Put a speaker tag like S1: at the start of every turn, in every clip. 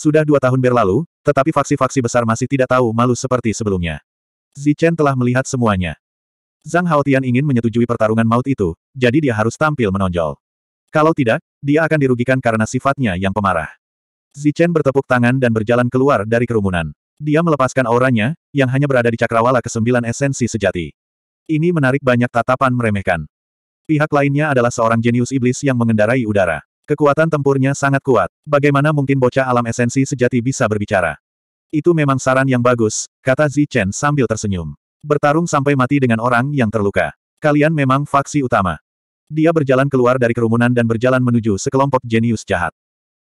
S1: Sudah dua tahun berlalu, tetapi faksi-faksi besar masih tidak tahu malu seperti sebelumnya. Zichen telah melihat semuanya. Zhang Haotian ingin menyetujui pertarungan maut itu, jadi dia harus tampil menonjol. Kalau tidak, dia akan dirugikan karena sifatnya yang pemarah. Zichen bertepuk tangan dan berjalan keluar dari kerumunan. Dia melepaskan auranya, yang hanya berada di cakrawala ke kesembilan esensi sejati. Ini menarik banyak tatapan meremehkan. Pihak lainnya adalah seorang jenius iblis yang mengendarai udara. Kekuatan tempurnya sangat kuat. Bagaimana mungkin bocah alam esensi sejati bisa berbicara? Itu memang saran yang bagus, kata Zi Chen sambil tersenyum. Bertarung sampai mati dengan orang yang terluka. Kalian memang faksi utama. Dia berjalan keluar dari kerumunan dan berjalan menuju sekelompok jenius jahat.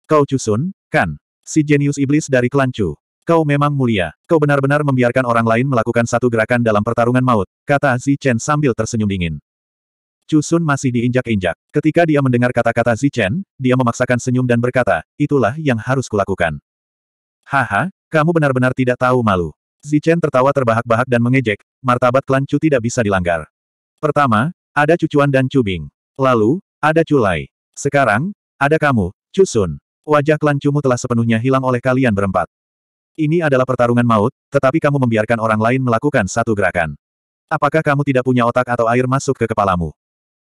S1: Kau Chusun, kan? Si jenius iblis dari klan Chu. Kau memang mulia. Kau benar-benar membiarkan orang lain melakukan satu gerakan dalam pertarungan maut, kata Zi Chen sambil tersenyum dingin. Chusun masih diinjak-injak. Ketika dia mendengar kata-kata Zichen, dia memaksakan senyum dan berkata, itulah yang harus kulakukan. Haha, kamu benar-benar tidak tahu malu. Zichen tertawa terbahak-bahak dan mengejek, martabat klan Chu tidak bisa dilanggar. Pertama, ada cucuan dan cubing. Lalu, ada culai. Sekarang, ada kamu, Chusun. Wajah klan Chumu telah sepenuhnya hilang oleh kalian berempat. Ini adalah pertarungan maut, tetapi kamu membiarkan orang lain melakukan satu gerakan. Apakah kamu tidak punya otak atau air masuk ke kepalamu?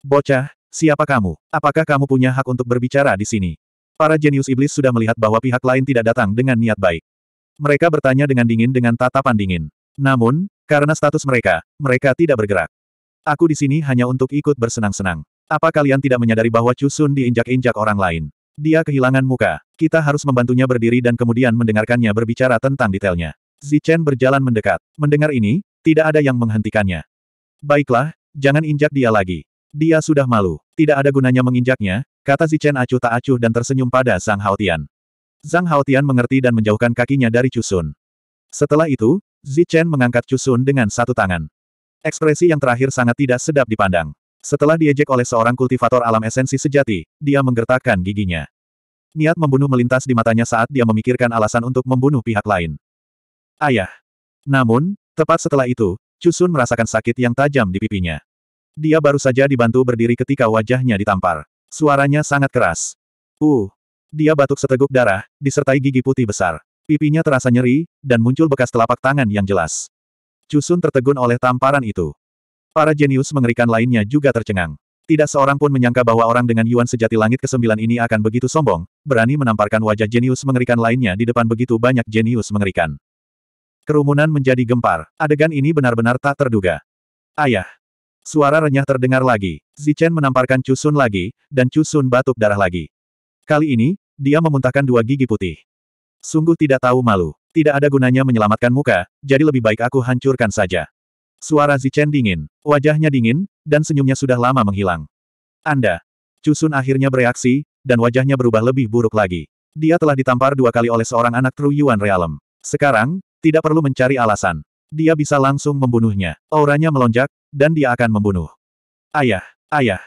S1: Bocah, siapa kamu? Apakah kamu punya hak untuk berbicara di sini? Para jenius iblis sudah melihat bahwa pihak lain tidak datang dengan niat baik. Mereka bertanya dengan dingin dengan tatapan dingin. Namun, karena status mereka, mereka tidak bergerak. Aku di sini hanya untuk ikut bersenang-senang. Apa kalian tidak menyadari bahwa Chusun diinjak-injak orang lain? Dia kehilangan muka. Kita harus membantunya berdiri dan kemudian mendengarkannya berbicara tentang detailnya. Zichen berjalan mendekat. Mendengar ini, tidak ada yang menghentikannya. Baiklah, jangan injak dia lagi. Dia sudah malu. Tidak ada gunanya menginjaknya, kata Zichen acuh tak acuh dan tersenyum pada Zhang Haotian. Zhang Haotian mengerti dan menjauhkan kakinya dari Chusun. Setelah itu, Zichen mengangkat Chusun dengan satu tangan. Ekspresi yang terakhir sangat tidak sedap dipandang. Setelah diejek oleh seorang kultivator alam esensi sejati, dia menggertakkan giginya. Niat membunuh melintas di matanya saat dia memikirkan alasan untuk membunuh pihak lain. Ayah. Namun, tepat setelah itu, Chusun merasakan sakit yang tajam di pipinya. Dia baru saja dibantu berdiri ketika wajahnya ditampar. Suaranya sangat keras. Uh! Dia batuk seteguk darah, disertai gigi putih besar. Pipinya terasa nyeri, dan muncul bekas telapak tangan yang jelas. Cusun tertegun oleh tamparan itu. Para jenius mengerikan lainnya juga tercengang. Tidak seorang pun menyangka bahwa orang dengan Yuan sejati langit ke-9 ini akan begitu sombong, berani menamparkan wajah jenius mengerikan lainnya di depan begitu banyak jenius mengerikan. Kerumunan menjadi gempar. Adegan ini benar-benar tak terduga. Ayah, Suara renyah terdengar lagi. Zichen menamparkan Cusun lagi, dan Cusun batuk darah lagi. Kali ini, dia memuntahkan dua gigi putih. Sungguh tidak tahu malu. Tidak ada gunanya menyelamatkan muka, jadi lebih baik aku hancurkan saja. Suara Zichen dingin, wajahnya dingin, dan senyumnya sudah lama menghilang. Anda. Cusun akhirnya bereaksi, dan wajahnya berubah lebih buruk lagi. Dia telah ditampar dua kali oleh seorang anak True Yuan Realm. Sekarang, tidak perlu mencari alasan dia bisa langsung membunuhnya. Auranya melonjak, dan dia akan membunuh. Ayah, ayah.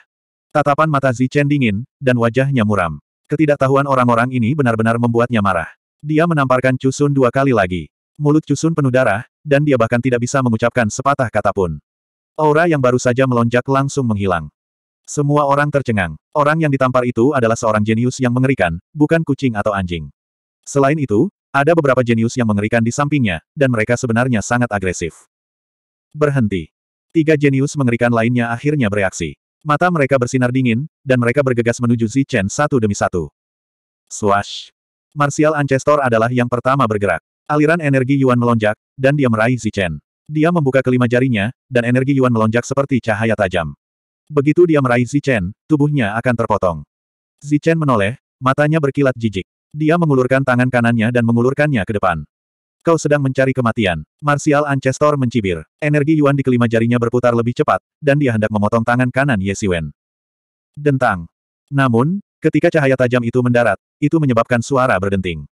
S1: Tatapan mata Zichen dingin, dan wajahnya muram. Ketidaktahuan orang-orang ini benar-benar membuatnya marah. Dia menamparkan Cusun dua kali lagi. Mulut Cusun penuh darah, dan dia bahkan tidak bisa mengucapkan sepatah kata pun. Aura yang baru saja melonjak langsung menghilang. Semua orang tercengang. Orang yang ditampar itu adalah seorang jenius yang mengerikan, bukan kucing atau anjing. Selain itu, ada beberapa jenius yang mengerikan di sampingnya, dan mereka sebenarnya sangat agresif. Berhenti. Tiga jenius mengerikan lainnya akhirnya bereaksi. Mata mereka bersinar dingin, dan mereka bergegas menuju Zichen satu demi satu. Swash. Martial Ancestor adalah yang pertama bergerak. Aliran energi Yuan melonjak, dan dia meraih Zichen. Dia membuka kelima jarinya, dan energi Yuan melonjak seperti cahaya tajam. Begitu dia meraih Zichen, tubuhnya akan terpotong. Zichen menoleh, matanya berkilat jijik. Dia mengulurkan tangan kanannya dan mengulurkannya ke depan. Kau sedang mencari kematian. Martial Ancestor mencibir. Energi Yuan di kelima jarinya berputar lebih cepat, dan dia hendak memotong tangan kanan Ye Siwen. Dentang. Namun, ketika cahaya tajam itu mendarat, itu menyebabkan suara berdenting.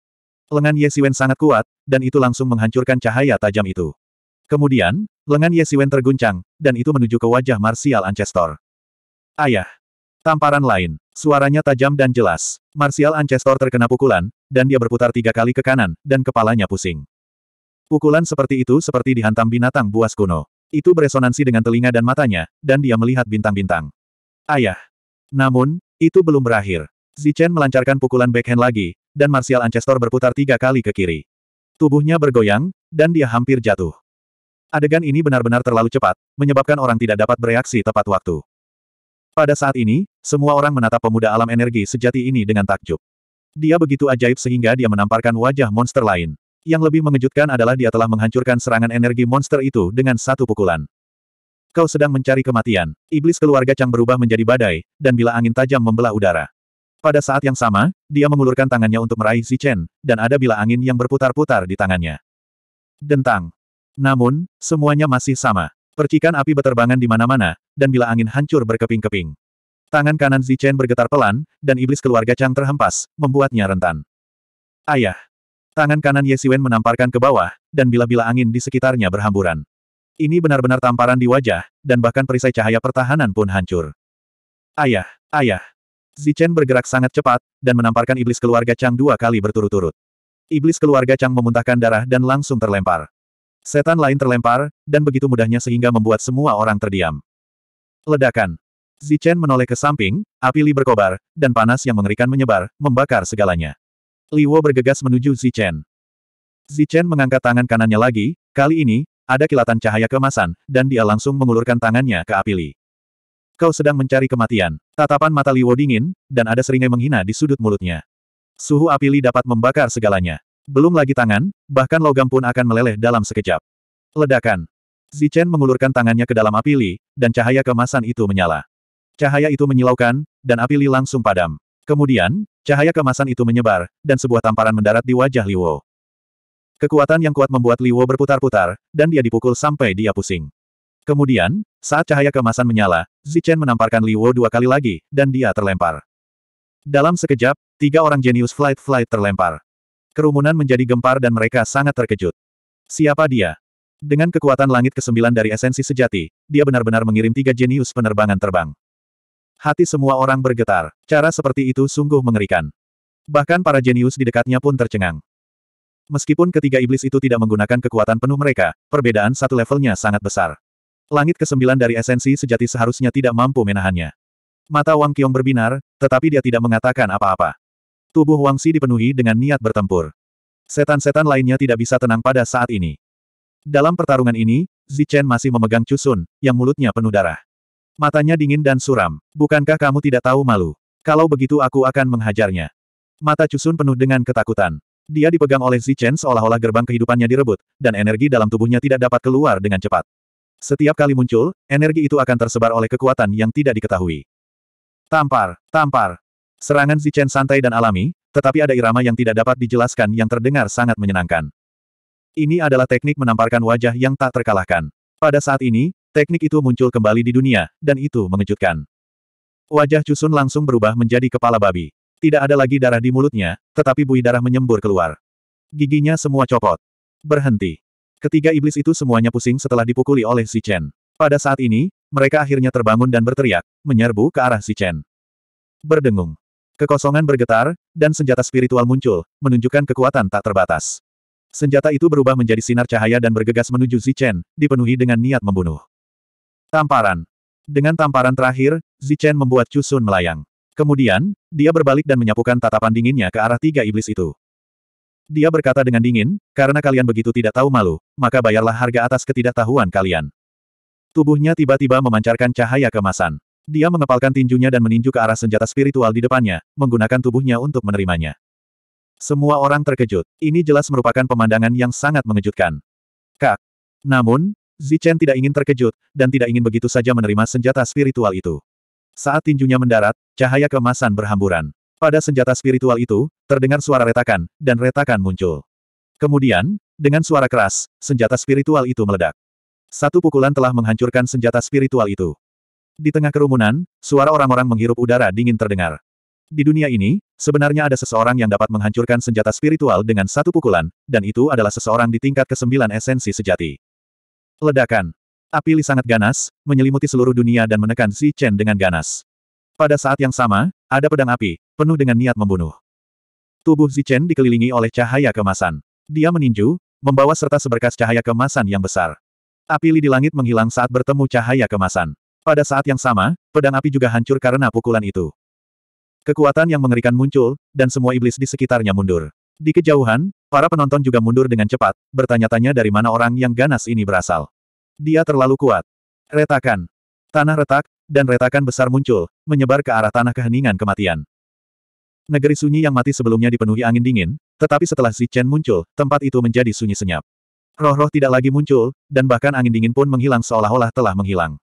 S1: Lengan Ye Siwen sangat kuat, dan itu langsung menghancurkan cahaya tajam itu. Kemudian, lengan Ye Siwen terguncang, dan itu menuju ke wajah Martial Ancestor. Ayah. Tamparan lain. Suaranya tajam dan jelas. Martial Ancestor terkena pukulan, dan dia berputar tiga kali ke kanan, dan kepalanya pusing. Pukulan seperti itu seperti dihantam binatang buas kuno. Itu beresonansi dengan telinga dan matanya, dan dia melihat bintang-bintang. Ayah. Namun, itu belum berakhir. Zichen melancarkan pukulan backhand lagi, dan Martial Ancestor berputar tiga kali ke kiri. Tubuhnya bergoyang, dan dia hampir jatuh. Adegan ini benar-benar terlalu cepat, menyebabkan orang tidak dapat bereaksi tepat waktu. Pada saat ini, semua orang menatap pemuda alam energi sejati ini dengan takjub. Dia begitu ajaib sehingga dia menamparkan wajah monster lain. Yang lebih mengejutkan adalah dia telah menghancurkan serangan energi monster itu dengan satu pukulan. Kau sedang mencari kematian. Iblis keluarga Chang berubah menjadi badai, dan bila angin tajam membelah udara. Pada saat yang sama, dia mengulurkan tangannya untuk meraih Zichen, dan ada bila angin yang berputar-putar di tangannya. Dentang. Namun, semuanya masih sama. Percikan api beterbangan di mana-mana, dan bila angin hancur berkeping-keping. Tangan kanan Zichen bergetar pelan, dan iblis keluarga Chang terhempas, membuatnya rentan. Ayah! Tangan kanan Ye Siwen menamparkan ke bawah, dan bila-bila angin di sekitarnya berhamburan. Ini benar-benar tamparan di wajah, dan bahkan perisai cahaya pertahanan pun hancur. Ayah! Ayah! Zichen bergerak sangat cepat, dan menamparkan iblis keluarga Chang dua kali berturut-turut. Iblis keluarga Chang memuntahkan darah dan langsung terlempar. Setan lain terlempar, dan begitu mudahnya sehingga membuat semua orang terdiam. Ledakan. Zichen menoleh ke samping, api Li berkobar, dan panas yang mengerikan menyebar, membakar segalanya. Liwo bergegas menuju Zichen. Zichen mengangkat tangan kanannya lagi, kali ini, ada kilatan cahaya kemasan, dan dia langsung mengulurkan tangannya ke api Li. Kau sedang mencari kematian. Tatapan mata Liwo dingin, dan ada seringai menghina di sudut mulutnya. Suhu api Li dapat membakar segalanya. Belum lagi tangan, bahkan logam pun akan meleleh dalam sekejap. Ledakan. Zichen mengulurkan tangannya ke dalam api Li, dan cahaya kemasan itu menyala. Cahaya itu menyilaukan, dan api Li langsung padam. Kemudian, cahaya kemasan itu menyebar, dan sebuah tamparan mendarat di wajah Liwo. Kekuatan yang kuat membuat Liwo berputar-putar, dan dia dipukul sampai dia pusing. Kemudian, saat cahaya kemasan menyala, Zichen menamparkan Liwo dua kali lagi, dan dia terlempar. Dalam sekejap, tiga orang jenius flight-flight terlempar. Kerumunan menjadi gempar dan mereka sangat terkejut. Siapa dia? Dengan kekuatan langit kesembilan dari esensi sejati, dia benar-benar mengirim tiga jenius penerbangan terbang. Hati semua orang bergetar, cara seperti itu sungguh mengerikan. Bahkan para jenius di dekatnya pun tercengang. Meskipun ketiga iblis itu tidak menggunakan kekuatan penuh mereka, perbedaan satu levelnya sangat besar. Langit kesembilan dari esensi sejati seharusnya tidak mampu menahannya. Mata Wang Qiong berbinar, tetapi dia tidak mengatakan apa-apa. Tubuh Wang Xi dipenuhi dengan niat bertempur. Setan-setan lainnya tidak bisa tenang pada saat ini. Dalam pertarungan ini, Zichen masih memegang Chusun, yang mulutnya penuh darah. Matanya dingin dan suram. Bukankah kamu tidak tahu malu? Kalau begitu aku akan menghajarnya. Mata Chusun penuh dengan ketakutan. Dia dipegang oleh Zichen seolah-olah gerbang kehidupannya direbut, dan energi dalam tubuhnya tidak dapat keluar dengan cepat. Setiap kali muncul, energi itu akan tersebar oleh kekuatan yang tidak diketahui. Tampar, tampar, Serangan Zichen santai dan alami, tetapi ada irama yang tidak dapat dijelaskan yang terdengar sangat menyenangkan. Ini adalah teknik menamparkan wajah yang tak terkalahkan. Pada saat ini, teknik itu muncul kembali di dunia, dan itu mengejutkan. Wajah Jusun langsung berubah menjadi kepala babi. Tidak ada lagi darah di mulutnya, tetapi buih darah menyembur keluar. Giginya semua copot. Berhenti. Ketiga iblis itu semuanya pusing setelah dipukuli oleh Si Chen. Pada saat ini, mereka akhirnya terbangun dan berteriak, menyerbu ke arah Si Chen. Berdengung. Kekosongan bergetar, dan senjata spiritual muncul, menunjukkan kekuatan tak terbatas. Senjata itu berubah menjadi sinar cahaya dan bergegas menuju Zichen, dipenuhi dengan niat membunuh. Tamparan. Dengan tamparan terakhir, Zichen membuat Chusun melayang. Kemudian, dia berbalik dan menyapukan tatapan dinginnya ke arah tiga iblis itu. Dia berkata dengan dingin, karena kalian begitu tidak tahu malu, maka bayarlah harga atas ketidaktahuan kalian. Tubuhnya tiba-tiba memancarkan cahaya kemasan. Dia mengepalkan tinjunya dan meninju ke arah senjata spiritual di depannya, menggunakan tubuhnya untuk menerimanya. Semua orang terkejut. Ini jelas merupakan pemandangan yang sangat mengejutkan. Kak. Namun, Zichen tidak ingin terkejut, dan tidak ingin begitu saja menerima senjata spiritual itu. Saat tinjunya mendarat, cahaya kemasan berhamburan. Pada senjata spiritual itu, terdengar suara retakan, dan retakan muncul. Kemudian, dengan suara keras, senjata spiritual itu meledak. Satu pukulan telah menghancurkan senjata spiritual itu. Di tengah kerumunan, suara orang-orang menghirup udara dingin terdengar. Di dunia ini, sebenarnya ada seseorang yang dapat menghancurkan senjata spiritual dengan satu pukulan, dan itu adalah seseorang di tingkat kesembilan esensi sejati. Ledakan. Api Li sangat ganas, menyelimuti seluruh dunia dan menekan Xi Chen dengan ganas. Pada saat yang sama, ada pedang api, penuh dengan niat membunuh. Tubuh Xi Chen dikelilingi oleh cahaya kemasan. Dia meninju, membawa serta seberkas cahaya kemasan yang besar. Api Li di langit menghilang saat bertemu cahaya kemasan. Pada saat yang sama, pedang api juga hancur karena pukulan itu. Kekuatan yang mengerikan muncul, dan semua iblis di sekitarnya mundur. Di kejauhan, para penonton juga mundur dengan cepat, bertanya-tanya dari mana orang yang ganas ini berasal. Dia terlalu kuat. Retakan. Tanah retak, dan retakan besar muncul, menyebar ke arah tanah keheningan kematian. Negeri sunyi yang mati sebelumnya dipenuhi angin dingin, tetapi setelah Chen muncul, tempat itu menjadi sunyi senyap. Roh-roh tidak lagi muncul, dan bahkan angin dingin pun menghilang seolah-olah telah menghilang.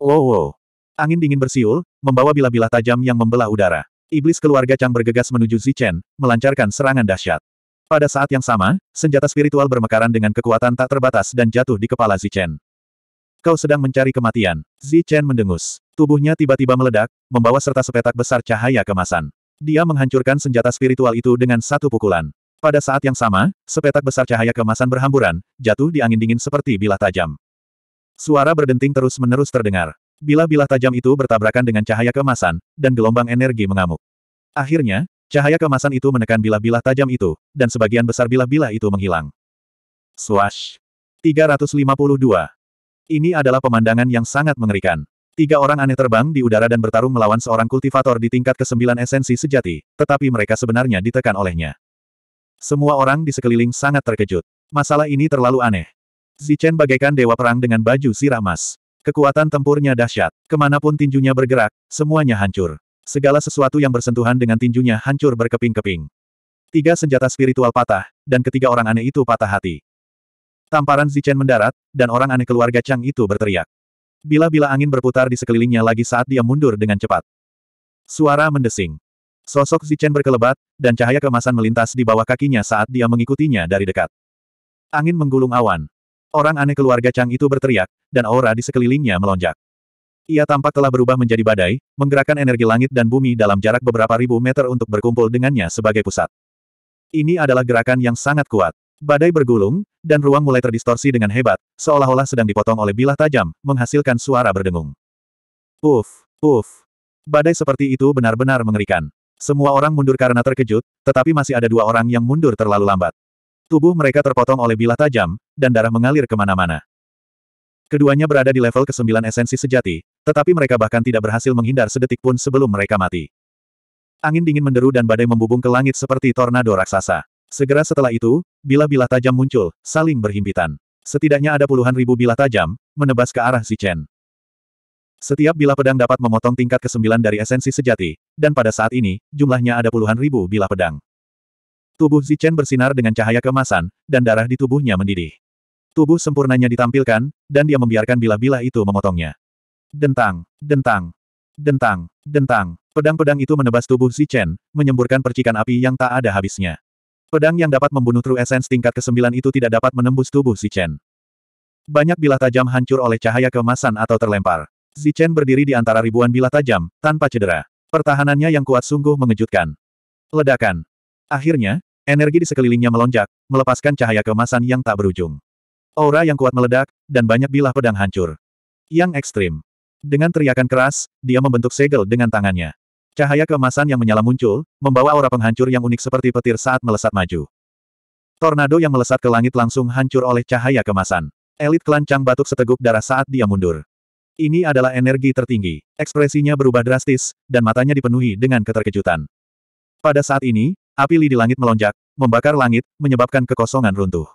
S1: Wow wow. Angin dingin bersiul, membawa bilah-bilah tajam yang membelah udara. Iblis keluarga Chang bergegas menuju Zichen, melancarkan serangan dahsyat. Pada saat yang sama, senjata spiritual bermekaran dengan kekuatan tak terbatas dan jatuh di kepala Zichen. Kau sedang mencari kematian. Zichen mendengus. Tubuhnya tiba-tiba meledak, membawa serta sepetak besar cahaya kemasan. Dia menghancurkan senjata spiritual itu dengan satu pukulan. Pada saat yang sama, sepetak besar cahaya kemasan berhamburan, jatuh di angin dingin seperti bilah tajam. Suara berdenting terus-menerus terdengar. Bilah-bilah tajam itu bertabrakan dengan cahaya kemasan, dan gelombang energi mengamuk. Akhirnya, cahaya kemasan itu menekan bilah-bilah tajam itu, dan sebagian besar bilah-bilah itu menghilang. Swash! 352. Ini adalah pemandangan yang sangat mengerikan. Tiga orang aneh terbang di udara dan bertarung melawan seorang kultivator di tingkat ke-9 esensi sejati, tetapi mereka sebenarnya ditekan olehnya. Semua orang di sekeliling sangat terkejut. Masalah ini terlalu aneh. Zichen bagaikan dewa perang dengan baju emas. Kekuatan tempurnya dahsyat. Kemanapun tinjunya bergerak, semuanya hancur. Segala sesuatu yang bersentuhan dengan tinjunya hancur berkeping-keping. Tiga senjata spiritual patah, dan ketiga orang aneh itu patah hati. Tamparan Zichen mendarat, dan orang aneh keluarga Chang itu berteriak. Bila-bila angin berputar di sekelilingnya lagi saat dia mundur dengan cepat. Suara mendesing. Sosok Zichen berkelebat, dan cahaya kemasan melintas di bawah kakinya saat dia mengikutinya dari dekat. Angin menggulung awan. Orang aneh keluarga Chang itu berteriak, dan aura di sekelilingnya melonjak. Ia tampak telah berubah menjadi badai, menggerakkan energi langit dan bumi dalam jarak beberapa ribu meter untuk berkumpul dengannya sebagai pusat. Ini adalah gerakan yang sangat kuat. Badai bergulung, dan ruang mulai terdistorsi dengan hebat, seolah-olah sedang dipotong oleh bilah tajam, menghasilkan suara berdengung. Uf, uf. Badai seperti itu benar-benar mengerikan. Semua orang mundur karena terkejut, tetapi masih ada dua orang yang mundur terlalu lambat. Tubuh mereka terpotong oleh bilah tajam, dan darah mengalir kemana-mana. Keduanya berada di level ke-9 esensi sejati, tetapi mereka bahkan tidak berhasil menghindar sedetik pun sebelum mereka mati. Angin dingin menderu dan badai membubung ke langit seperti tornado raksasa. Segera setelah itu, bilah-bilah tajam muncul, saling berhimpitan. Setidaknya ada puluhan ribu bilah tajam, menebas ke arah Zichen. Setiap bilah pedang dapat memotong tingkat ke-9 dari esensi sejati, dan pada saat ini, jumlahnya ada puluhan ribu bilah pedang. Tubuh Zichen bersinar dengan cahaya kemasan, dan darah di tubuhnya mendidih. Tubuh sempurnanya ditampilkan, dan dia membiarkan bilah-bilah itu memotongnya. Dentang, dentang, dentang, dentang. Pedang-pedang itu menebas tubuh Zichen, menyemburkan percikan api yang tak ada habisnya. Pedang yang dapat membunuh True Essence tingkat ke-9 itu tidak dapat menembus tubuh Zichen. Banyak bilah tajam hancur oleh cahaya kemasan atau terlempar. Zichen berdiri di antara ribuan bilah tajam, tanpa cedera. Pertahanannya yang kuat sungguh mengejutkan. Ledakan. Akhirnya, Energi di sekelilingnya melonjak, melepaskan cahaya kemasan yang tak berujung. Aura yang kuat meledak, dan banyak bilah pedang hancur. Yang ekstrim. Dengan teriakan keras, dia membentuk segel dengan tangannya. Cahaya kemasan yang menyala muncul, membawa aura penghancur yang unik seperti petir saat melesat maju. Tornado yang melesat ke langit langsung hancur oleh cahaya kemasan. Elit kelancang batuk seteguk darah saat dia mundur. Ini adalah energi tertinggi. Ekspresinya berubah drastis, dan matanya dipenuhi dengan keterkejutan. Pada saat ini, Api Li di langit melonjak, membakar langit, menyebabkan kekosongan runtuh.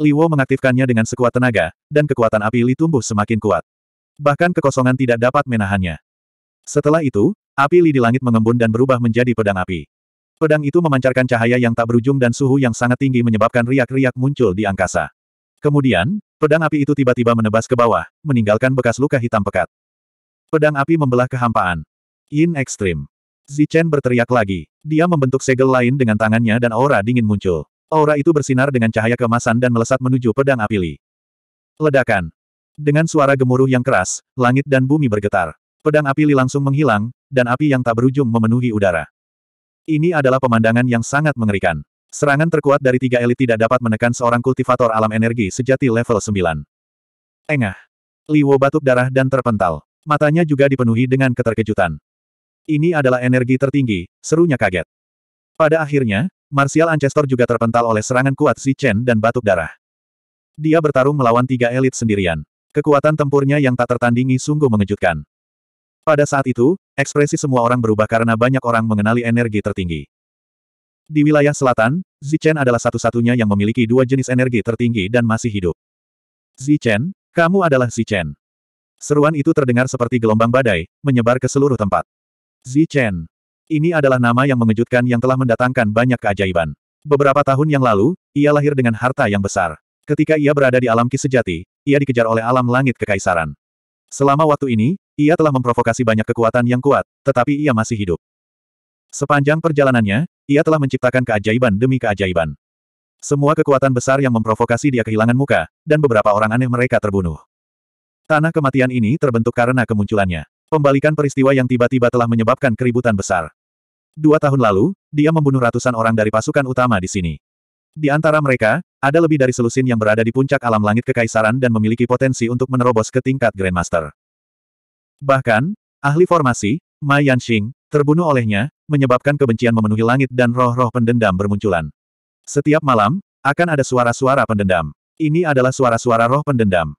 S1: Liwo mengaktifkannya dengan sekuat tenaga, dan kekuatan api Li tumbuh semakin kuat. Bahkan kekosongan tidak dapat menahannya. Setelah itu, api Li di langit mengembun dan berubah menjadi pedang api. Pedang itu memancarkan cahaya yang tak berujung dan suhu yang sangat tinggi menyebabkan riak-riak muncul di angkasa. Kemudian, pedang api itu tiba-tiba menebas ke bawah, meninggalkan bekas luka hitam pekat. Pedang api membelah kehampaan. In Extreme. Zichen berteriak lagi. Dia membentuk segel lain dengan tangannya dan aura dingin muncul. Aura itu bersinar dengan cahaya kemasan dan melesat menuju pedang Apili. Ledakan. Dengan suara gemuruh yang keras, langit dan bumi bergetar. Pedang Apili langsung menghilang, dan api yang tak berujung memenuhi udara. Ini adalah pemandangan yang sangat mengerikan. Serangan terkuat dari tiga elit tidak dapat menekan seorang kultivator alam energi sejati level 9. Engah. Liwo batuk darah dan terpental. Matanya juga dipenuhi dengan keterkejutan. Ini adalah energi tertinggi, serunya kaget. Pada akhirnya, Martial Ancestor juga terpental oleh serangan kuat Si Chen dan batuk darah. Dia bertarung melawan tiga elit sendirian. Kekuatan tempurnya yang tak tertandingi sungguh mengejutkan. Pada saat itu, ekspresi semua orang berubah karena banyak orang mengenali energi tertinggi. Di wilayah selatan, Zichen adalah satu-satunya yang memiliki dua jenis energi tertinggi dan masih hidup. Zichen, kamu adalah Zichen. Seruan itu terdengar seperti gelombang badai, menyebar ke seluruh tempat. Zichen. Ini adalah nama yang mengejutkan yang telah mendatangkan banyak keajaiban. Beberapa tahun yang lalu, ia lahir dengan harta yang besar. Ketika ia berada di alam ki sejati, ia dikejar oleh alam langit kekaisaran. Selama waktu ini, ia telah memprovokasi banyak kekuatan yang kuat, tetapi ia masih hidup. Sepanjang perjalanannya, ia telah menciptakan keajaiban demi keajaiban. Semua kekuatan besar yang memprovokasi dia kehilangan muka, dan beberapa orang aneh mereka terbunuh. Tanah kematian ini terbentuk karena kemunculannya. Pembalikan peristiwa yang tiba-tiba telah menyebabkan keributan besar. Dua tahun lalu, dia membunuh ratusan orang dari pasukan utama di sini. Di antara mereka, ada lebih dari selusin yang berada di puncak alam langit kekaisaran dan memiliki potensi untuk menerobos ke tingkat Grandmaster. Bahkan, ahli formasi, Ma Yanxing, terbunuh olehnya, menyebabkan kebencian memenuhi langit dan roh-roh pendendam bermunculan. Setiap malam, akan ada suara-suara pendendam. Ini adalah suara-suara roh pendendam.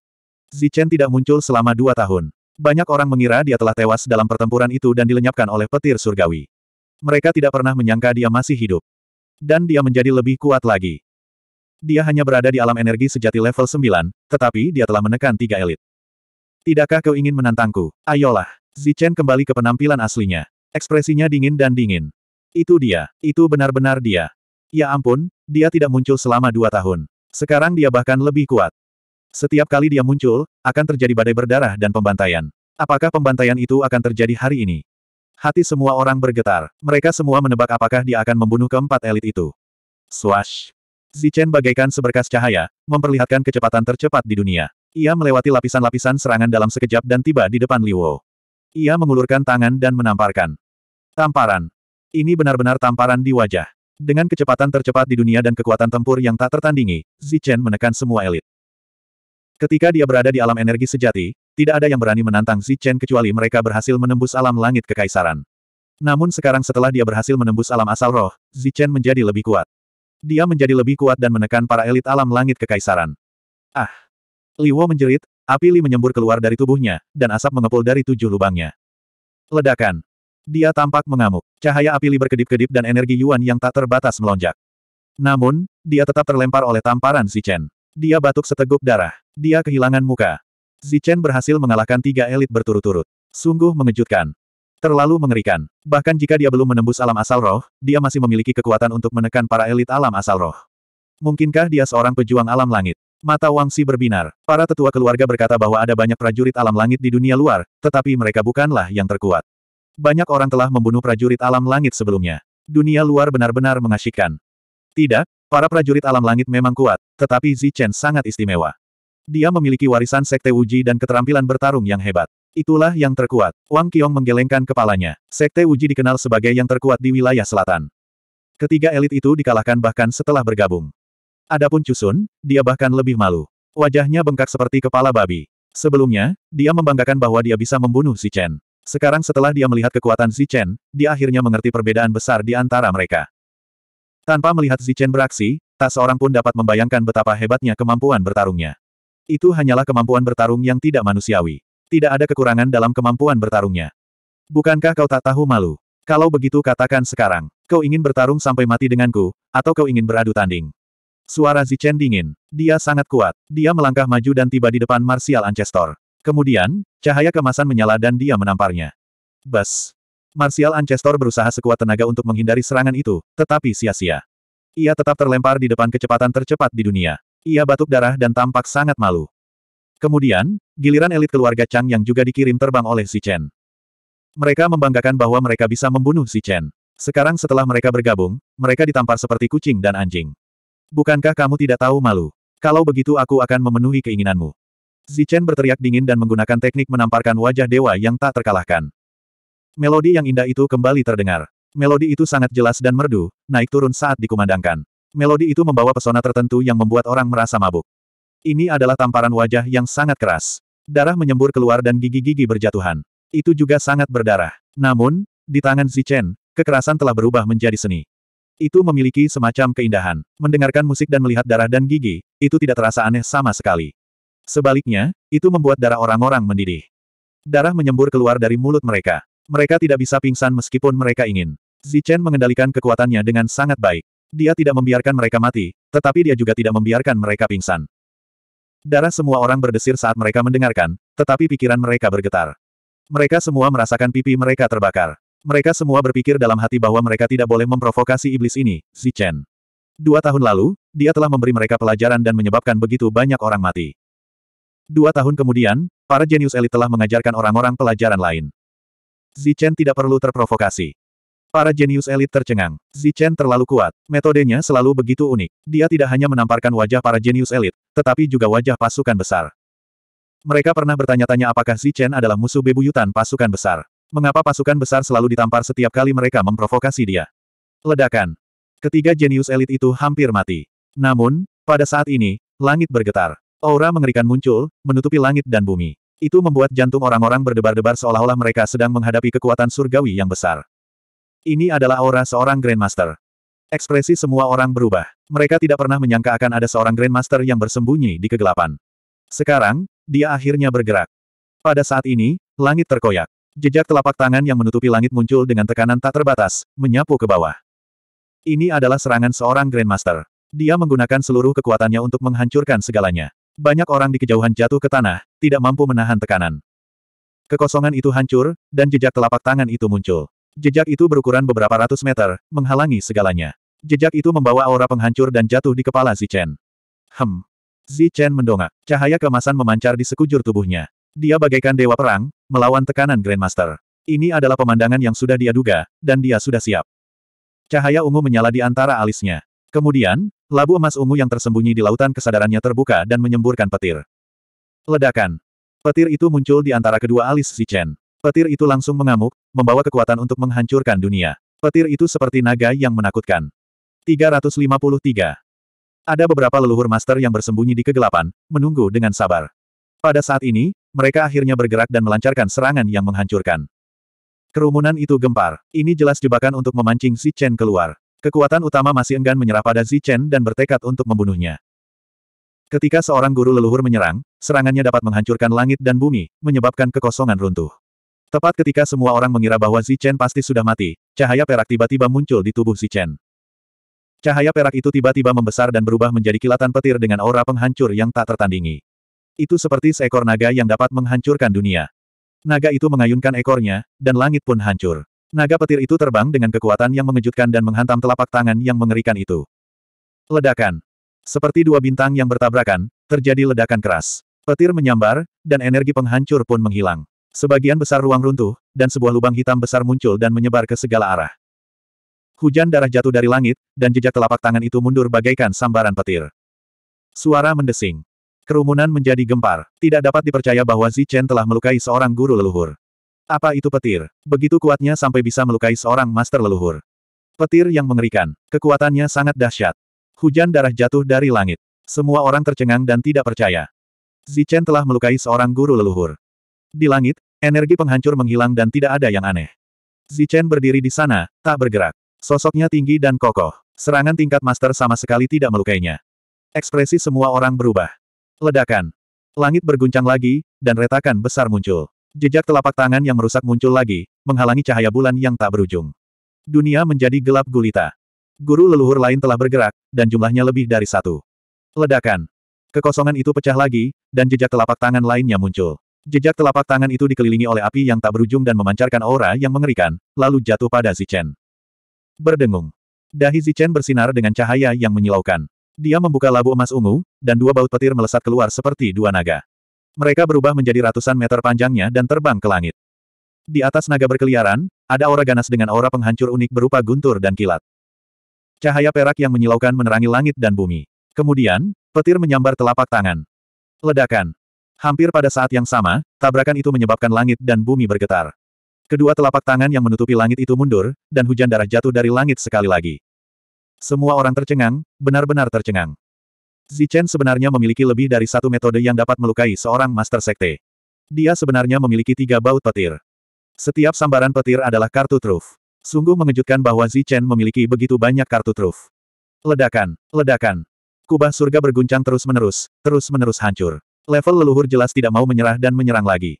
S1: Zichen tidak muncul selama dua tahun. Banyak orang mengira dia telah tewas dalam pertempuran itu dan dilenyapkan oleh petir surgawi. Mereka tidak pernah menyangka dia masih hidup. Dan dia menjadi lebih kuat lagi. Dia hanya berada di alam energi sejati level 9, tetapi dia telah menekan tiga elit. Tidakkah kau ingin menantangku? Ayolah. Zichen kembali ke penampilan aslinya. Ekspresinya dingin dan dingin. Itu dia. Itu benar-benar dia. Ya ampun, dia tidak muncul selama dua tahun. Sekarang dia bahkan lebih kuat. Setiap kali dia muncul, akan terjadi badai berdarah dan pembantaian. Apakah pembantaian itu akan terjadi hari ini? Hati semua orang bergetar. Mereka semua menebak apakah dia akan membunuh keempat elit itu. Swash! Zichen bagaikan seberkas cahaya, memperlihatkan kecepatan tercepat di dunia. Ia melewati lapisan-lapisan serangan dalam sekejap dan tiba di depan Liwo. Ia mengulurkan tangan dan menamparkan. Tamparan. Ini benar-benar tamparan di wajah. Dengan kecepatan tercepat di dunia dan kekuatan tempur yang tak tertandingi, Zichen menekan semua elit. Ketika dia berada di alam energi sejati, tidak ada yang berani menantang Zichen kecuali mereka berhasil menembus alam langit kekaisaran. Namun sekarang setelah dia berhasil menembus alam asal roh, Zichen menjadi lebih kuat. Dia menjadi lebih kuat dan menekan para elit alam langit kekaisaran. Ah! Liwo menjerit, api Li menyembur keluar dari tubuhnya, dan asap mengepul dari tujuh lubangnya. Ledakan! Dia tampak mengamuk. Cahaya api Li berkedip-kedip dan energi Yuan yang tak terbatas melonjak. Namun, dia tetap terlempar oleh tamparan Zichen. Dia batuk seteguk darah. Dia kehilangan muka. Zichen berhasil mengalahkan tiga elit berturut-turut. Sungguh mengejutkan. Terlalu mengerikan. Bahkan jika dia belum menembus alam asal roh, dia masih memiliki kekuatan untuk menekan para elit alam asal roh. Mungkinkah dia seorang pejuang alam langit? Mata Wangsi berbinar. Para tetua keluarga berkata bahwa ada banyak prajurit alam langit di dunia luar, tetapi mereka bukanlah yang terkuat. Banyak orang telah membunuh prajurit alam langit sebelumnya. Dunia luar benar-benar mengasyikkan. Tidak, Para prajurit alam langit memang kuat, tetapi Zichen sangat istimewa. Dia memiliki warisan Sekte Uji dan keterampilan bertarung yang hebat. Itulah yang terkuat. Wang Qiong menggelengkan kepalanya. Sekte Uji dikenal sebagai yang terkuat di wilayah selatan. Ketiga elit itu dikalahkan bahkan setelah bergabung. Adapun Chusun, dia bahkan lebih malu. Wajahnya bengkak seperti kepala babi. Sebelumnya, dia membanggakan bahwa dia bisa membunuh Zichen. Sekarang setelah dia melihat kekuatan Zichen, dia akhirnya mengerti perbedaan besar di antara mereka. Tanpa melihat Zichen beraksi, tak seorang pun dapat membayangkan betapa hebatnya kemampuan bertarungnya. Itu hanyalah kemampuan bertarung yang tidak manusiawi. Tidak ada kekurangan dalam kemampuan bertarungnya. Bukankah kau tak tahu malu? Kalau begitu katakan sekarang, kau ingin bertarung sampai mati denganku, atau kau ingin beradu tanding. Suara Zichen dingin. Dia sangat kuat. Dia melangkah maju dan tiba di depan Martial Ancestor. Kemudian, cahaya kemasan menyala dan dia menamparnya. Bas. Martial Ancestor berusaha sekuat tenaga untuk menghindari serangan itu, tetapi sia-sia. Ia tetap terlempar di depan kecepatan tercepat di dunia. Ia batuk darah dan tampak sangat malu. Kemudian, giliran elit keluarga Chang yang juga dikirim terbang oleh Si Chen. Mereka membanggakan bahwa mereka bisa membunuh Si Chen. Sekarang setelah mereka bergabung, mereka ditampar seperti kucing dan anjing. Bukankah kamu tidak tahu malu? Kalau begitu aku akan memenuhi keinginanmu. Zichen berteriak dingin dan menggunakan teknik menamparkan wajah dewa yang tak terkalahkan. Melodi yang indah itu kembali terdengar. Melodi itu sangat jelas dan merdu, naik turun saat dikumandangkan. Melodi itu membawa pesona tertentu yang membuat orang merasa mabuk. Ini adalah tamparan wajah yang sangat keras. Darah menyembur keluar dan gigi-gigi berjatuhan. Itu juga sangat berdarah. Namun, di tangan Zichen, kekerasan telah berubah menjadi seni. Itu memiliki semacam keindahan. Mendengarkan musik dan melihat darah dan gigi, itu tidak terasa aneh sama sekali. Sebaliknya, itu membuat darah orang-orang mendidih. Darah menyembur keluar dari mulut mereka. Mereka tidak bisa pingsan meskipun mereka ingin. Zichen mengendalikan kekuatannya dengan sangat baik. Dia tidak membiarkan mereka mati, tetapi dia juga tidak membiarkan mereka pingsan. Darah semua orang berdesir saat mereka mendengarkan, tetapi pikiran mereka bergetar. Mereka semua merasakan pipi mereka terbakar. Mereka semua berpikir dalam hati bahwa mereka tidak boleh memprovokasi iblis ini, Zichen. Dua tahun lalu, dia telah memberi mereka pelajaran dan menyebabkan begitu banyak orang mati. Dua tahun kemudian, para jenius elit telah mengajarkan orang-orang pelajaran lain. Zichen tidak perlu terprovokasi. Para jenius elit tercengang. Zichen terlalu kuat. Metodenya selalu begitu unik. Dia tidak hanya menamparkan wajah para jenius elit, tetapi juga wajah pasukan besar. Mereka pernah bertanya-tanya apakah Zichen adalah musuh bebuyutan pasukan besar. Mengapa pasukan besar selalu ditampar setiap kali mereka memprovokasi dia? Ledakan. Ketiga jenius elit itu hampir mati. Namun, pada saat ini, langit bergetar. Aura mengerikan muncul, menutupi langit dan bumi. Itu membuat jantung orang-orang berdebar-debar seolah-olah mereka sedang menghadapi kekuatan surgawi yang besar. Ini adalah aura seorang Grandmaster. Ekspresi semua orang berubah. Mereka tidak pernah menyangka akan ada seorang Grandmaster yang bersembunyi di kegelapan. Sekarang, dia akhirnya bergerak. Pada saat ini, langit terkoyak. Jejak telapak tangan yang menutupi langit muncul dengan tekanan tak terbatas, menyapu ke bawah. Ini adalah serangan seorang Grandmaster. Dia menggunakan seluruh kekuatannya untuk menghancurkan segalanya. Banyak orang di kejauhan jatuh ke tanah, tidak mampu menahan tekanan. Kekosongan itu hancur, dan jejak telapak tangan itu muncul. Jejak itu berukuran beberapa ratus meter, menghalangi segalanya. Jejak itu membawa aura penghancur dan jatuh di kepala Zichen. Hem. Zichen mendongak. Cahaya kemasan memancar di sekujur tubuhnya. Dia bagaikan dewa perang, melawan tekanan Grandmaster. Ini adalah pemandangan yang sudah dia duga, dan dia sudah siap. Cahaya ungu menyala di antara alisnya. Kemudian, labu emas ungu yang tersembunyi di lautan kesadarannya terbuka dan menyemburkan petir. Ledakan. Petir itu muncul di antara kedua alis si Chen. Petir itu langsung mengamuk, membawa kekuatan untuk menghancurkan dunia. Petir itu seperti naga yang menakutkan. 353. Ada beberapa leluhur master yang bersembunyi di kegelapan, menunggu dengan sabar. Pada saat ini, mereka akhirnya bergerak dan melancarkan serangan yang menghancurkan. Kerumunan itu gempar. Ini jelas jebakan untuk memancing si Chen keluar. Kekuatan utama masih enggan menyerah pada Zichen dan bertekad untuk membunuhnya. Ketika seorang guru leluhur menyerang, serangannya dapat menghancurkan langit dan bumi, menyebabkan kekosongan runtuh. Tepat ketika semua orang mengira bahwa Zichen pasti sudah mati, cahaya perak tiba-tiba muncul di tubuh Zichen. Cahaya perak itu tiba-tiba membesar dan berubah menjadi kilatan petir dengan aura penghancur yang tak tertandingi. Itu seperti seekor naga yang dapat menghancurkan dunia. Naga itu mengayunkan ekornya, dan langit pun hancur. Naga petir itu terbang dengan kekuatan yang mengejutkan dan menghantam telapak tangan yang mengerikan itu. Ledakan. Seperti dua bintang yang bertabrakan, terjadi ledakan keras. Petir menyambar, dan energi penghancur pun menghilang. Sebagian besar ruang runtuh, dan sebuah lubang hitam besar muncul dan menyebar ke segala arah. Hujan darah jatuh dari langit, dan jejak telapak tangan itu mundur bagaikan sambaran petir. Suara mendesing. Kerumunan menjadi gempar. Tidak dapat dipercaya bahwa Zichen telah melukai seorang guru leluhur. Apa itu petir? Begitu kuatnya sampai bisa melukai seorang master leluhur. Petir yang mengerikan. Kekuatannya sangat dahsyat. Hujan darah jatuh dari langit. Semua orang tercengang dan tidak percaya. Zichen telah melukai seorang guru leluhur. Di langit, energi penghancur menghilang dan tidak ada yang aneh. Zichen berdiri di sana, tak bergerak. Sosoknya tinggi dan kokoh. Serangan tingkat master sama sekali tidak melukainya. Ekspresi semua orang berubah. Ledakan. Langit berguncang lagi, dan retakan besar muncul. Jejak telapak tangan yang merusak muncul lagi, menghalangi cahaya bulan yang tak berujung. Dunia menjadi gelap gulita. Guru leluhur lain telah bergerak, dan jumlahnya lebih dari satu. Ledakan. Kekosongan itu pecah lagi, dan jejak telapak tangan lainnya muncul. Jejak telapak tangan itu dikelilingi oleh api yang tak berujung dan memancarkan aura yang mengerikan, lalu jatuh pada Zichen. Berdengung. Dahi Zichen bersinar dengan cahaya yang menyilaukan. Dia membuka labu emas ungu, dan dua baut petir melesat keluar seperti dua naga. Mereka berubah menjadi ratusan meter panjangnya dan terbang ke langit. Di atas naga berkeliaran, ada aura ganas dengan aura penghancur unik berupa guntur dan kilat. Cahaya perak yang menyilaukan menerangi langit dan bumi. Kemudian, petir menyambar telapak tangan. Ledakan. Hampir pada saat yang sama, tabrakan itu menyebabkan langit dan bumi bergetar. Kedua telapak tangan yang menutupi langit itu mundur, dan hujan darah jatuh dari langit sekali lagi. Semua orang tercengang, benar-benar tercengang. Zichen sebenarnya memiliki lebih dari satu metode yang dapat melukai seorang Master Sekte. Dia sebenarnya memiliki tiga baut petir. Setiap sambaran petir adalah kartu truf. Sungguh mengejutkan bahwa Zichen memiliki begitu banyak kartu truf. Ledakan, ledakan. Kubah surga berguncang terus-menerus, terus-menerus hancur. Level leluhur jelas tidak mau menyerah dan menyerang lagi.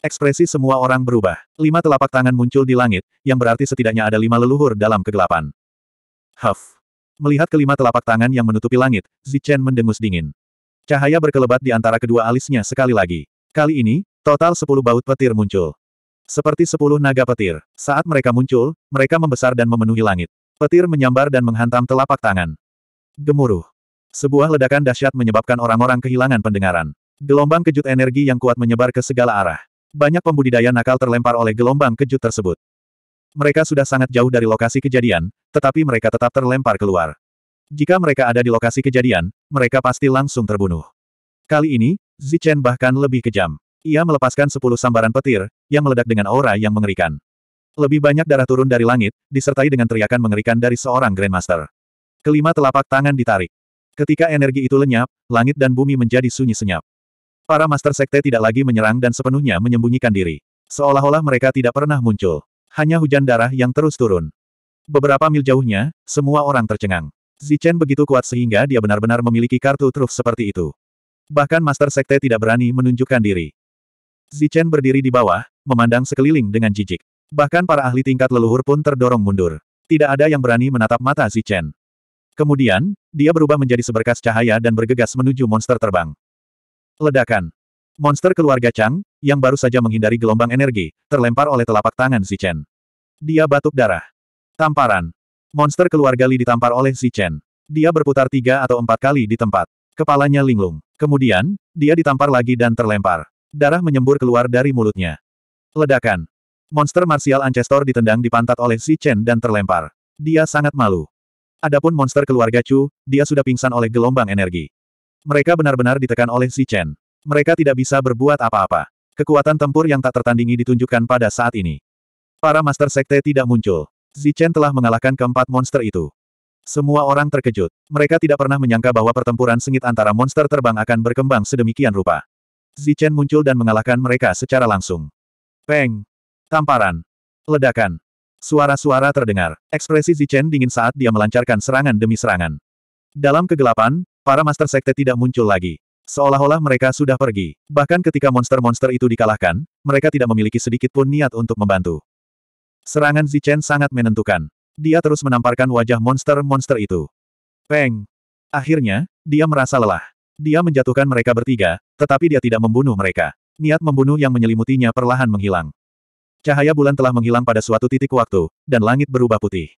S1: Ekspresi semua orang berubah. Lima telapak tangan muncul di langit, yang berarti setidaknya ada lima leluhur dalam kegelapan. Huff. Melihat kelima telapak tangan yang menutupi langit, Zichen mendengus dingin. Cahaya berkelebat di antara kedua alisnya sekali lagi. Kali ini, total sepuluh baut petir muncul. Seperti sepuluh naga petir, saat mereka muncul, mereka membesar dan memenuhi langit. Petir menyambar dan menghantam telapak tangan. Gemuruh. Sebuah ledakan dahsyat menyebabkan orang-orang kehilangan pendengaran. Gelombang kejut energi yang kuat menyebar ke segala arah. Banyak pembudidaya nakal terlempar oleh gelombang kejut tersebut. Mereka sudah sangat jauh dari lokasi kejadian, tetapi mereka tetap terlempar keluar. Jika mereka ada di lokasi kejadian, mereka pasti langsung terbunuh. Kali ini, Zichen bahkan lebih kejam. Ia melepaskan sepuluh sambaran petir, yang meledak dengan aura yang mengerikan. Lebih banyak darah turun dari langit, disertai dengan teriakan mengerikan dari seorang Grandmaster. Kelima telapak tangan ditarik. Ketika energi itu lenyap, langit dan bumi menjadi sunyi senyap. Para Master Sekte tidak lagi menyerang dan sepenuhnya menyembunyikan diri. Seolah-olah mereka tidak pernah muncul. Hanya hujan darah yang terus turun. Beberapa mil jauhnya, semua orang tercengang. Zichen begitu kuat sehingga dia benar-benar memiliki kartu truf seperti itu. Bahkan Master Sekte tidak berani menunjukkan diri. Zichen berdiri di bawah, memandang sekeliling dengan jijik. Bahkan para ahli tingkat leluhur pun terdorong mundur. Tidak ada yang berani menatap mata Zichen. Kemudian, dia berubah menjadi seberkas cahaya dan bergegas menuju monster terbang. Ledakan. Monster keluarga Chang, yang baru saja menghindari gelombang energi, terlempar oleh telapak tangan si Chen. Dia batuk darah. Tamparan. Monster keluarga Li ditampar oleh si Chen. Dia berputar tiga atau empat kali di tempat. Kepalanya linglung. Kemudian, dia ditampar lagi dan terlempar. Darah menyembur keluar dari mulutnya. Ledakan. Monster Martial Ancestor ditendang di pantat oleh si Chen dan terlempar. Dia sangat malu. Adapun monster keluarga Chu, dia sudah pingsan oleh gelombang energi. Mereka benar-benar ditekan oleh si Chen. Mereka tidak bisa berbuat apa-apa. Kekuatan tempur yang tak tertandingi ditunjukkan pada saat ini. Para Master Sekte tidak muncul. Zichen telah mengalahkan keempat monster itu. Semua orang terkejut. Mereka tidak pernah menyangka bahwa pertempuran sengit antara monster terbang akan berkembang sedemikian rupa. Zichen muncul dan mengalahkan mereka secara langsung. Peng! Tamparan! Ledakan! Suara-suara terdengar. Ekspresi Zichen dingin saat dia melancarkan serangan demi serangan. Dalam kegelapan, para Master Sekte tidak muncul lagi. Seolah-olah mereka sudah pergi. Bahkan ketika monster-monster itu dikalahkan, mereka tidak memiliki sedikit pun niat untuk membantu. Serangan Zichen sangat menentukan. Dia terus menamparkan wajah monster-monster itu. Peng! Akhirnya, dia merasa lelah. Dia menjatuhkan mereka bertiga, tetapi dia tidak membunuh mereka. Niat membunuh yang menyelimutinya perlahan menghilang. Cahaya bulan telah menghilang pada suatu titik waktu, dan langit berubah putih.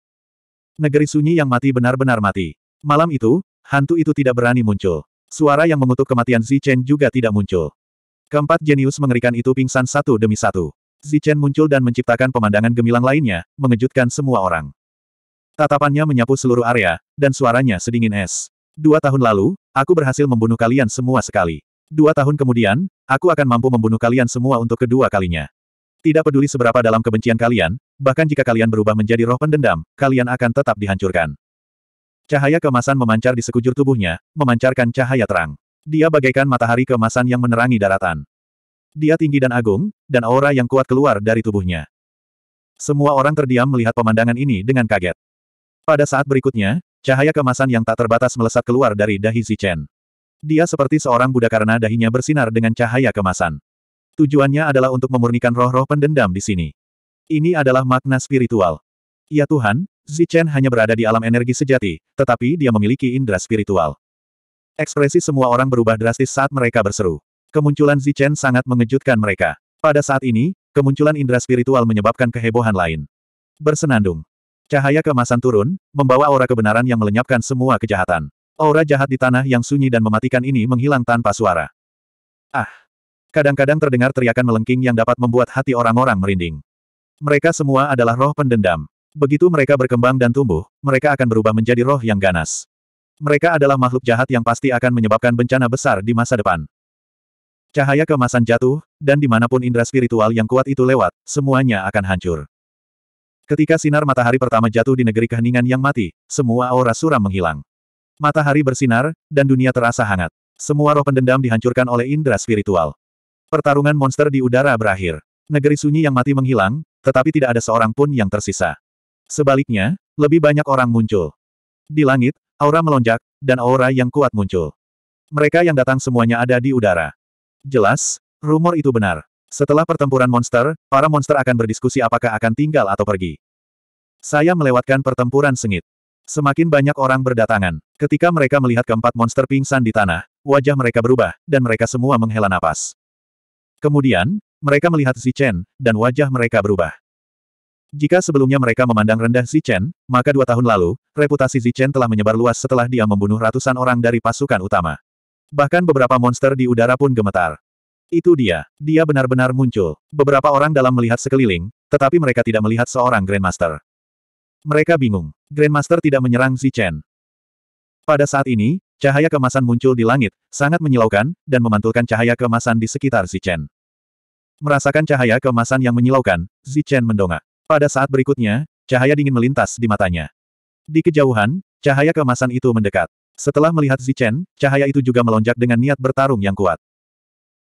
S1: Negeri sunyi yang mati benar-benar mati. Malam itu, hantu itu tidak berani muncul. Suara yang mengutuk kematian Zichen juga tidak muncul. Keempat jenius mengerikan itu pingsan satu demi satu. Zichen muncul dan menciptakan pemandangan gemilang lainnya, mengejutkan semua orang. Tatapannya menyapu seluruh area, dan suaranya sedingin es. Dua tahun lalu, aku berhasil membunuh kalian semua sekali. Dua tahun kemudian, aku akan mampu membunuh kalian semua untuk kedua kalinya. Tidak peduli seberapa dalam kebencian kalian, bahkan jika kalian berubah menjadi roh pendendam, kalian akan tetap dihancurkan. Cahaya kemasan memancar di sekujur tubuhnya, memancarkan cahaya terang. Dia bagaikan matahari kemasan yang menerangi daratan. Dia tinggi dan agung, dan aura yang kuat keluar dari tubuhnya. Semua orang terdiam melihat pemandangan ini dengan kaget. Pada saat berikutnya, cahaya kemasan yang tak terbatas melesat keluar dari dahi Zichen. Dia seperti seorang Buddha karena dahinya bersinar dengan cahaya kemasan. Tujuannya adalah untuk memurnikan roh-roh pendendam di sini. Ini adalah makna spiritual. Ya Tuhan, Zichen hanya berada di alam energi sejati, tetapi dia memiliki indera spiritual. Ekspresi semua orang berubah drastis saat mereka berseru. Kemunculan Zichen sangat mengejutkan mereka. Pada saat ini, kemunculan indera spiritual menyebabkan kehebohan lain. Bersenandung. Cahaya keemasan turun, membawa aura kebenaran yang melenyapkan semua kejahatan. Aura jahat di tanah yang sunyi dan mematikan ini menghilang tanpa suara. Ah! Kadang-kadang terdengar teriakan melengking yang dapat membuat hati orang-orang merinding. Mereka semua adalah roh pendendam. Begitu mereka berkembang dan tumbuh, mereka akan berubah menjadi roh yang ganas. Mereka adalah makhluk jahat yang pasti akan menyebabkan bencana besar di masa depan. Cahaya kemasan jatuh, dan dimanapun indera spiritual yang kuat itu lewat, semuanya akan hancur. Ketika sinar matahari pertama jatuh di negeri keheningan yang mati, semua aura suram menghilang. Matahari bersinar, dan dunia terasa hangat. Semua roh pendendam dihancurkan oleh indera spiritual. Pertarungan monster di udara berakhir. Negeri sunyi yang mati menghilang, tetapi tidak ada seorang pun yang tersisa. Sebaliknya, lebih banyak orang muncul. Di langit, aura melonjak, dan aura yang kuat muncul. Mereka yang datang semuanya ada di udara. Jelas, rumor itu benar. Setelah pertempuran monster, para monster akan berdiskusi apakah akan tinggal atau pergi. Saya melewatkan pertempuran sengit. Semakin banyak orang berdatangan. Ketika mereka melihat keempat monster pingsan di tanah, wajah mereka berubah, dan mereka semua menghela napas. Kemudian, mereka melihat Zichen, dan wajah mereka berubah. Jika sebelumnya mereka memandang rendah Zichen, maka dua tahun lalu, reputasi Zichen telah menyebar luas setelah dia membunuh ratusan orang dari pasukan utama. Bahkan beberapa monster di udara pun gemetar. Itu dia. Dia benar-benar muncul. Beberapa orang dalam melihat sekeliling, tetapi mereka tidak melihat seorang Grandmaster. Mereka bingung. Grandmaster tidak menyerang Zichen. Pada saat ini, cahaya kemasan muncul di langit, sangat menyilaukan, dan memantulkan cahaya kemasan di sekitar Zichen. Merasakan cahaya kemasan yang menyilaukan, Zichen mendongak. Pada saat berikutnya, cahaya dingin melintas di matanya. Di kejauhan, cahaya kemasan itu mendekat. Setelah melihat Zichen, cahaya itu juga melonjak dengan niat bertarung yang kuat.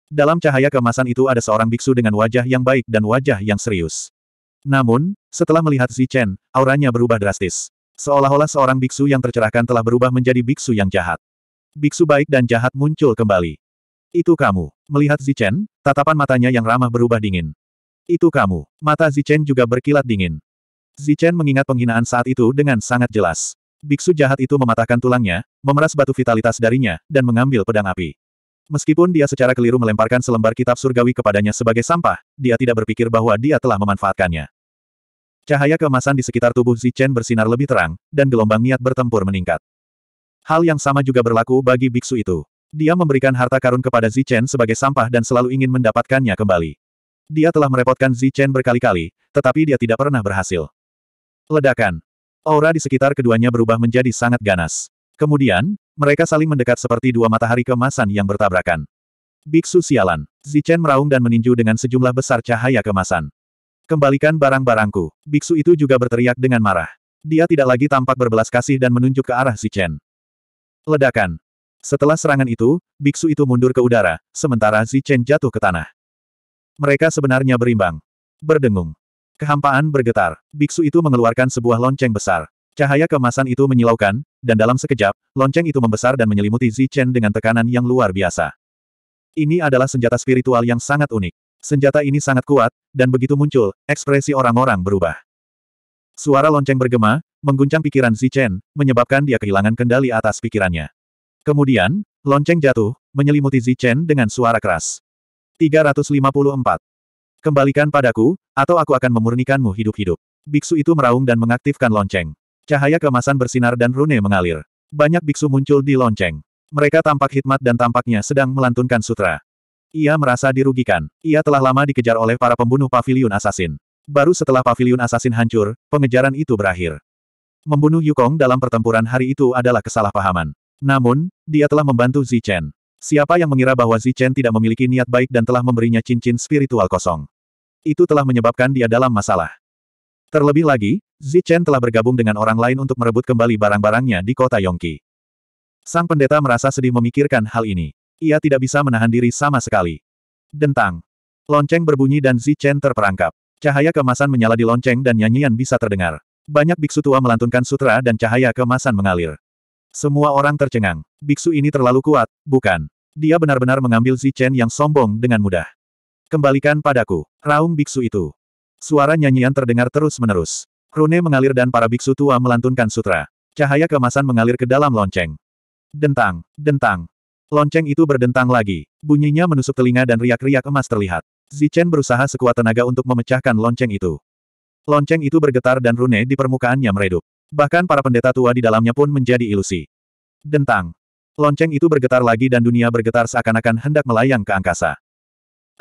S1: Dalam cahaya kemasan itu ada seorang biksu dengan wajah yang baik dan wajah yang serius. Namun, setelah melihat Zichen, auranya berubah drastis. Seolah-olah seorang biksu yang tercerahkan telah berubah menjadi biksu yang jahat. Biksu baik dan jahat muncul kembali. Itu kamu. Melihat Zichen, tatapan matanya yang ramah berubah dingin. Itu kamu. Mata Zichen juga berkilat dingin. Zichen mengingat penghinaan saat itu dengan sangat jelas. Biksu jahat itu mematahkan tulangnya, memeras batu vitalitas darinya, dan mengambil pedang api. Meskipun dia secara keliru melemparkan selembar kitab surgawi kepadanya sebagai sampah, dia tidak berpikir bahwa dia telah memanfaatkannya. Cahaya keemasan di sekitar tubuh Zichen bersinar lebih terang, dan gelombang niat bertempur meningkat. Hal yang sama juga berlaku bagi biksu itu. Dia memberikan harta karun kepada Zichen sebagai sampah dan selalu ingin mendapatkannya kembali. Dia telah merepotkan Zichen berkali-kali, tetapi dia tidak pernah berhasil. Ledakan. Aura di sekitar keduanya berubah menjadi sangat ganas. Kemudian, mereka saling mendekat seperti dua matahari kemasan yang bertabrakan. Biksu sialan. Zichen meraung dan meninju dengan sejumlah besar cahaya kemasan. Kembalikan barang-barangku. Biksu itu juga berteriak dengan marah. Dia tidak lagi tampak berbelas kasih dan menunjuk ke arah Zichen. Ledakan. Setelah serangan itu, biksu itu mundur ke udara, sementara Zichen jatuh ke tanah. Mereka sebenarnya berimbang. Berdengung. Kehampaan bergetar. Biksu itu mengeluarkan sebuah lonceng besar. Cahaya kemasan itu menyilaukan, dan dalam sekejap, lonceng itu membesar dan menyelimuti Zichen dengan tekanan yang luar biasa. Ini adalah senjata spiritual yang sangat unik. Senjata ini sangat kuat, dan begitu muncul, ekspresi orang-orang berubah. Suara lonceng bergema, mengguncang pikiran Zichen, menyebabkan dia kehilangan kendali atas pikirannya. Kemudian, lonceng jatuh, menyelimuti Zichen dengan suara keras. 354. Kembalikan padaku, atau aku akan memurnikanmu hidup-hidup. Biksu itu meraung dan mengaktifkan lonceng. Cahaya kemasan bersinar dan rune mengalir. Banyak biksu muncul di lonceng. Mereka tampak hikmat dan tampaknya sedang melantunkan sutra. Ia merasa dirugikan. Ia telah lama dikejar oleh para pembunuh paviliun asasin. Baru setelah pavilion asasin hancur, pengejaran itu berakhir. Membunuh Yukong dalam pertempuran hari itu adalah kesalahpahaman. Namun, dia telah membantu Zichen. Siapa yang mengira bahwa Zichen tidak memiliki niat baik dan telah memberinya cincin spiritual kosong? Itu telah menyebabkan dia dalam masalah. Terlebih lagi, Zichen telah bergabung dengan orang lain untuk merebut kembali barang-barangnya di kota Yongki. Sang pendeta merasa sedih memikirkan hal ini. Ia tidak bisa menahan diri sama sekali. Dentang. Lonceng berbunyi dan Zichen terperangkap. Cahaya kemasan menyala di lonceng dan nyanyian bisa terdengar. Banyak biksu tua melantunkan sutra dan cahaya kemasan mengalir. Semua orang tercengang. Biksu ini terlalu kuat, bukan? Dia benar-benar mengambil Zichen yang sombong dengan mudah. Kembalikan padaku, raung biksu itu. Suara nyanyian terdengar terus-menerus. Rune mengalir dan para biksu tua melantunkan sutra. Cahaya kemasan mengalir ke dalam lonceng. Dentang, dentang. Lonceng itu berdentang lagi. Bunyinya menusuk telinga dan riak-riak emas terlihat. Zichen berusaha sekuat tenaga untuk memecahkan lonceng itu. Lonceng itu bergetar dan Rune di permukaannya meredup. Bahkan para pendeta tua di dalamnya pun menjadi ilusi. Dentang, Lonceng itu bergetar lagi dan dunia bergetar seakan-akan hendak melayang ke angkasa.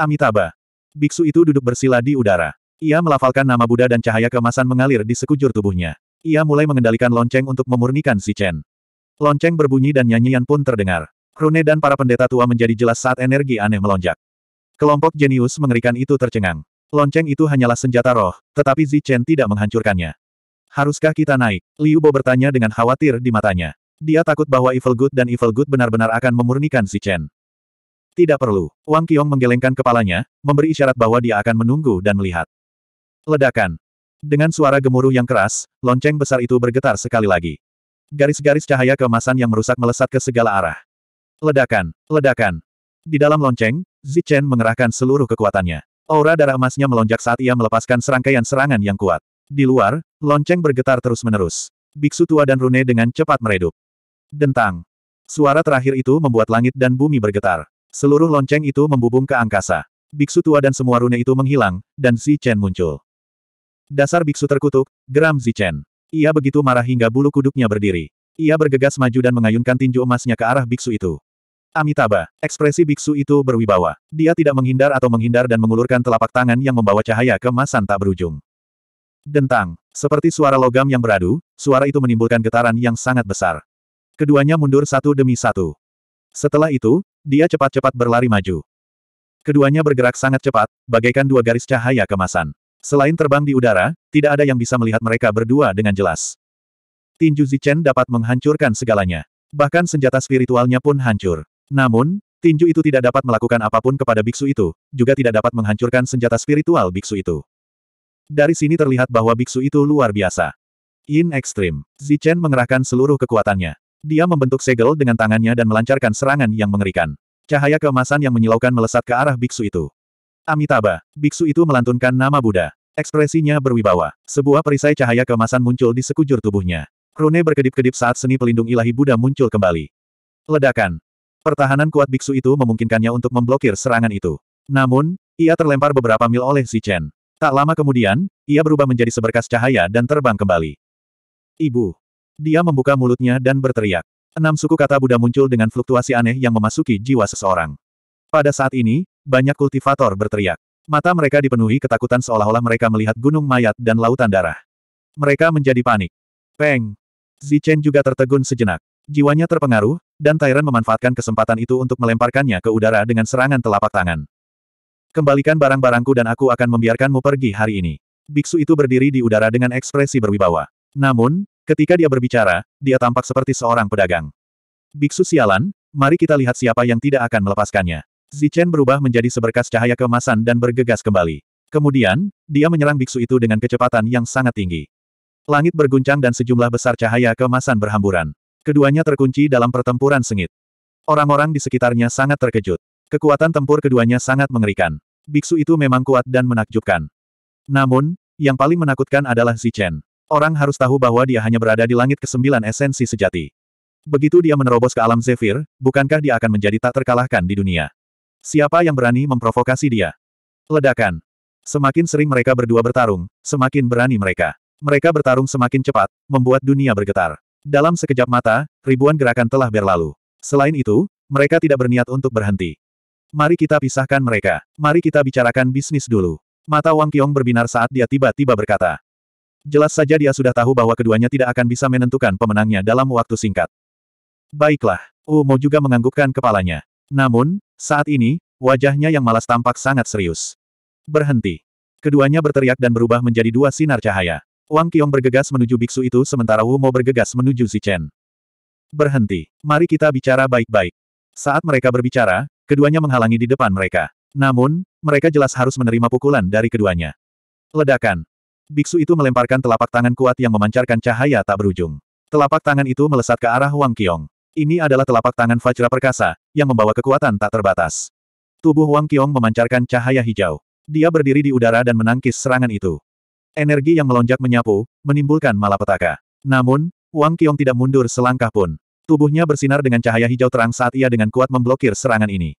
S1: Amitabha. Biksu itu duduk bersila di udara. Ia melafalkan nama Buddha dan cahaya kemasan mengalir di sekujur tubuhnya. Ia mulai mengendalikan lonceng untuk memurnikan si Chen. Lonceng berbunyi dan nyanyian pun terdengar. Rune dan para pendeta tua menjadi jelas saat energi aneh melonjak. Kelompok jenius mengerikan itu tercengang. Lonceng itu hanyalah senjata roh, tetapi Zichen tidak menghancurkannya. Haruskah kita naik? Liu Bo bertanya dengan khawatir di matanya. Dia takut bahwa Evil Good dan Evil Good benar-benar akan memurnikan si Chen. Tidak perlu. Wang Qiong menggelengkan kepalanya, memberi isyarat bahwa dia akan menunggu dan melihat. Ledakan. Dengan suara gemuruh yang keras, lonceng besar itu bergetar sekali lagi. Garis-garis cahaya keemasan yang merusak melesat ke segala arah. Ledakan. Ledakan. Di dalam lonceng, Zichen mengerahkan seluruh kekuatannya. Aura darah emasnya melonjak saat ia melepaskan serangkaian serangan yang kuat. Di luar, lonceng bergetar terus-menerus. Biksu tua dan Rune dengan cepat meredup. Dentang. Suara terakhir itu membuat langit dan bumi bergetar. Seluruh lonceng itu membubung ke angkasa. Biksu tua dan semua rune itu menghilang, dan Xi Chen muncul. Dasar biksu terkutuk, geram Xi Chen. Ia begitu marah hingga bulu kuduknya berdiri. Ia bergegas maju dan mengayunkan tinju emasnya ke arah biksu itu. Amitabha, ekspresi biksu itu berwibawa. Dia tidak menghindar atau menghindar dan mengulurkan telapak tangan yang membawa cahaya kemasan tak berujung. Dentang, seperti suara logam yang beradu, suara itu menimbulkan getaran yang sangat besar. Keduanya mundur satu demi satu. Setelah itu, dia cepat-cepat berlari maju. Keduanya bergerak sangat cepat, bagaikan dua garis cahaya kemasan. Selain terbang di udara, tidak ada yang bisa melihat mereka berdua dengan jelas. Tinju Zichen dapat menghancurkan segalanya. Bahkan senjata spiritualnya pun hancur. Namun, tinju itu tidak dapat melakukan apapun kepada biksu itu, juga tidak dapat menghancurkan senjata spiritual biksu itu. Dari sini terlihat bahwa biksu itu luar biasa. in ekstrim. Zichen mengerahkan seluruh kekuatannya. Dia membentuk segel dengan tangannya dan melancarkan serangan yang mengerikan. Cahaya keemasan yang menyilaukan melesat ke arah biksu itu. Amitabha, biksu itu melantunkan nama Buddha. Ekspresinya berwibawa. Sebuah perisai cahaya keemasan muncul di sekujur tubuhnya. Rune berkedip-kedip saat seni pelindung ilahi Buddha muncul kembali. Ledakan. Pertahanan kuat biksu itu memungkinkannya untuk memblokir serangan itu. Namun, ia terlempar beberapa mil oleh Si Chen. Tak lama kemudian, ia berubah menjadi seberkas cahaya dan terbang kembali. Ibu. Dia membuka mulutnya dan berteriak. Enam suku kata Buddha muncul dengan fluktuasi aneh yang memasuki jiwa seseorang. Pada saat ini, banyak kultivator berteriak. Mata mereka dipenuhi ketakutan seolah-olah mereka melihat gunung mayat dan lautan darah. Mereka menjadi panik. Peng! Zichen juga tertegun sejenak. Jiwanya terpengaruh, dan Tyrant memanfaatkan kesempatan itu untuk melemparkannya ke udara dengan serangan telapak tangan. Kembalikan barang-barangku dan aku akan membiarkanmu pergi hari ini. Biksu itu berdiri di udara dengan ekspresi berwibawa. Namun, Ketika dia berbicara, dia tampak seperti seorang pedagang. Biksu sialan, mari kita lihat siapa yang tidak akan melepaskannya. Zichen berubah menjadi seberkas cahaya kemasan dan bergegas kembali. Kemudian, dia menyerang biksu itu dengan kecepatan yang sangat tinggi. Langit berguncang dan sejumlah besar cahaya kemasan berhamburan. Keduanya terkunci dalam pertempuran sengit. Orang-orang di sekitarnya sangat terkejut. Kekuatan tempur keduanya sangat mengerikan. Biksu itu memang kuat dan menakjubkan. Namun, yang paling menakutkan adalah Zichen. Orang harus tahu bahwa dia hanya berada di langit kesembilan esensi sejati. Begitu dia menerobos ke alam Zephyr, bukankah dia akan menjadi tak terkalahkan di dunia? Siapa yang berani memprovokasi dia? Ledakan. Semakin sering mereka berdua bertarung, semakin berani mereka. Mereka bertarung semakin cepat, membuat dunia bergetar. Dalam sekejap mata, ribuan gerakan telah berlalu. Selain itu, mereka tidak berniat untuk berhenti. Mari kita pisahkan mereka. Mari kita bicarakan bisnis dulu. Mata Wang Qiong berbinar saat dia tiba-tiba berkata. Jelas saja dia sudah tahu bahwa keduanya tidak akan bisa menentukan pemenangnya dalam waktu singkat. Baiklah, Umo juga menganggukkan kepalanya. Namun, saat ini, wajahnya yang malas tampak sangat serius. Berhenti. Keduanya berteriak dan berubah menjadi dua sinar cahaya. Wang Qiong bergegas menuju biksu itu sementara Wu bergegas menuju Chen. Berhenti. Mari kita bicara baik-baik. Saat mereka berbicara, keduanya menghalangi di depan mereka. Namun, mereka jelas harus menerima pukulan dari keduanya. Ledakan. Biksu itu melemparkan telapak tangan kuat yang memancarkan cahaya tak berujung. Telapak tangan itu melesat ke arah Wang Qiong. Ini adalah telapak tangan Fajra Perkasa, yang membawa kekuatan tak terbatas. Tubuh Wang Qiong memancarkan cahaya hijau. Dia berdiri di udara dan menangkis serangan itu. Energi yang melonjak menyapu, menimbulkan malapetaka. Namun, Wang Qiong tidak mundur selangkah pun. Tubuhnya bersinar dengan cahaya hijau terang saat ia dengan kuat memblokir serangan ini.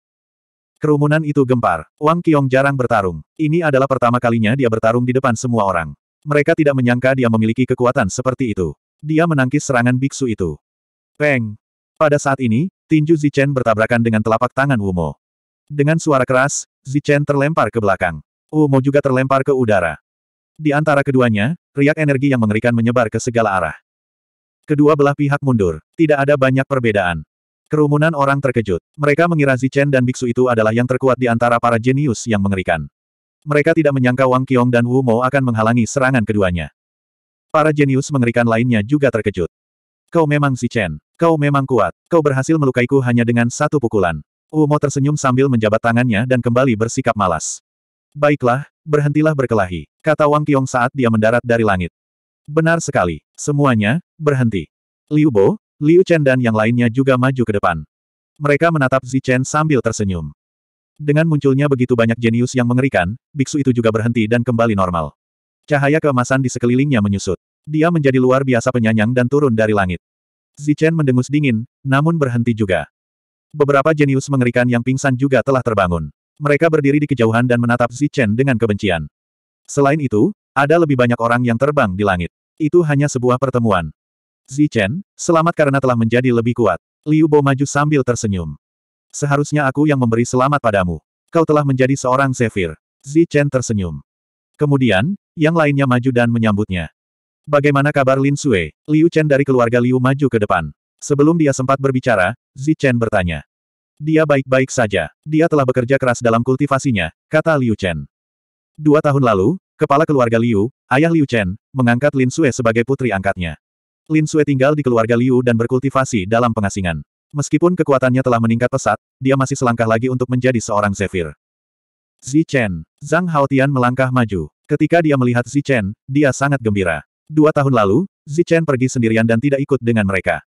S1: Kerumunan itu gempar. Wang Qiong jarang bertarung. Ini adalah pertama kalinya dia bertarung di depan semua orang. Mereka tidak menyangka dia memiliki kekuatan seperti itu. Dia menangkis serangan biksu itu. Peng! Pada saat ini, tinju Zichen bertabrakan dengan telapak tangan Wumo. Dengan suara keras, Zichen terlempar ke belakang. Wumo juga terlempar ke udara. Di antara keduanya, riak energi yang mengerikan menyebar ke segala arah. Kedua belah pihak mundur. Tidak ada banyak perbedaan. Kerumunan orang terkejut. Mereka mengira Zichen dan biksu itu adalah yang terkuat di antara para jenius yang mengerikan. Mereka tidak menyangka Wang Qiong dan Wu Mo akan menghalangi serangan keduanya. Para jenius mengerikan lainnya juga terkejut. Kau memang si Chen. Kau memang kuat. Kau berhasil melukaiku hanya dengan satu pukulan. Wu Mo tersenyum sambil menjabat tangannya dan kembali bersikap malas. Baiklah, berhentilah berkelahi, kata Wang Qiong saat dia mendarat dari langit. Benar sekali. Semuanya, berhenti. Liu Bo, Liu Chen dan yang lainnya juga maju ke depan. Mereka menatap Zi Chen sambil tersenyum. Dengan munculnya begitu banyak jenius yang mengerikan, biksu itu juga berhenti dan kembali normal. Cahaya keemasan di sekelilingnya menyusut. Dia menjadi luar biasa penyanyang dan turun dari langit. Zichen mendengus dingin, namun berhenti juga. Beberapa jenius mengerikan yang pingsan juga telah terbangun. Mereka berdiri di kejauhan dan menatap Zichen dengan kebencian. Selain itu, ada lebih banyak orang yang terbang di langit. Itu hanya sebuah pertemuan. Zichen, selamat karena telah menjadi lebih kuat. Liu Bo maju sambil tersenyum. Seharusnya aku yang memberi selamat padamu. Kau telah menjadi seorang sevir. Zi Chen tersenyum. Kemudian, yang lainnya maju dan menyambutnya. Bagaimana kabar Lin Sue? Liu Chen dari keluarga Liu maju ke depan. Sebelum dia sempat berbicara, Zi Chen bertanya. Dia baik-baik saja. Dia telah bekerja keras dalam kultivasinya, kata Liu Chen. Dua tahun lalu, kepala keluarga Liu, ayah Liu Chen, mengangkat Lin Sue sebagai putri angkatnya. Lin Sue tinggal di keluarga Liu dan berkultivasi dalam pengasingan. Meskipun kekuatannya telah meningkat pesat, dia masih selangkah lagi untuk menjadi seorang Zephyr. Zi Chen. Zhang Haotian melangkah maju. Ketika dia melihat Zi Chen, dia sangat gembira. Dua tahun lalu, Zi Chen pergi sendirian dan tidak ikut dengan mereka.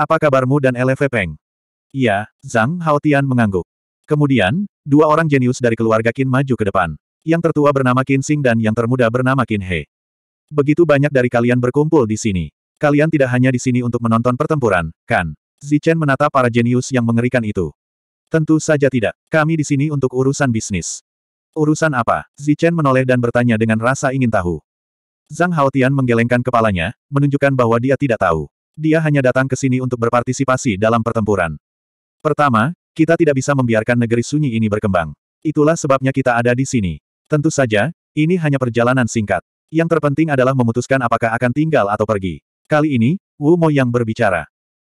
S1: Apa kabarmu dan LV Peng? Iya, Zhang Haotian mengangguk. Kemudian, dua orang jenius dari keluarga Qin maju ke depan. Yang tertua bernama Qin Xing dan yang termuda bernama Qin He. Begitu banyak dari kalian berkumpul di sini. Kalian tidak hanya di sini untuk menonton pertempuran, kan? Zichen menata para jenius yang mengerikan itu. Tentu saja tidak. Kami di sini untuk urusan bisnis. Urusan apa? Zichen menoleh dan bertanya dengan rasa ingin tahu. Zhang Haotian menggelengkan kepalanya, menunjukkan bahwa dia tidak tahu. Dia hanya datang ke sini untuk berpartisipasi dalam pertempuran. Pertama, kita tidak bisa membiarkan negeri sunyi ini berkembang. Itulah sebabnya kita ada di sini. Tentu saja, ini hanya perjalanan singkat. Yang terpenting adalah memutuskan apakah akan tinggal atau pergi. Kali ini, Wu Mo yang berbicara.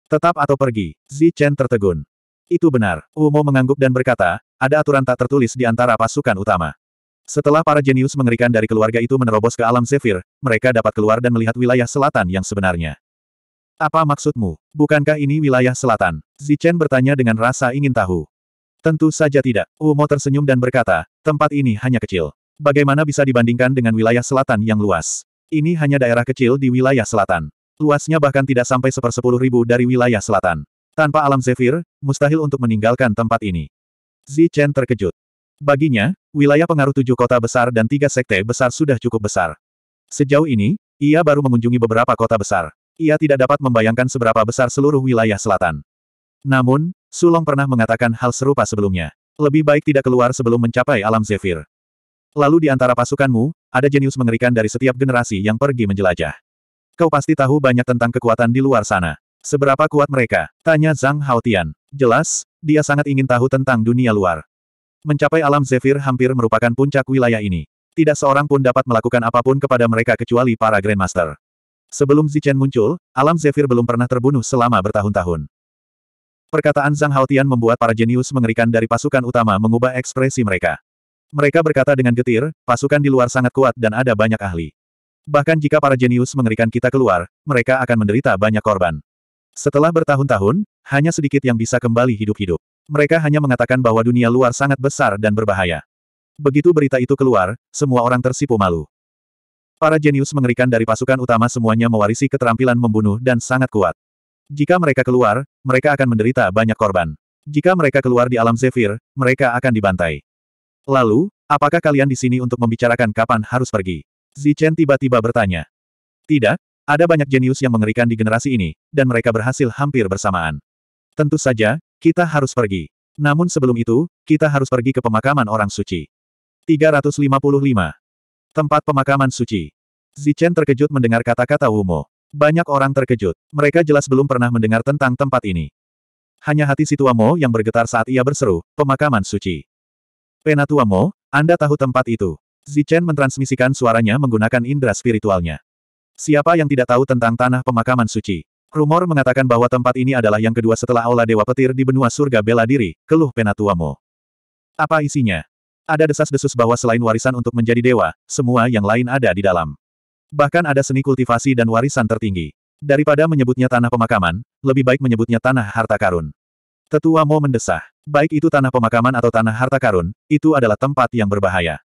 S1: Tetap atau pergi, Zi Chen tertegun. Itu benar, Umo mengangguk dan berkata, ada aturan tak tertulis di antara pasukan utama. Setelah para jenius mengerikan dari keluarga itu menerobos ke alam Zephyr, mereka dapat keluar dan melihat wilayah selatan yang sebenarnya. Apa maksudmu? Bukankah ini wilayah selatan? Zi Chen bertanya dengan rasa ingin tahu. Tentu saja tidak. Umo tersenyum dan berkata, tempat ini hanya kecil. Bagaimana bisa dibandingkan dengan wilayah selatan yang luas? Ini hanya daerah kecil di wilayah selatan. Luasnya bahkan tidak sampai sepersepuluh ribu dari wilayah selatan. Tanpa alam zefir, mustahil untuk meninggalkan tempat ini. Zi Chen terkejut. Baginya, wilayah pengaruh tujuh kota besar dan tiga sekte besar sudah cukup besar. Sejauh ini, ia baru mengunjungi beberapa kota besar. Ia tidak dapat membayangkan seberapa besar seluruh wilayah selatan. Namun, Sulong pernah mengatakan hal serupa sebelumnya. Lebih baik tidak keluar sebelum mencapai alam zefir. Lalu di antara pasukanmu, ada jenius mengerikan dari setiap generasi yang pergi menjelajah. Kau pasti tahu banyak tentang kekuatan di luar sana. Seberapa kuat mereka? Tanya Zhang Haotian. Jelas, dia sangat ingin tahu tentang dunia luar. Mencapai alam Zephyr hampir merupakan puncak wilayah ini. Tidak seorang pun dapat melakukan apapun kepada mereka kecuali para Grandmaster. Sebelum Zichen muncul, alam Zephyr belum pernah terbunuh selama bertahun-tahun. Perkataan Zhang Haotian membuat para jenius mengerikan dari pasukan utama mengubah ekspresi mereka. Mereka berkata dengan getir, pasukan di luar sangat kuat dan ada banyak ahli. Bahkan jika para jenius mengerikan kita keluar, mereka akan menderita banyak korban. Setelah bertahun-tahun, hanya sedikit yang bisa kembali hidup-hidup. Mereka hanya mengatakan bahwa dunia luar sangat besar dan berbahaya. Begitu berita itu keluar, semua orang tersipu malu. Para jenius mengerikan dari pasukan utama semuanya mewarisi keterampilan membunuh dan sangat kuat. Jika mereka keluar, mereka akan menderita banyak korban. Jika mereka keluar di alam Zephyr, mereka akan dibantai. Lalu, apakah kalian di sini untuk membicarakan kapan harus pergi? Zichen tiba-tiba bertanya. Tidak, ada banyak jenius yang mengerikan di generasi ini, dan mereka berhasil hampir bersamaan. Tentu saja, kita harus pergi. Namun sebelum itu, kita harus pergi ke pemakaman orang suci. 355. Tempat pemakaman suci. Zichen terkejut mendengar kata-kata Wumo. Banyak orang terkejut. Mereka jelas belum pernah mendengar tentang tempat ini. Hanya hati si Mo yang bergetar saat ia berseru, pemakaman suci. Penatuamo, Anda tahu tempat itu. Zichen mentransmisikan suaranya menggunakan indera spiritualnya. Siapa yang tidak tahu tentang tanah pemakaman suci? Rumor mengatakan bahwa tempat ini adalah yang kedua setelah aula dewa petir di benua surga bela diri, keluh penatuamu. Apa isinya? Ada desas-desus bahwa selain warisan untuk menjadi dewa, semua yang lain ada di dalam. Bahkan ada seni kultivasi dan warisan tertinggi. Daripada menyebutnya tanah pemakaman, lebih baik menyebutnya tanah harta karun. Tetua Mo mendesah. Baik itu tanah pemakaman atau tanah harta karun, itu adalah tempat yang berbahaya.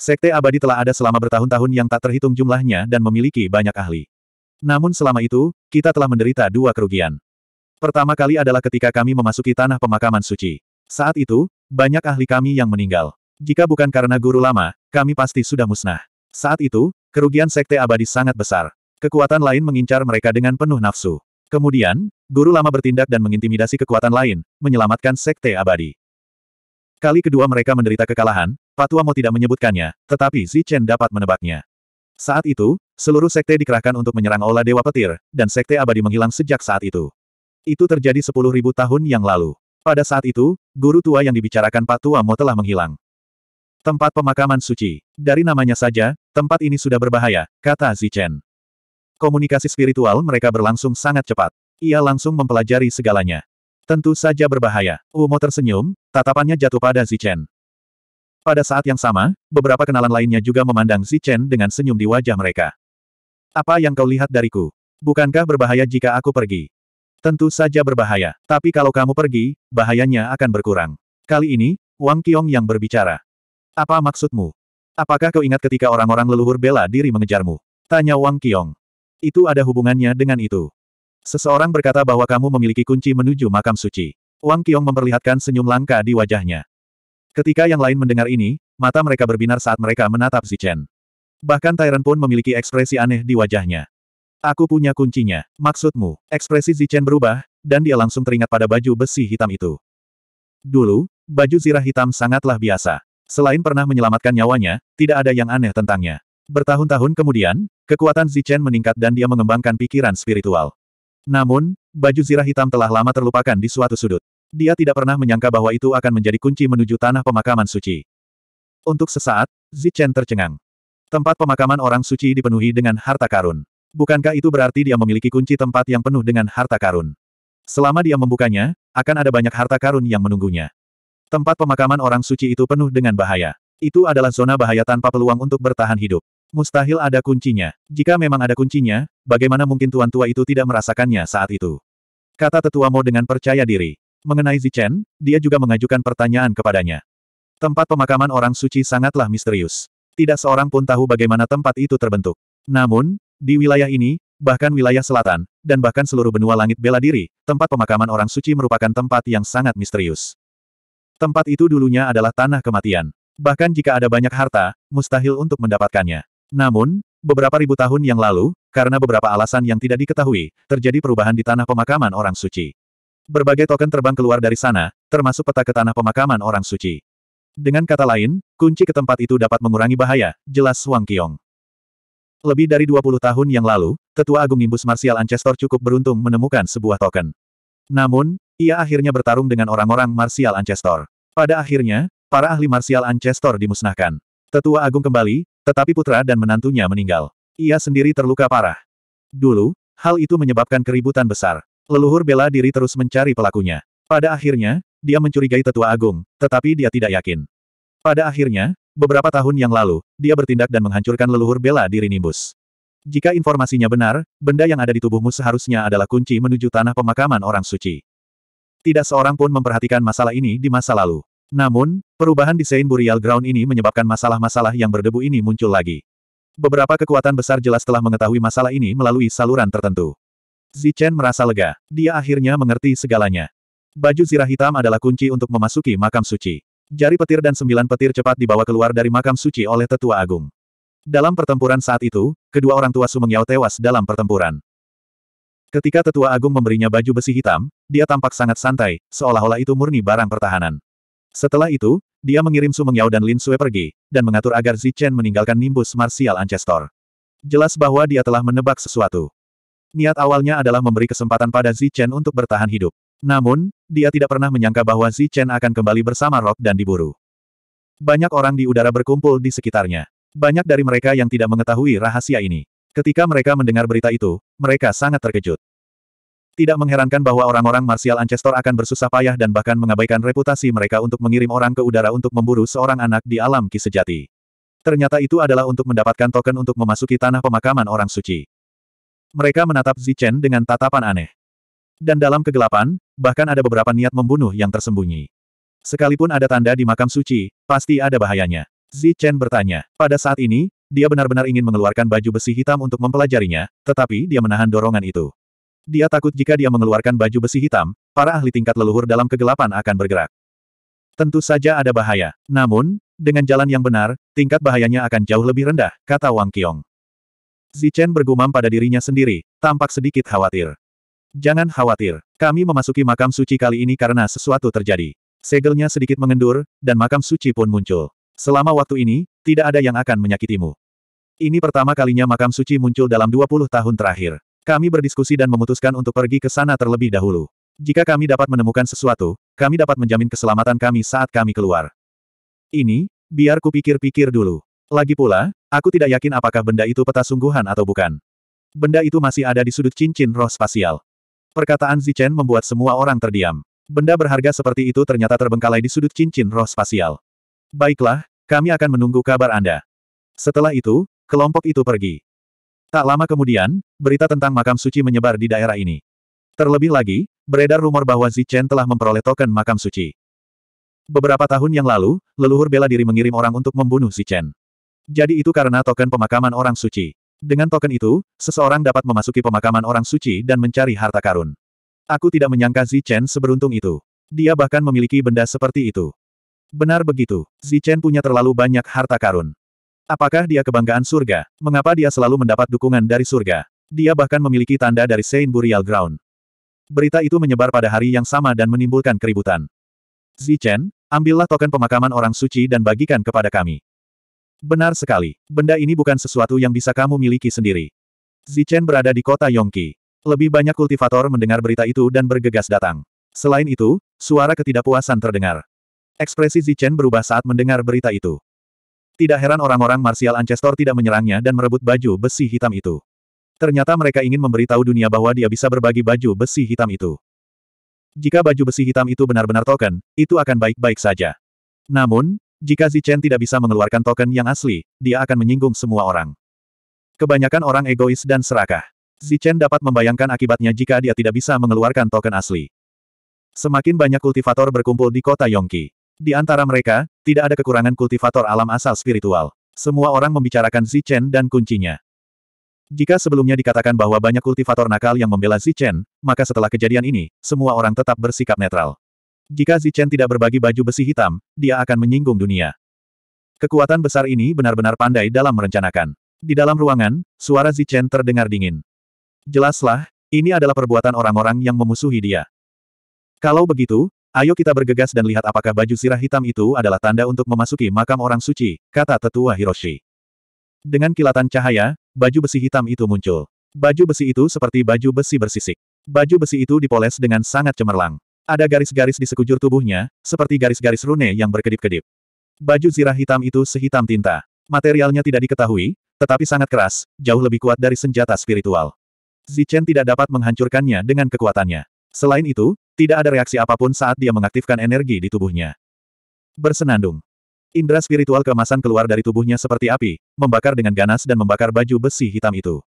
S1: Sekte abadi telah ada selama bertahun-tahun yang tak terhitung jumlahnya dan memiliki banyak ahli. Namun selama itu, kita telah menderita dua kerugian. Pertama kali adalah ketika kami memasuki tanah pemakaman suci. Saat itu, banyak ahli kami yang meninggal. Jika bukan karena guru lama, kami pasti sudah musnah. Saat itu, kerugian sekte abadi sangat besar. Kekuatan lain mengincar mereka dengan penuh nafsu. Kemudian, guru lama bertindak dan mengintimidasi kekuatan lain, menyelamatkan sekte abadi. Kali kedua mereka menderita kekalahan, Patua mau tidak menyebutkannya, tetapi Zichen dapat menebaknya. Saat itu, seluruh sekte dikerahkan untuk menyerang Ola Dewa Petir, dan sekte abadi menghilang sejak saat itu. Itu terjadi sepuluh ribu tahun yang lalu. Pada saat itu, guru tua yang dibicarakan Patua Mo telah menghilang. Tempat pemakaman suci. Dari namanya saja, tempat ini sudah berbahaya, kata Zichen. Komunikasi spiritual mereka berlangsung sangat cepat. Ia langsung mempelajari segalanya. Tentu saja berbahaya. Umo tersenyum, Tatapannya jatuh pada Zichen. Pada saat yang sama, beberapa kenalan lainnya juga memandang Zichen dengan senyum di wajah mereka. Apa yang kau lihat dariku? Bukankah berbahaya jika aku pergi? Tentu saja berbahaya, tapi kalau kamu pergi, bahayanya akan berkurang. Kali ini, Wang Qiong yang berbicara. Apa maksudmu? Apakah kau ingat ketika orang-orang leluhur bela diri mengejarmu? Tanya Wang Qiong. Itu ada hubungannya dengan itu. Seseorang berkata bahwa kamu memiliki kunci menuju makam suci. Wang Qiong memperlihatkan senyum langka di wajahnya. Ketika yang lain mendengar ini, mata mereka berbinar saat mereka menatap Zichen. Bahkan Tyrant pun memiliki ekspresi aneh di wajahnya. Aku punya kuncinya. Maksudmu, ekspresi Zichen berubah, dan dia langsung teringat pada baju besi hitam itu. Dulu, baju zirah hitam sangatlah biasa. Selain pernah menyelamatkan nyawanya, tidak ada yang aneh tentangnya. Bertahun-tahun kemudian, kekuatan Zichen meningkat dan dia mengembangkan pikiran spiritual. Namun, baju zirah hitam telah lama terlupakan di suatu sudut. Dia tidak pernah menyangka bahwa itu akan menjadi kunci menuju tanah pemakaman suci. Untuk sesaat, Zichen tercengang. Tempat pemakaman orang suci dipenuhi dengan harta karun. Bukankah itu berarti dia memiliki kunci tempat yang penuh dengan harta karun? Selama dia membukanya, akan ada banyak harta karun yang menunggunya. Tempat pemakaman orang suci itu penuh dengan bahaya. Itu adalah zona bahaya tanpa peluang untuk bertahan hidup. Mustahil ada kuncinya. Jika memang ada kuncinya, bagaimana mungkin tuan tua itu tidak merasakannya saat itu? Kata tetua Mo dengan percaya diri. Mengenai Zichen, dia juga mengajukan pertanyaan kepadanya. Tempat pemakaman orang suci sangatlah misterius. Tidak seorang pun tahu bagaimana tempat itu terbentuk. Namun, di wilayah ini, bahkan wilayah selatan, dan bahkan seluruh benua langit bela diri, tempat pemakaman orang suci merupakan tempat yang sangat misterius. Tempat itu dulunya adalah tanah kematian. Bahkan jika ada banyak harta, mustahil untuk mendapatkannya. Namun, beberapa ribu tahun yang lalu, karena beberapa alasan yang tidak diketahui, terjadi perubahan di tanah pemakaman orang suci. Berbagai token terbang keluar dari sana, termasuk peta ke tanah pemakaman orang suci. Dengan kata lain, kunci ke tempat itu dapat mengurangi bahaya, jelas Wang Qiong. Lebih dari 20 tahun yang lalu, Tetua Agung Nimbus Marsial Ancestor cukup beruntung menemukan sebuah token. Namun, ia akhirnya bertarung dengan orang-orang Marsial Ancestor. Pada akhirnya, para ahli Marsial Ancestor dimusnahkan. Tetua Agung kembali, tetapi putra dan menantunya meninggal. Ia sendiri terluka parah. Dulu, hal itu menyebabkan keributan besar. Leluhur bela diri terus mencari pelakunya. Pada akhirnya, dia mencurigai tetua agung, tetapi dia tidak yakin. Pada akhirnya, beberapa tahun yang lalu, dia bertindak dan menghancurkan leluhur bela diri Nimbus. Jika informasinya benar, benda yang ada di tubuhmu seharusnya adalah kunci menuju tanah pemakaman orang suci. Tidak seorang pun memperhatikan masalah ini di masa lalu. Namun, perubahan desain Burial Ground ini menyebabkan masalah-masalah yang berdebu ini muncul lagi. Beberapa kekuatan besar jelas telah mengetahui masalah ini melalui saluran tertentu. Zichen merasa lega. Dia akhirnya mengerti segalanya. Baju zirah hitam adalah kunci untuk memasuki makam suci. Jari petir dan sembilan petir cepat dibawa keluar dari makam suci oleh tetua agung. Dalam pertempuran saat itu, kedua orang tua Sumeng Yao tewas dalam pertempuran. Ketika tetua agung memberinya baju besi hitam, dia tampak sangat santai, seolah-olah itu murni barang pertahanan. Setelah itu, dia mengirim Sumeng Yao dan Lin Sue pergi, dan mengatur agar Zichen meninggalkan nimbus martial Ancestor. Jelas bahwa dia telah menebak sesuatu. Niat awalnya adalah memberi kesempatan pada Zi Chen untuk bertahan hidup. Namun, dia tidak pernah menyangka bahwa Zi Chen akan kembali bersama Rock dan diburu. Banyak orang di udara berkumpul di sekitarnya. Banyak dari mereka yang tidak mengetahui rahasia ini. Ketika mereka mendengar berita itu, mereka sangat terkejut. Tidak mengherankan bahwa orang-orang martial Ancestor akan bersusah payah dan bahkan mengabaikan reputasi mereka untuk mengirim orang ke udara untuk memburu seorang anak di alam ki sejati. Ternyata itu adalah untuk mendapatkan token untuk memasuki tanah pemakaman orang suci. Mereka menatap Zichen dengan tatapan aneh. Dan dalam kegelapan, bahkan ada beberapa niat membunuh yang tersembunyi. Sekalipun ada tanda di makam suci, pasti ada bahayanya. Zichen bertanya. Pada saat ini, dia benar-benar ingin mengeluarkan baju besi hitam untuk mempelajarinya, tetapi dia menahan dorongan itu. Dia takut jika dia mengeluarkan baju besi hitam, para ahli tingkat leluhur dalam kegelapan akan bergerak. Tentu saja ada bahaya. Namun, dengan jalan yang benar, tingkat bahayanya akan jauh lebih rendah, kata Wang Qiong. Zichen bergumam pada dirinya sendiri, tampak sedikit khawatir. Jangan khawatir, kami memasuki makam suci kali ini karena sesuatu terjadi. Segelnya sedikit mengendur, dan makam suci pun muncul. Selama waktu ini, tidak ada yang akan menyakitimu. Ini pertama kalinya makam suci muncul dalam 20 tahun terakhir. Kami berdiskusi dan memutuskan untuk pergi ke sana terlebih dahulu. Jika kami dapat menemukan sesuatu, kami dapat menjamin keselamatan kami saat kami keluar. Ini, biar kupikir-pikir dulu. Lagi pula, aku tidak yakin apakah benda itu peta sungguhan atau bukan. Benda itu masih ada di sudut cincin roh spasial. Perkataan Zichen membuat semua orang terdiam. Benda berharga seperti itu ternyata terbengkalai di sudut cincin roh spasial. Baiklah, kami akan menunggu kabar Anda. Setelah itu, kelompok itu pergi. Tak lama kemudian, berita tentang makam suci menyebar di daerah ini. Terlebih lagi, beredar rumor bahwa Zichen telah memperoleh token makam suci. Beberapa tahun yang lalu, leluhur bela diri mengirim orang untuk membunuh Zichen. Jadi itu karena token pemakaman orang suci. Dengan token itu, seseorang dapat memasuki pemakaman orang suci dan mencari harta karun. Aku tidak menyangka Zichen seberuntung itu. Dia bahkan memiliki benda seperti itu. Benar begitu, Zichen punya terlalu banyak harta karun. Apakah dia kebanggaan surga? Mengapa dia selalu mendapat dukungan dari surga? Dia bahkan memiliki tanda dari Saint Burial Ground. Berita itu menyebar pada hari yang sama dan menimbulkan keributan. Zichen, ambillah token pemakaman orang suci dan bagikan kepada kami. Benar sekali, benda ini bukan sesuatu yang bisa kamu miliki sendiri. Zichen berada di kota Yongki. Lebih banyak kultivator mendengar berita itu dan bergegas datang. Selain itu, suara ketidakpuasan terdengar. Ekspresi Zichen berubah saat mendengar berita itu. Tidak heran orang-orang Martial Ancestor tidak menyerangnya dan merebut baju besi hitam itu. Ternyata mereka ingin memberitahu dunia bahwa dia bisa berbagi baju besi hitam itu. Jika baju besi hitam itu benar-benar token, itu akan baik-baik saja. Namun, jika Zichen tidak bisa mengeluarkan token yang asli, dia akan menyinggung semua orang. Kebanyakan orang egois dan serakah. Zichen dapat membayangkan akibatnya jika dia tidak bisa mengeluarkan token asli. Semakin banyak kultivator berkumpul di kota Yongki. Di antara mereka, tidak ada kekurangan kultivator alam asal spiritual. Semua orang membicarakan Zichen dan kuncinya. Jika sebelumnya dikatakan bahwa banyak kultivator nakal yang membela Zichen, maka setelah kejadian ini, semua orang tetap bersikap netral. Jika Zichen tidak berbagi baju besi hitam, dia akan menyinggung dunia. Kekuatan besar ini benar-benar pandai dalam merencanakan. Di dalam ruangan, suara Zichen terdengar dingin. Jelaslah, ini adalah perbuatan orang-orang yang memusuhi dia. Kalau begitu, ayo kita bergegas dan lihat apakah baju sirah hitam itu adalah tanda untuk memasuki makam orang suci, kata tetua Hiroshi. Dengan kilatan cahaya, baju besi hitam itu muncul. Baju besi itu seperti baju besi bersisik. Baju besi itu dipoles dengan sangat cemerlang. Ada garis-garis di sekujur tubuhnya, seperti garis-garis rune yang berkedip-kedip. Baju zirah hitam itu sehitam tinta. Materialnya tidak diketahui, tetapi sangat keras, jauh lebih kuat dari senjata spiritual. Zichen tidak dapat menghancurkannya dengan kekuatannya. Selain itu, tidak ada reaksi apapun saat dia mengaktifkan energi di tubuhnya. Bersenandung. Indra spiritual kemasan keluar dari tubuhnya seperti api, membakar dengan ganas dan membakar baju besi hitam itu.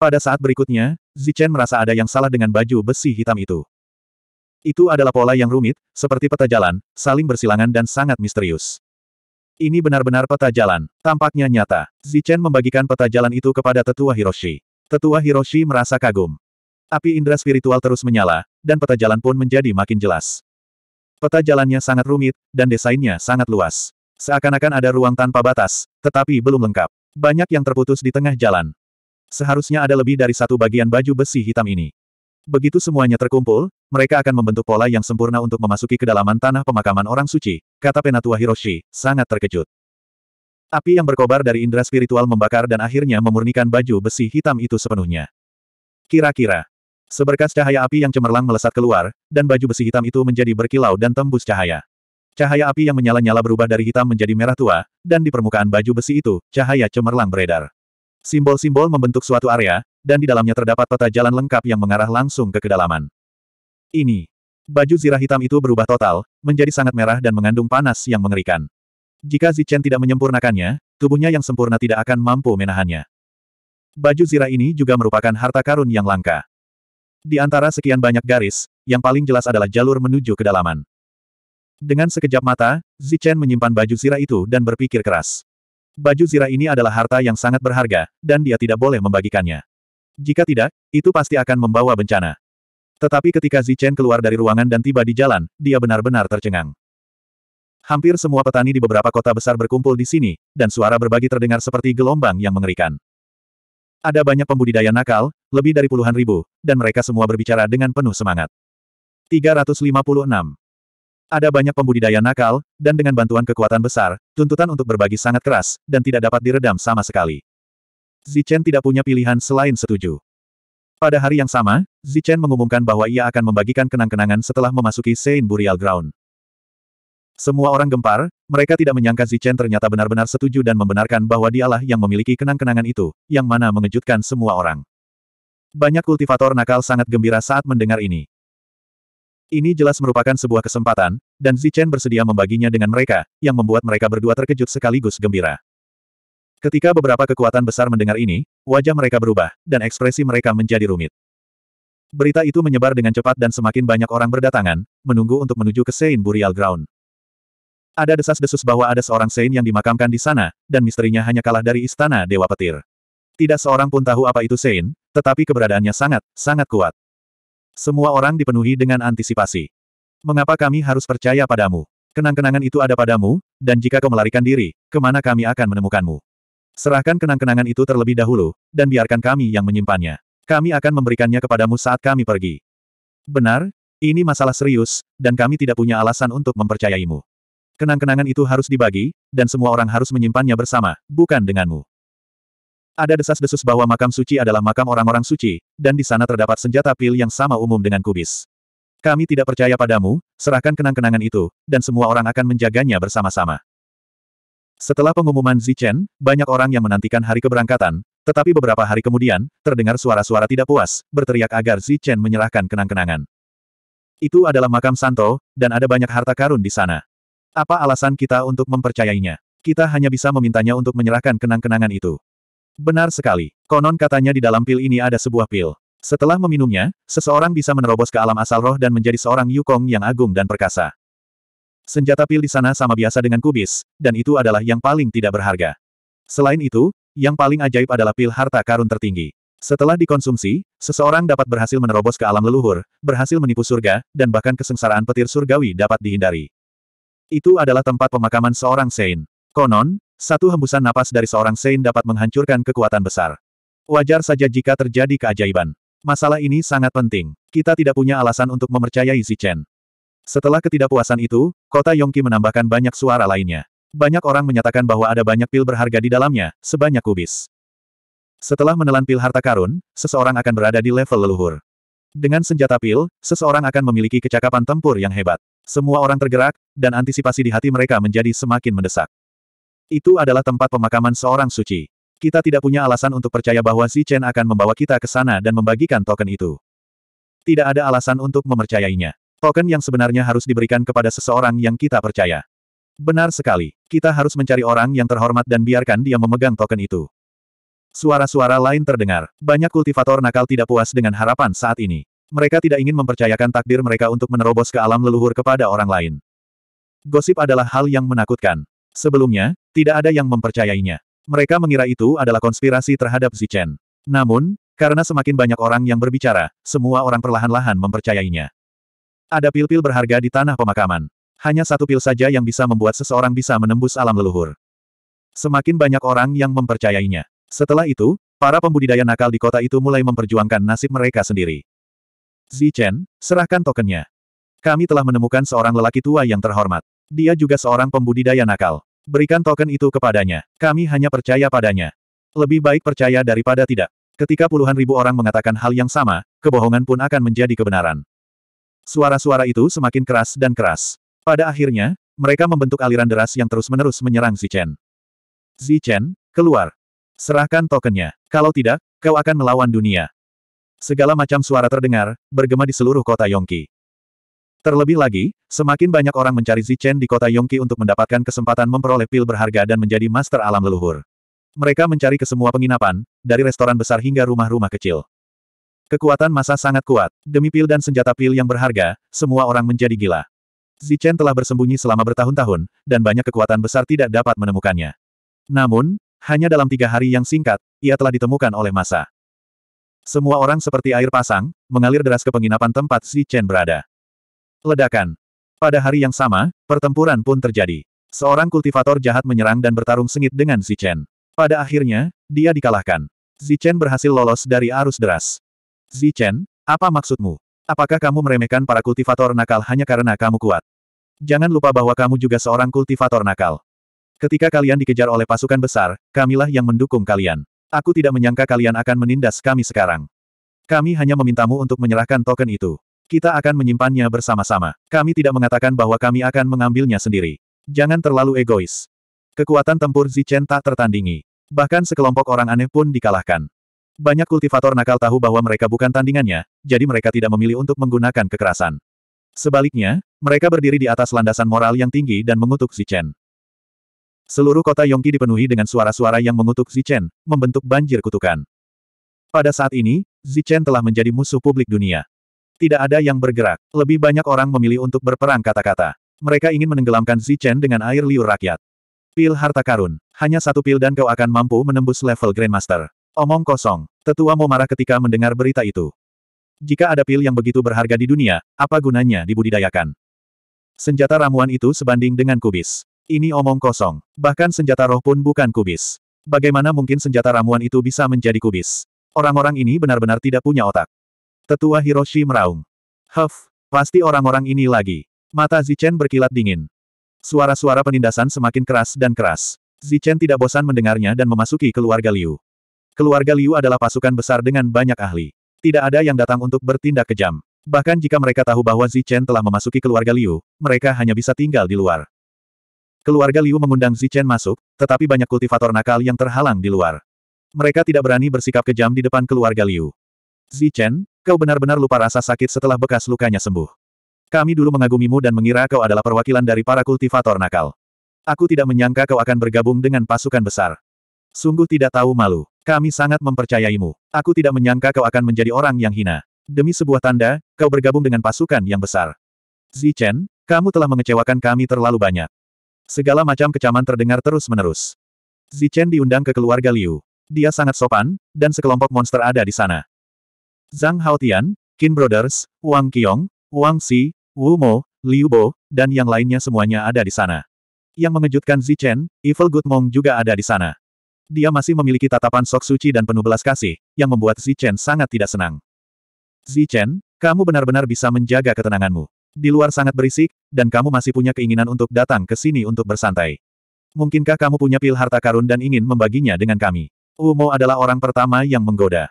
S1: Pada saat berikutnya, Zichen merasa ada yang salah dengan baju besi hitam itu. Itu adalah pola yang rumit, seperti peta jalan, saling bersilangan dan sangat misterius. Ini benar-benar peta jalan. Tampaknya nyata. Zichen membagikan peta jalan itu kepada tetua Hiroshi. Tetua Hiroshi merasa kagum. Api indera spiritual terus menyala, dan peta jalan pun menjadi makin jelas. Peta jalannya sangat rumit, dan desainnya sangat luas. Seakan-akan ada ruang tanpa batas, tetapi belum lengkap. Banyak yang terputus di tengah jalan. Seharusnya ada lebih dari satu bagian baju besi hitam ini. Begitu semuanya terkumpul, mereka akan membentuk pola yang sempurna untuk memasuki kedalaman tanah pemakaman orang suci, kata Penatua Hiroshi, sangat terkejut. Api yang berkobar dari indera spiritual membakar dan akhirnya memurnikan baju besi hitam itu sepenuhnya. Kira-kira, seberkas cahaya api yang cemerlang melesat keluar, dan baju besi hitam itu menjadi berkilau dan tembus cahaya. Cahaya api yang menyala-nyala berubah dari hitam menjadi merah tua, dan di permukaan baju besi itu, cahaya cemerlang beredar. Simbol-simbol membentuk suatu area, dan di dalamnya terdapat peta jalan lengkap yang mengarah langsung ke kedalaman. Ini. Baju zirah hitam itu berubah total, menjadi sangat merah dan mengandung panas yang mengerikan. Jika Zichen tidak menyempurnakannya, tubuhnya yang sempurna tidak akan mampu menahannya. Baju zirah ini juga merupakan harta karun yang langka. Di antara sekian banyak garis, yang paling jelas adalah jalur menuju kedalaman. Dengan sekejap mata, Zichen menyimpan baju zirah itu dan berpikir keras. Baju zirah ini adalah harta yang sangat berharga, dan dia tidak boleh membagikannya. Jika tidak, itu pasti akan membawa bencana. Tetapi ketika Zichen keluar dari ruangan dan tiba di jalan, dia benar-benar tercengang. Hampir semua petani di beberapa kota besar berkumpul di sini, dan suara berbagi terdengar seperti gelombang yang mengerikan. Ada banyak pembudidaya nakal, lebih dari puluhan ribu, dan mereka semua berbicara dengan penuh semangat. 356. Ada banyak pembudidaya nakal, dan dengan bantuan kekuatan besar, tuntutan untuk berbagi sangat keras, dan tidak dapat diredam sama sekali. Zichen tidak punya pilihan selain setuju. Pada hari yang sama, Zichen mengumumkan bahwa ia akan membagikan kenang-kenangan setelah memasuki Saint Burial Ground. Semua orang gempar, mereka tidak menyangka Zichen ternyata benar-benar setuju dan membenarkan bahwa dialah yang memiliki kenang-kenangan itu, yang mana mengejutkan semua orang. Banyak kultivator nakal sangat gembira saat mendengar ini. Ini jelas merupakan sebuah kesempatan, dan Zichen bersedia membaginya dengan mereka, yang membuat mereka berdua terkejut sekaligus gembira. Ketika beberapa kekuatan besar mendengar ini, wajah mereka berubah, dan ekspresi mereka menjadi rumit. Berita itu menyebar dengan cepat dan semakin banyak orang berdatangan, menunggu untuk menuju ke Sein Burial Ground. Ada desas-desus bahwa ada seorang Sein yang dimakamkan di sana, dan misterinya hanya kalah dari istana Dewa Petir. Tidak seorang pun tahu apa itu Sein, tetapi keberadaannya sangat, sangat kuat. Semua orang dipenuhi dengan antisipasi. Mengapa kami harus percaya padamu? Kenang-kenangan itu ada padamu, dan jika kau melarikan diri, kemana kami akan menemukanmu? Serahkan kenang-kenangan itu terlebih dahulu, dan biarkan kami yang menyimpannya. Kami akan memberikannya kepadamu saat kami pergi. Benar, ini masalah serius, dan kami tidak punya alasan untuk mempercayaimu. Kenang-kenangan itu harus dibagi, dan semua orang harus menyimpannya bersama, bukan denganmu. Ada desas-desus bahwa makam suci adalah makam orang-orang suci, dan di sana terdapat senjata pil yang sama umum dengan kubis. Kami tidak percaya padamu, serahkan kenang-kenangan itu, dan semua orang akan menjaganya bersama-sama. Setelah pengumuman Zichen, banyak orang yang menantikan hari keberangkatan, tetapi beberapa hari kemudian, terdengar suara-suara tidak puas, berteriak agar Zichen menyerahkan kenang-kenangan. Itu adalah makam Santo, dan ada banyak harta karun di sana. Apa alasan kita untuk mempercayainya? Kita hanya bisa memintanya untuk menyerahkan kenang-kenangan itu. Benar sekali. Konon katanya di dalam pil ini ada sebuah pil. Setelah meminumnya, seseorang bisa menerobos ke alam asal roh dan menjadi seorang Yukong yang agung dan perkasa. Senjata pil di sana sama biasa dengan kubis, dan itu adalah yang paling tidak berharga. Selain itu, yang paling ajaib adalah pil harta karun tertinggi. Setelah dikonsumsi, seseorang dapat berhasil menerobos ke alam leluhur, berhasil menipu surga, dan bahkan kesengsaraan petir surgawi dapat dihindari. Itu adalah tempat pemakaman seorang Sein. Konon, satu hembusan napas dari seorang Sein dapat menghancurkan kekuatan besar. Wajar saja jika terjadi keajaiban. Masalah ini sangat penting. Kita tidak punya alasan untuk mempercayai Zichen. Setelah ketidakpuasan itu, kota Yongki menambahkan banyak suara lainnya. Banyak orang menyatakan bahwa ada banyak pil berharga di dalamnya, sebanyak kubis. Setelah menelan pil harta karun, seseorang akan berada di level leluhur. Dengan senjata pil, seseorang akan memiliki kecakapan tempur yang hebat. Semua orang tergerak, dan antisipasi di hati mereka menjadi semakin mendesak. Itu adalah tempat pemakaman seorang suci. Kita tidak punya alasan untuk percaya bahwa Si Chen akan membawa kita ke sana dan membagikan token itu. Tidak ada alasan untuk memercayainya. Token yang sebenarnya harus diberikan kepada seseorang yang kita percaya. Benar sekali, kita harus mencari orang yang terhormat dan biarkan dia memegang token itu. Suara-suara lain terdengar. Banyak kultivator nakal tidak puas dengan harapan saat ini. Mereka tidak ingin mempercayakan takdir mereka untuk menerobos ke alam leluhur kepada orang lain. Gosip adalah hal yang menakutkan. Sebelumnya, tidak ada yang mempercayainya. Mereka mengira itu adalah konspirasi terhadap Zichen. Namun, karena semakin banyak orang yang berbicara, semua orang perlahan-lahan mempercayainya. Ada pil-pil berharga di tanah pemakaman. Hanya satu pil saja yang bisa membuat seseorang bisa menembus alam leluhur. Semakin banyak orang yang mempercayainya. Setelah itu, para pembudidaya nakal di kota itu mulai memperjuangkan nasib mereka sendiri. Zichen, serahkan tokennya. Kami telah menemukan seorang lelaki tua yang terhormat. Dia juga seorang pembudidaya nakal. Berikan token itu kepadanya. Kami hanya percaya padanya. Lebih baik percaya daripada tidak. Ketika puluhan ribu orang mengatakan hal yang sama, kebohongan pun akan menjadi kebenaran. Suara-suara itu semakin keras dan keras. Pada akhirnya, mereka membentuk aliran deras yang terus-menerus menyerang Zichen. Zichen, keluar. Serahkan tokennya. Kalau tidak, kau akan melawan dunia. Segala macam suara terdengar, bergema di seluruh kota Yongki. Terlebih lagi, semakin banyak orang mencari Zichen di kota Yongki untuk mendapatkan kesempatan memperoleh pil berharga dan menjadi master alam leluhur. Mereka mencari ke semua penginapan, dari restoran besar hingga rumah-rumah kecil. Kekuatan masa sangat kuat. Demi pil dan senjata pil yang berharga, semua orang menjadi gila. Zichen telah bersembunyi selama bertahun-tahun, dan banyak kekuatan besar tidak dapat menemukannya. Namun, hanya dalam tiga hari yang singkat, ia telah ditemukan oleh massa. Semua orang seperti air pasang, mengalir deras ke penginapan tempat Zichen berada. Ledakan. Pada hari yang sama, pertempuran pun terjadi. Seorang kultivator jahat menyerang dan bertarung sengit dengan Zichen. Pada akhirnya, dia dikalahkan. Zichen berhasil lolos dari arus deras. Zichen, apa maksudmu? Apakah kamu meremehkan para kultivator nakal hanya karena kamu kuat? Jangan lupa bahwa kamu juga seorang kultivator nakal. Ketika kalian dikejar oleh pasukan besar, kamilah yang mendukung kalian. Aku tidak menyangka kalian akan menindas kami sekarang. Kami hanya memintamu untuk menyerahkan token itu. Kita akan menyimpannya bersama-sama. Kami tidak mengatakan bahwa kami akan mengambilnya sendiri. Jangan terlalu egois. Kekuatan tempur Zichen tak tertandingi. Bahkan sekelompok orang aneh pun dikalahkan. Banyak kultivator nakal tahu bahwa mereka bukan tandingannya, jadi mereka tidak memilih untuk menggunakan kekerasan. Sebaliknya, mereka berdiri di atas landasan moral yang tinggi dan mengutuk Zichen. Seluruh kota Yongki dipenuhi dengan suara-suara yang mengutuk Zichen, membentuk banjir kutukan. Pada saat ini, Zichen telah menjadi musuh publik dunia. Tidak ada yang bergerak, lebih banyak orang memilih untuk berperang kata-kata. Mereka ingin menenggelamkan Zichen dengan air liur rakyat. Pil harta karun. Hanya satu pil dan kau akan mampu menembus level Grandmaster. Omong kosong. Tetua mau marah ketika mendengar berita itu. Jika ada pil yang begitu berharga di dunia, apa gunanya dibudidayakan? Senjata ramuan itu sebanding dengan kubis. Ini omong kosong. Bahkan senjata roh pun bukan kubis. Bagaimana mungkin senjata ramuan itu bisa menjadi kubis? Orang-orang ini benar-benar tidak punya otak. Tetua Hiroshi meraung. Huff, pasti orang-orang ini lagi. Mata Zichen berkilat dingin. Suara-suara penindasan semakin keras dan keras. Zichen tidak bosan mendengarnya dan memasuki keluarga Liu. Keluarga Liu adalah pasukan besar dengan banyak ahli. Tidak ada yang datang untuk bertindak kejam. Bahkan jika mereka tahu bahwa Zichen telah memasuki keluarga Liu, mereka hanya bisa tinggal di luar. Keluarga Liu mengundang Zichen masuk, tetapi banyak kultivator nakal yang terhalang di luar. Mereka tidak berani bersikap kejam di depan keluarga Liu. Zichen, kau benar-benar lupa rasa sakit setelah bekas lukanya sembuh. Kami dulu mengagumimu dan mengira kau adalah perwakilan dari para kultivator nakal. Aku tidak menyangka kau akan bergabung dengan pasukan besar. Sungguh tidak tahu malu. Kami sangat mempercayaimu. Aku tidak menyangka kau akan menjadi orang yang hina. Demi sebuah tanda, kau bergabung dengan pasukan yang besar. Zichen, kamu telah mengecewakan kami terlalu banyak. Segala macam kecaman terdengar terus-menerus. Zichen diundang ke keluarga Liu. Dia sangat sopan, dan sekelompok monster ada di sana. Zhang Haotian, Qin Brothers, Wang Qiong, Wang Xi, Wu Mo, Liu Bo, dan yang lainnya semuanya ada di sana. Yang mengejutkan Zichen, Evil Good Mong juga ada di sana. Dia masih memiliki tatapan sok suci dan penuh belas kasih, yang membuat Zichen sangat tidak senang. Zichen, kamu benar-benar bisa menjaga ketenanganmu. Di luar sangat berisik, dan kamu masih punya keinginan untuk datang ke sini untuk bersantai. Mungkinkah kamu punya pil harta karun dan ingin membaginya dengan kami? Umo adalah orang pertama yang menggoda.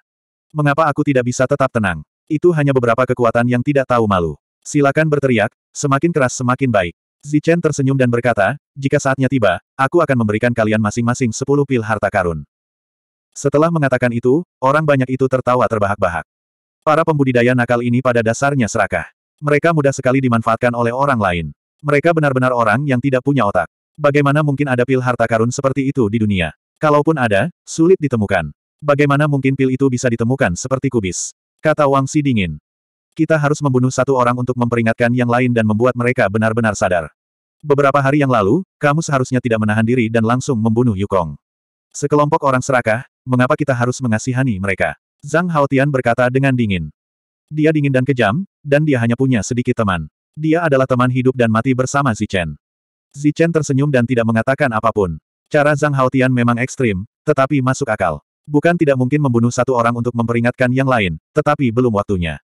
S1: Mengapa aku tidak bisa tetap tenang? Itu hanya beberapa kekuatan yang tidak tahu malu. Silakan berteriak, semakin keras semakin baik. Zichen tersenyum dan berkata, jika saatnya tiba, aku akan memberikan kalian masing-masing sepuluh pil harta karun. Setelah mengatakan itu, orang banyak itu tertawa terbahak-bahak. Para pembudidaya nakal ini pada dasarnya serakah. Mereka mudah sekali dimanfaatkan oleh orang lain. Mereka benar-benar orang yang tidak punya otak. Bagaimana mungkin ada pil harta karun seperti itu di dunia? Kalaupun ada, sulit ditemukan. Bagaimana mungkin pil itu bisa ditemukan seperti kubis? Kata Wang Si dingin. Kita harus membunuh satu orang untuk memperingatkan yang lain dan membuat mereka benar-benar sadar. Beberapa hari yang lalu, kamu seharusnya tidak menahan diri dan langsung membunuh Yukong. Sekelompok orang serakah, mengapa kita harus mengasihani mereka? Zhang Haotian berkata dengan dingin. Dia dingin dan kejam, dan dia hanya punya sedikit teman. Dia adalah teman hidup dan mati bersama Zichen. Zichen tersenyum dan tidak mengatakan apapun. Cara Zhang Haotian memang ekstrim, tetapi masuk akal. Bukan tidak mungkin membunuh satu orang untuk memperingatkan yang lain, tetapi belum waktunya.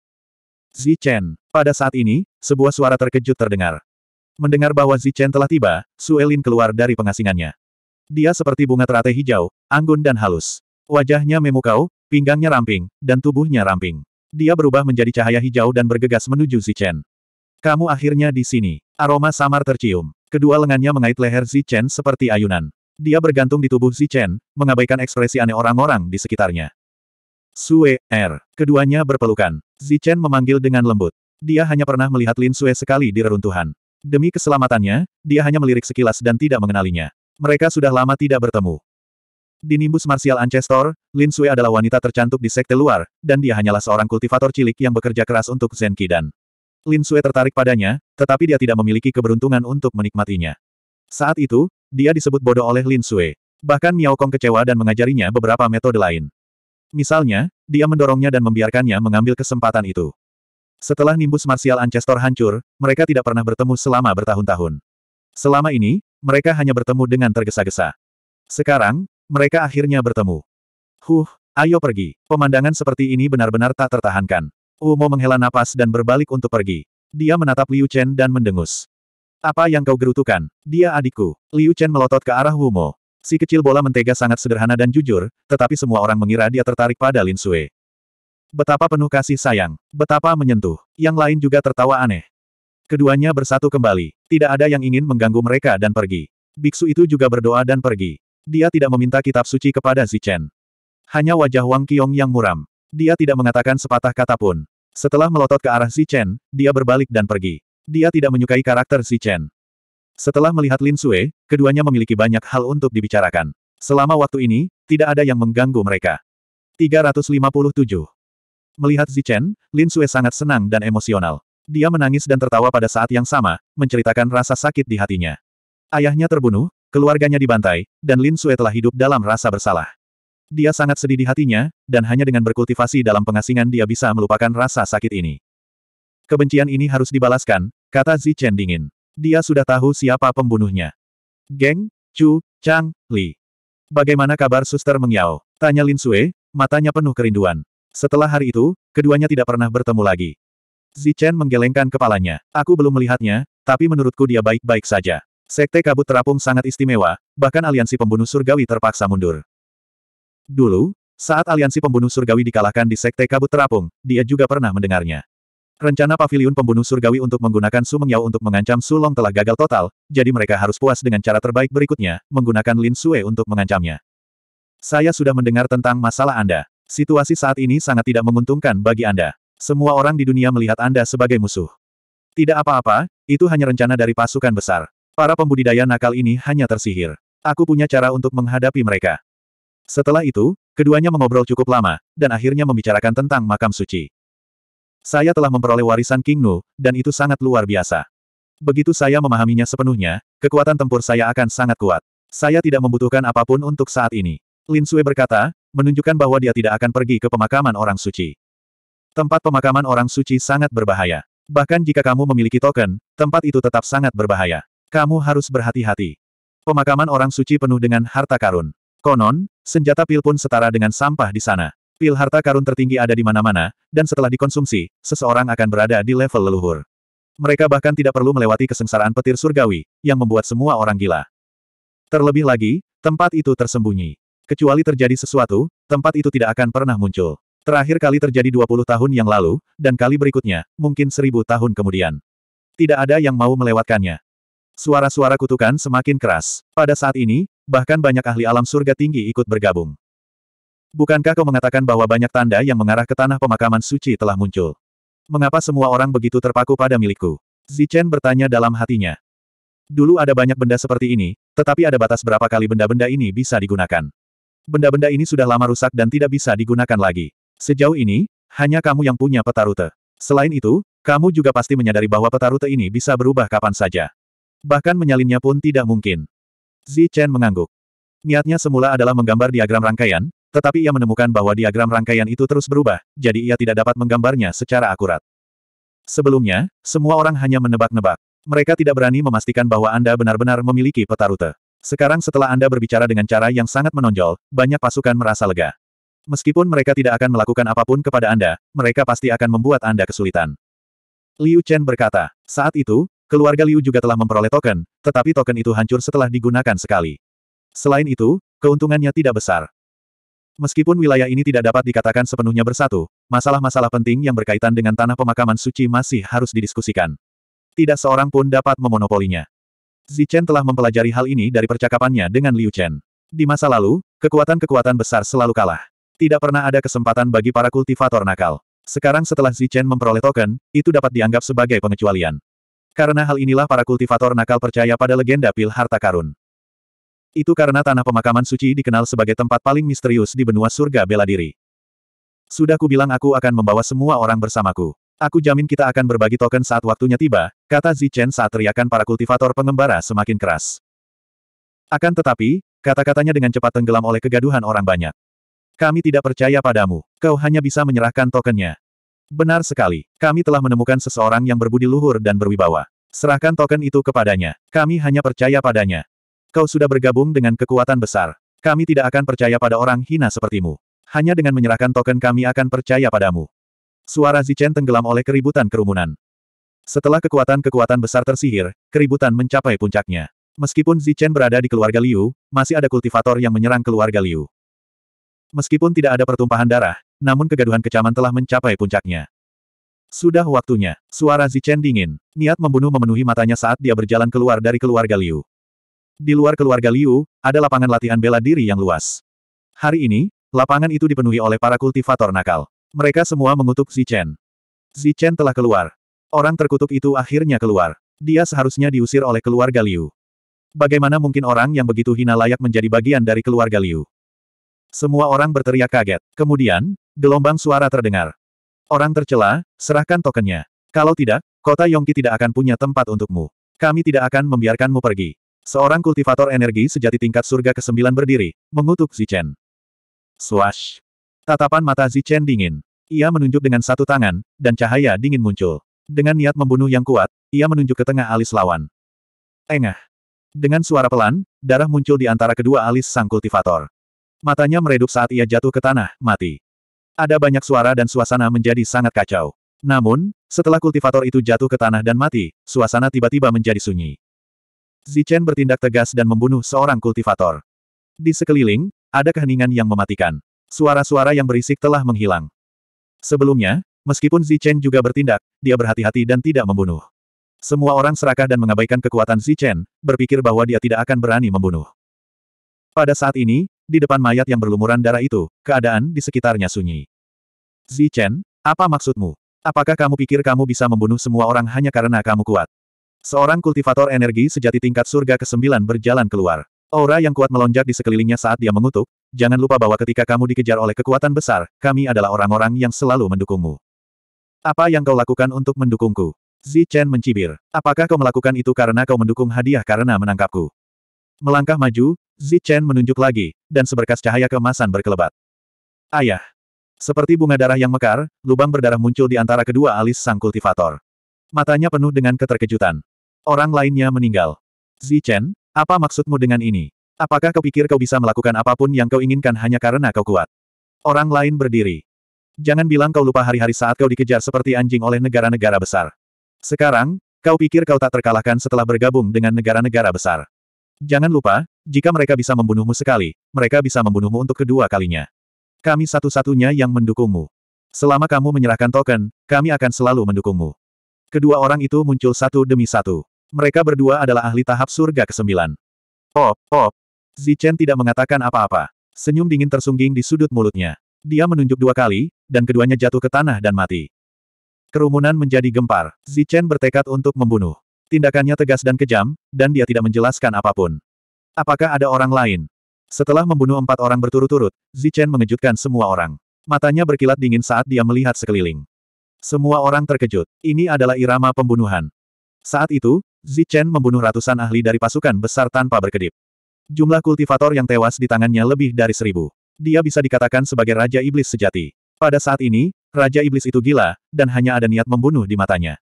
S1: Zichen. Pada saat ini, sebuah suara terkejut terdengar. Mendengar bahwa Zichen telah tiba, Suelin keluar dari pengasingannya. Dia seperti bunga teratai hijau, anggun dan halus. Wajahnya memukau, pinggangnya ramping, dan tubuhnya ramping. Dia berubah menjadi cahaya hijau dan bergegas menuju Zichen. Kamu akhirnya di sini. Aroma samar tercium. Kedua lengannya mengait leher Zichen seperti ayunan. Dia bergantung di tubuh Zichen, mengabaikan ekspresi aneh orang-orang di sekitarnya. Sue, R. Keduanya berpelukan. Zichen memanggil dengan lembut. Dia hanya pernah melihat Lin Sue sekali di reruntuhan. Demi keselamatannya, dia hanya melirik sekilas dan tidak mengenalinya. Mereka sudah lama tidak bertemu. Di nimbus Martial Ancestor, Lin Sue adalah wanita tercantik di sekte luar, dan dia hanyalah seorang kultivator cilik yang bekerja keras untuk Zenkidan. Lin Sue tertarik padanya, tetapi dia tidak memiliki keberuntungan untuk menikmatinya. Saat itu, dia disebut bodoh oleh Lin Sue. Bahkan Miao Kong kecewa dan mengajarinya beberapa metode lain. Misalnya, dia mendorongnya dan membiarkannya mengambil kesempatan itu. Setelah nimbus marsial Ancestor hancur, mereka tidak pernah bertemu selama bertahun-tahun. Selama ini, mereka hanya bertemu dengan tergesa-gesa. Sekarang, mereka akhirnya bertemu. Huh, ayo pergi. Pemandangan seperti ini benar-benar tak tertahankan. Umo menghela napas dan berbalik untuk pergi. Dia menatap Liu Chen dan mendengus. Apa yang kau gerutukan? Dia adikku. Liu Chen melotot ke arah Wumo. Si kecil bola mentega sangat sederhana dan jujur, tetapi semua orang mengira dia tertarik pada Lin Sui. Betapa penuh kasih sayang, betapa menyentuh. Yang lain juga tertawa aneh. Keduanya bersatu kembali. Tidak ada yang ingin mengganggu mereka dan pergi. Biksu itu juga berdoa dan pergi. Dia tidak meminta kitab suci kepada Zichen. Hanya wajah Wang Qiong yang muram. Dia tidak mengatakan sepatah kata pun. Setelah melotot ke arah Zichen, dia berbalik dan pergi. Dia tidak menyukai karakter Zichen. Setelah melihat Lin Sue, keduanya memiliki banyak hal untuk dibicarakan. Selama waktu ini, tidak ada yang mengganggu mereka. 357. Melihat Zichen, Lin Sue sangat senang dan emosional. Dia menangis dan tertawa pada saat yang sama, menceritakan rasa sakit di hatinya. Ayahnya terbunuh, keluarganya dibantai, dan Lin Sue telah hidup dalam rasa bersalah. Dia sangat sedih di hatinya, dan hanya dengan berkultivasi dalam pengasingan dia bisa melupakan rasa sakit ini. Kebencian ini harus dibalaskan, kata Zichen dingin. Dia sudah tahu siapa pembunuhnya. Geng, Chu, Chang, Li. Bagaimana kabar suster Mengyao? Tanya Lin Sue, matanya penuh kerinduan. Setelah hari itu, keduanya tidak pernah bertemu lagi. Zichen menggelengkan kepalanya. Aku belum melihatnya, tapi menurutku dia baik-baik saja. Sekte kabut terapung sangat istimewa, bahkan aliansi pembunuh surgawi terpaksa mundur. Dulu, saat aliansi pembunuh surgawi dikalahkan di sekte kabut terapung, dia juga pernah mendengarnya. Rencana paviliun pembunuh surgawi untuk menggunakan Su Mengyao untuk mengancam Su Long telah gagal total, jadi mereka harus puas dengan cara terbaik berikutnya, menggunakan Lin Sue untuk mengancamnya. Saya sudah mendengar tentang masalah Anda. Situasi saat ini sangat tidak menguntungkan bagi Anda. Semua orang di dunia melihat Anda sebagai musuh. Tidak apa-apa, itu hanya rencana dari pasukan besar. Para pembudidaya nakal ini hanya tersihir. Aku punya cara untuk menghadapi mereka. Setelah itu, keduanya mengobrol cukup lama, dan akhirnya membicarakan tentang makam suci. Saya telah memperoleh warisan King Nu, dan itu sangat luar biasa. Begitu saya memahaminya sepenuhnya, kekuatan tempur saya akan sangat kuat. Saya tidak membutuhkan apapun untuk saat ini. Lin Sui berkata, menunjukkan bahwa dia tidak akan pergi ke pemakaman orang suci. Tempat pemakaman orang suci sangat berbahaya. Bahkan jika kamu memiliki token, tempat itu tetap sangat berbahaya. Kamu harus berhati-hati. Pemakaman orang suci penuh dengan harta karun. Konon, senjata pil pun setara dengan sampah di sana. Pil harta karun tertinggi ada di mana-mana, dan setelah dikonsumsi, seseorang akan berada di level leluhur. Mereka bahkan tidak perlu melewati kesengsaraan petir surgawi, yang membuat semua orang gila. Terlebih lagi, tempat itu tersembunyi. Kecuali terjadi sesuatu, tempat itu tidak akan pernah muncul. Terakhir kali terjadi 20 tahun yang lalu, dan kali berikutnya, mungkin seribu tahun kemudian. Tidak ada yang mau melewatkannya. Suara-suara kutukan semakin keras. Pada saat ini, bahkan banyak ahli alam surga tinggi ikut bergabung. Bukankah kau mengatakan bahwa banyak tanda yang mengarah ke tanah pemakaman suci telah muncul? Mengapa semua orang begitu terpaku pada milikku? Zichen bertanya dalam hatinya. Dulu ada banyak benda seperti ini, tetapi ada batas berapa kali benda-benda ini bisa digunakan. Benda-benda ini sudah lama rusak dan tidak bisa digunakan lagi. Sejauh ini, hanya kamu yang punya peta rute. Selain itu, kamu juga pasti menyadari bahwa peta rute ini bisa berubah kapan saja. Bahkan menyalinnya pun tidak mungkin. Zichen mengangguk. Niatnya semula adalah menggambar diagram rangkaian, tetapi ia menemukan bahwa diagram rangkaian itu terus berubah, jadi ia tidak dapat menggambarnya secara akurat. Sebelumnya, semua orang hanya menebak-nebak. Mereka tidak berani memastikan bahwa Anda benar-benar memiliki peta rute. Sekarang setelah Anda berbicara dengan cara yang sangat menonjol, banyak pasukan merasa lega. Meskipun mereka tidak akan melakukan apapun kepada Anda, mereka pasti akan membuat Anda kesulitan. Liu Chen berkata, saat itu, keluarga Liu juga telah memperoleh token, tetapi token itu hancur setelah digunakan sekali. Selain itu, keuntungannya tidak besar. Meskipun wilayah ini tidak dapat dikatakan sepenuhnya bersatu, masalah-masalah penting yang berkaitan dengan tanah pemakaman suci masih harus didiskusikan. Tidak seorang pun dapat memonopolinya. Zichen telah mempelajari hal ini dari percakapannya dengan Liu Chen. Di masa lalu, kekuatan-kekuatan besar selalu kalah. Tidak pernah ada kesempatan bagi para kultivator nakal. Sekarang setelah Zichen memperoleh token, itu dapat dianggap sebagai pengecualian. Karena hal inilah para kultivator nakal percaya pada legenda pil harta karun. Itu karena tanah pemakaman suci dikenal sebagai tempat paling misterius di benua surga bela diri. Sudah kubilang aku akan membawa semua orang bersamaku. Aku jamin kita akan berbagi token saat waktunya tiba, kata Zichen saat teriakan para kultivator pengembara semakin keras. Akan tetapi, kata-katanya dengan cepat tenggelam oleh kegaduhan orang banyak. Kami tidak percaya padamu. Kau hanya bisa menyerahkan tokennya. Benar sekali. Kami telah menemukan seseorang yang berbudi luhur dan berwibawa. Serahkan token itu kepadanya. Kami hanya percaya padanya. Kau sudah bergabung dengan kekuatan besar. Kami tidak akan percaya pada orang hina sepertimu. Hanya dengan menyerahkan token kami akan percaya padamu. Suara Zichen tenggelam oleh keributan kerumunan. Setelah kekuatan-kekuatan besar tersihir, keributan mencapai puncaknya. Meskipun Zichen berada di keluarga Liu, masih ada kultivator yang menyerang keluarga Liu. Meskipun tidak ada pertumpahan darah, namun kegaduhan kecaman telah mencapai puncaknya. Sudah waktunya, suara Zichen dingin. Niat membunuh memenuhi matanya saat dia berjalan keluar dari keluarga Liu. Di luar keluarga Liu, ada lapangan latihan bela diri yang luas. Hari ini, lapangan itu dipenuhi oleh para kultivator nakal. Mereka semua mengutuk Zichen. Zichen telah keluar. Orang terkutuk itu akhirnya keluar. Dia seharusnya diusir oleh keluarga Liu. Bagaimana mungkin orang yang begitu hina layak menjadi bagian dari keluarga Liu? Semua orang berteriak kaget. Kemudian, gelombang suara terdengar. Orang tercela, serahkan tokennya. Kalau tidak, kota Yongki tidak akan punya tempat untukmu. Kami tidak akan membiarkanmu pergi. Seorang kultivator energi sejati tingkat surga ke-9 berdiri, mengutuk Zichen. Swash! Tatapan mata Zichen dingin. Ia menunjuk dengan satu tangan, dan cahaya dingin muncul. Dengan niat membunuh yang kuat, ia menunjuk ke tengah alis lawan. Engah! Dengan suara pelan, darah muncul di antara kedua alis sang kultivator. Matanya meredup saat ia jatuh ke tanah, mati. Ada banyak suara dan suasana menjadi sangat kacau. Namun, setelah kultivator itu jatuh ke tanah dan mati, suasana tiba-tiba menjadi sunyi. Zichen bertindak tegas dan membunuh seorang kultivator. Di sekeliling, ada keheningan yang mematikan. Suara-suara yang berisik telah menghilang. Sebelumnya, meskipun Zichen juga bertindak, dia berhati-hati dan tidak membunuh. Semua orang serakah dan mengabaikan kekuatan Zichen, berpikir bahwa dia tidak akan berani membunuh. Pada saat ini, di depan mayat yang berlumuran darah itu, keadaan di sekitarnya sunyi. Zichen, apa maksudmu? Apakah kamu pikir kamu bisa membunuh semua orang hanya karena kamu kuat? Seorang kultivator energi sejati tingkat surga ke-9 berjalan keluar. Aura yang kuat melonjak di sekelilingnya saat dia mengutuk, jangan lupa bahwa ketika kamu dikejar oleh kekuatan besar, kami adalah orang-orang yang selalu mendukungmu. Apa yang kau lakukan untuk mendukungku? Zi Chen mencibir. Apakah kau melakukan itu karena kau mendukung hadiah karena menangkapku? Melangkah maju, Zi Chen menunjuk lagi, dan seberkas cahaya kemasan berkelebat. Ayah. Seperti bunga darah yang mekar, lubang berdarah muncul di antara kedua alis sang kultivator. Matanya penuh dengan keterkejutan. Orang lainnya meninggal. Zichen, apa maksudmu dengan ini? Apakah kau pikir kau bisa melakukan apapun yang kau inginkan hanya karena kau kuat? Orang lain berdiri. Jangan bilang kau lupa hari-hari saat kau dikejar seperti anjing oleh negara-negara besar. Sekarang, kau pikir kau tak terkalahkan setelah bergabung dengan negara-negara besar. Jangan lupa, jika mereka bisa membunuhmu sekali, mereka bisa membunuhmu untuk kedua kalinya. Kami satu-satunya yang mendukungmu. Selama kamu menyerahkan token, kami akan selalu mendukungmu. Kedua orang itu muncul satu demi satu. Mereka berdua adalah ahli tahap surga ke-9. Op, op. Zichen tidak mengatakan apa-apa. Senyum dingin tersungging di sudut mulutnya. Dia menunjuk dua kali, dan keduanya jatuh ke tanah dan mati. Kerumunan menjadi gempar. Zichen bertekad untuk membunuh. Tindakannya tegas dan kejam, dan dia tidak menjelaskan apapun. Apakah ada orang lain? Setelah membunuh empat orang berturut-turut, Zichen mengejutkan semua orang. Matanya berkilat dingin saat dia melihat sekeliling. Semua orang terkejut. Ini adalah irama pembunuhan. Saat itu, Zichen membunuh ratusan ahli dari pasukan besar tanpa berkedip. Jumlah kultivator yang tewas di tangannya lebih dari seribu. Dia bisa dikatakan sebagai Raja Iblis sejati. Pada saat ini, Raja Iblis itu gila, dan hanya ada niat membunuh di matanya.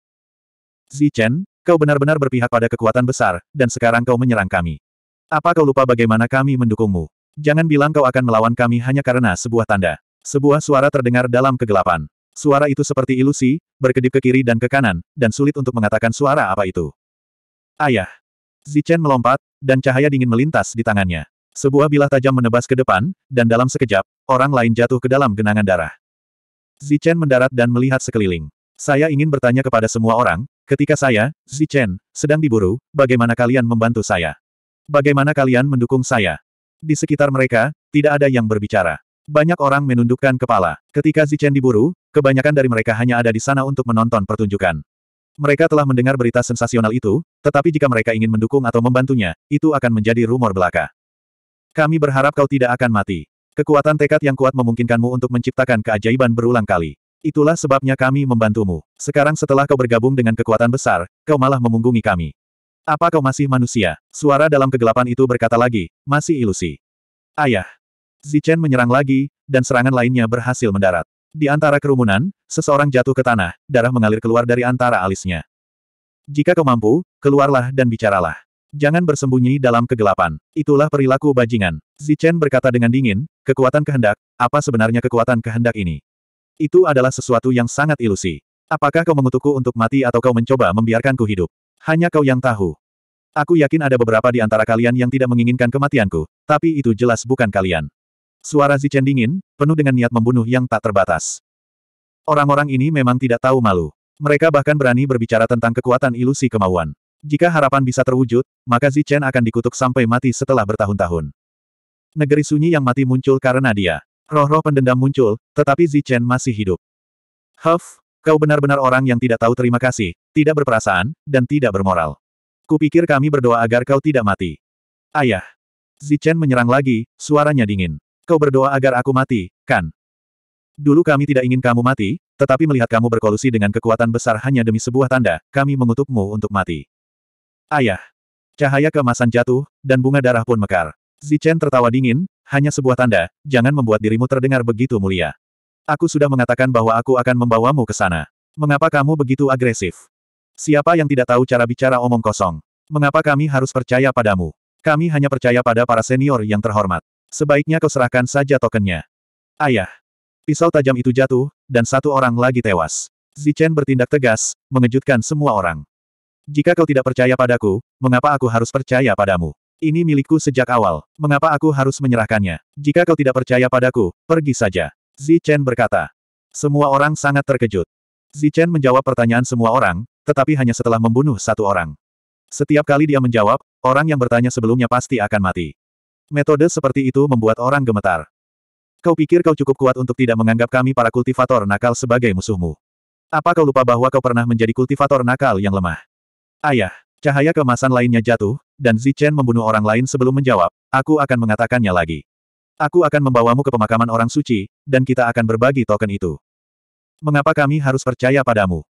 S1: Zichen, kau benar-benar berpihak pada kekuatan besar, dan sekarang kau menyerang kami. Apa kau lupa bagaimana kami mendukungmu? Jangan bilang kau akan melawan kami hanya karena sebuah tanda. Sebuah suara terdengar dalam kegelapan. Suara itu seperti ilusi, berkedip ke kiri dan ke kanan, dan sulit untuk mengatakan suara apa itu. Ayah! Zichen melompat, dan cahaya dingin melintas di tangannya. Sebuah bilah tajam menebas ke depan, dan dalam sekejap, orang lain jatuh ke dalam genangan darah. Zichen mendarat dan melihat sekeliling. Saya ingin bertanya kepada semua orang, ketika saya, Zichen, sedang diburu, bagaimana kalian membantu saya? Bagaimana kalian mendukung saya? Di sekitar mereka, tidak ada yang berbicara. Banyak orang menundukkan kepala. Ketika Zichen diburu, kebanyakan dari mereka hanya ada di sana untuk menonton pertunjukan. Mereka telah mendengar berita sensasional itu, tetapi jika mereka ingin mendukung atau membantunya, itu akan menjadi rumor belaka. Kami berharap kau tidak akan mati. Kekuatan tekad yang kuat memungkinkanmu untuk menciptakan keajaiban berulang kali. Itulah sebabnya kami membantumu. Sekarang setelah kau bergabung dengan kekuatan besar, kau malah memunggungi kami. Apa kau masih manusia? Suara dalam kegelapan itu berkata lagi, masih ilusi. Ayah. Zichen menyerang lagi, dan serangan lainnya berhasil mendarat. Di antara kerumunan, seseorang jatuh ke tanah, darah mengalir keluar dari antara alisnya. Jika kau mampu, keluarlah dan bicaralah. Jangan bersembunyi dalam kegelapan. Itulah perilaku bajingan. Zichen berkata dengan dingin, kekuatan kehendak, apa sebenarnya kekuatan kehendak ini? Itu adalah sesuatu yang sangat ilusi. Apakah kau mengutukku untuk mati atau kau mencoba membiarkanku hidup? Hanya kau yang tahu. Aku yakin ada beberapa di antara kalian yang tidak menginginkan kematianku, tapi itu jelas bukan kalian. Suara Zichen dingin, penuh dengan niat membunuh yang tak terbatas. Orang-orang ini memang tidak tahu malu. Mereka bahkan berani berbicara tentang kekuatan ilusi kemauan. Jika harapan bisa terwujud, maka Zichen akan dikutuk sampai mati setelah bertahun-tahun. Negeri sunyi yang mati muncul karena dia. Roh-roh pendendam muncul, tetapi Zichen masih hidup. Huff, kau benar-benar orang yang tidak tahu terima kasih, tidak berperasaan, dan tidak bermoral. Kupikir kami berdoa agar kau tidak mati. Ayah. Zichen menyerang lagi, suaranya dingin. Kau berdoa agar aku mati, kan? Dulu kami tidak ingin kamu mati, tetapi melihat kamu berkolusi dengan kekuatan besar hanya demi sebuah tanda, kami mengutukmu untuk mati. Ayah. Cahaya kemasan jatuh, dan bunga darah pun mekar. Zichen tertawa dingin, hanya sebuah tanda, jangan membuat dirimu terdengar begitu mulia. Aku sudah mengatakan bahwa aku akan membawamu ke sana. Mengapa kamu begitu agresif? Siapa yang tidak tahu cara bicara omong kosong? Mengapa kami harus percaya padamu? Kami hanya percaya pada para senior yang terhormat. Sebaiknya kau serahkan saja tokennya. Ayah. Pisau tajam itu jatuh, dan satu orang lagi tewas. Zichen bertindak tegas, mengejutkan semua orang. Jika kau tidak percaya padaku, mengapa aku harus percaya padamu? Ini milikku sejak awal. Mengapa aku harus menyerahkannya? Jika kau tidak percaya padaku, pergi saja. Zichen berkata. Semua orang sangat terkejut. Zichen menjawab pertanyaan semua orang, tetapi hanya setelah membunuh satu orang. Setiap kali dia menjawab, orang yang bertanya sebelumnya pasti akan mati. Metode seperti itu membuat orang gemetar. Kau pikir kau cukup kuat untuk tidak menganggap kami para kultivator nakal sebagai musuhmu? Apa kau lupa bahwa kau pernah menjadi kultivator nakal yang lemah? Ayah, cahaya kemasan lainnya jatuh, dan Zichen membunuh orang lain sebelum menjawab, aku akan mengatakannya lagi. Aku akan membawamu ke pemakaman orang suci, dan kita akan berbagi token itu. Mengapa kami harus percaya padamu?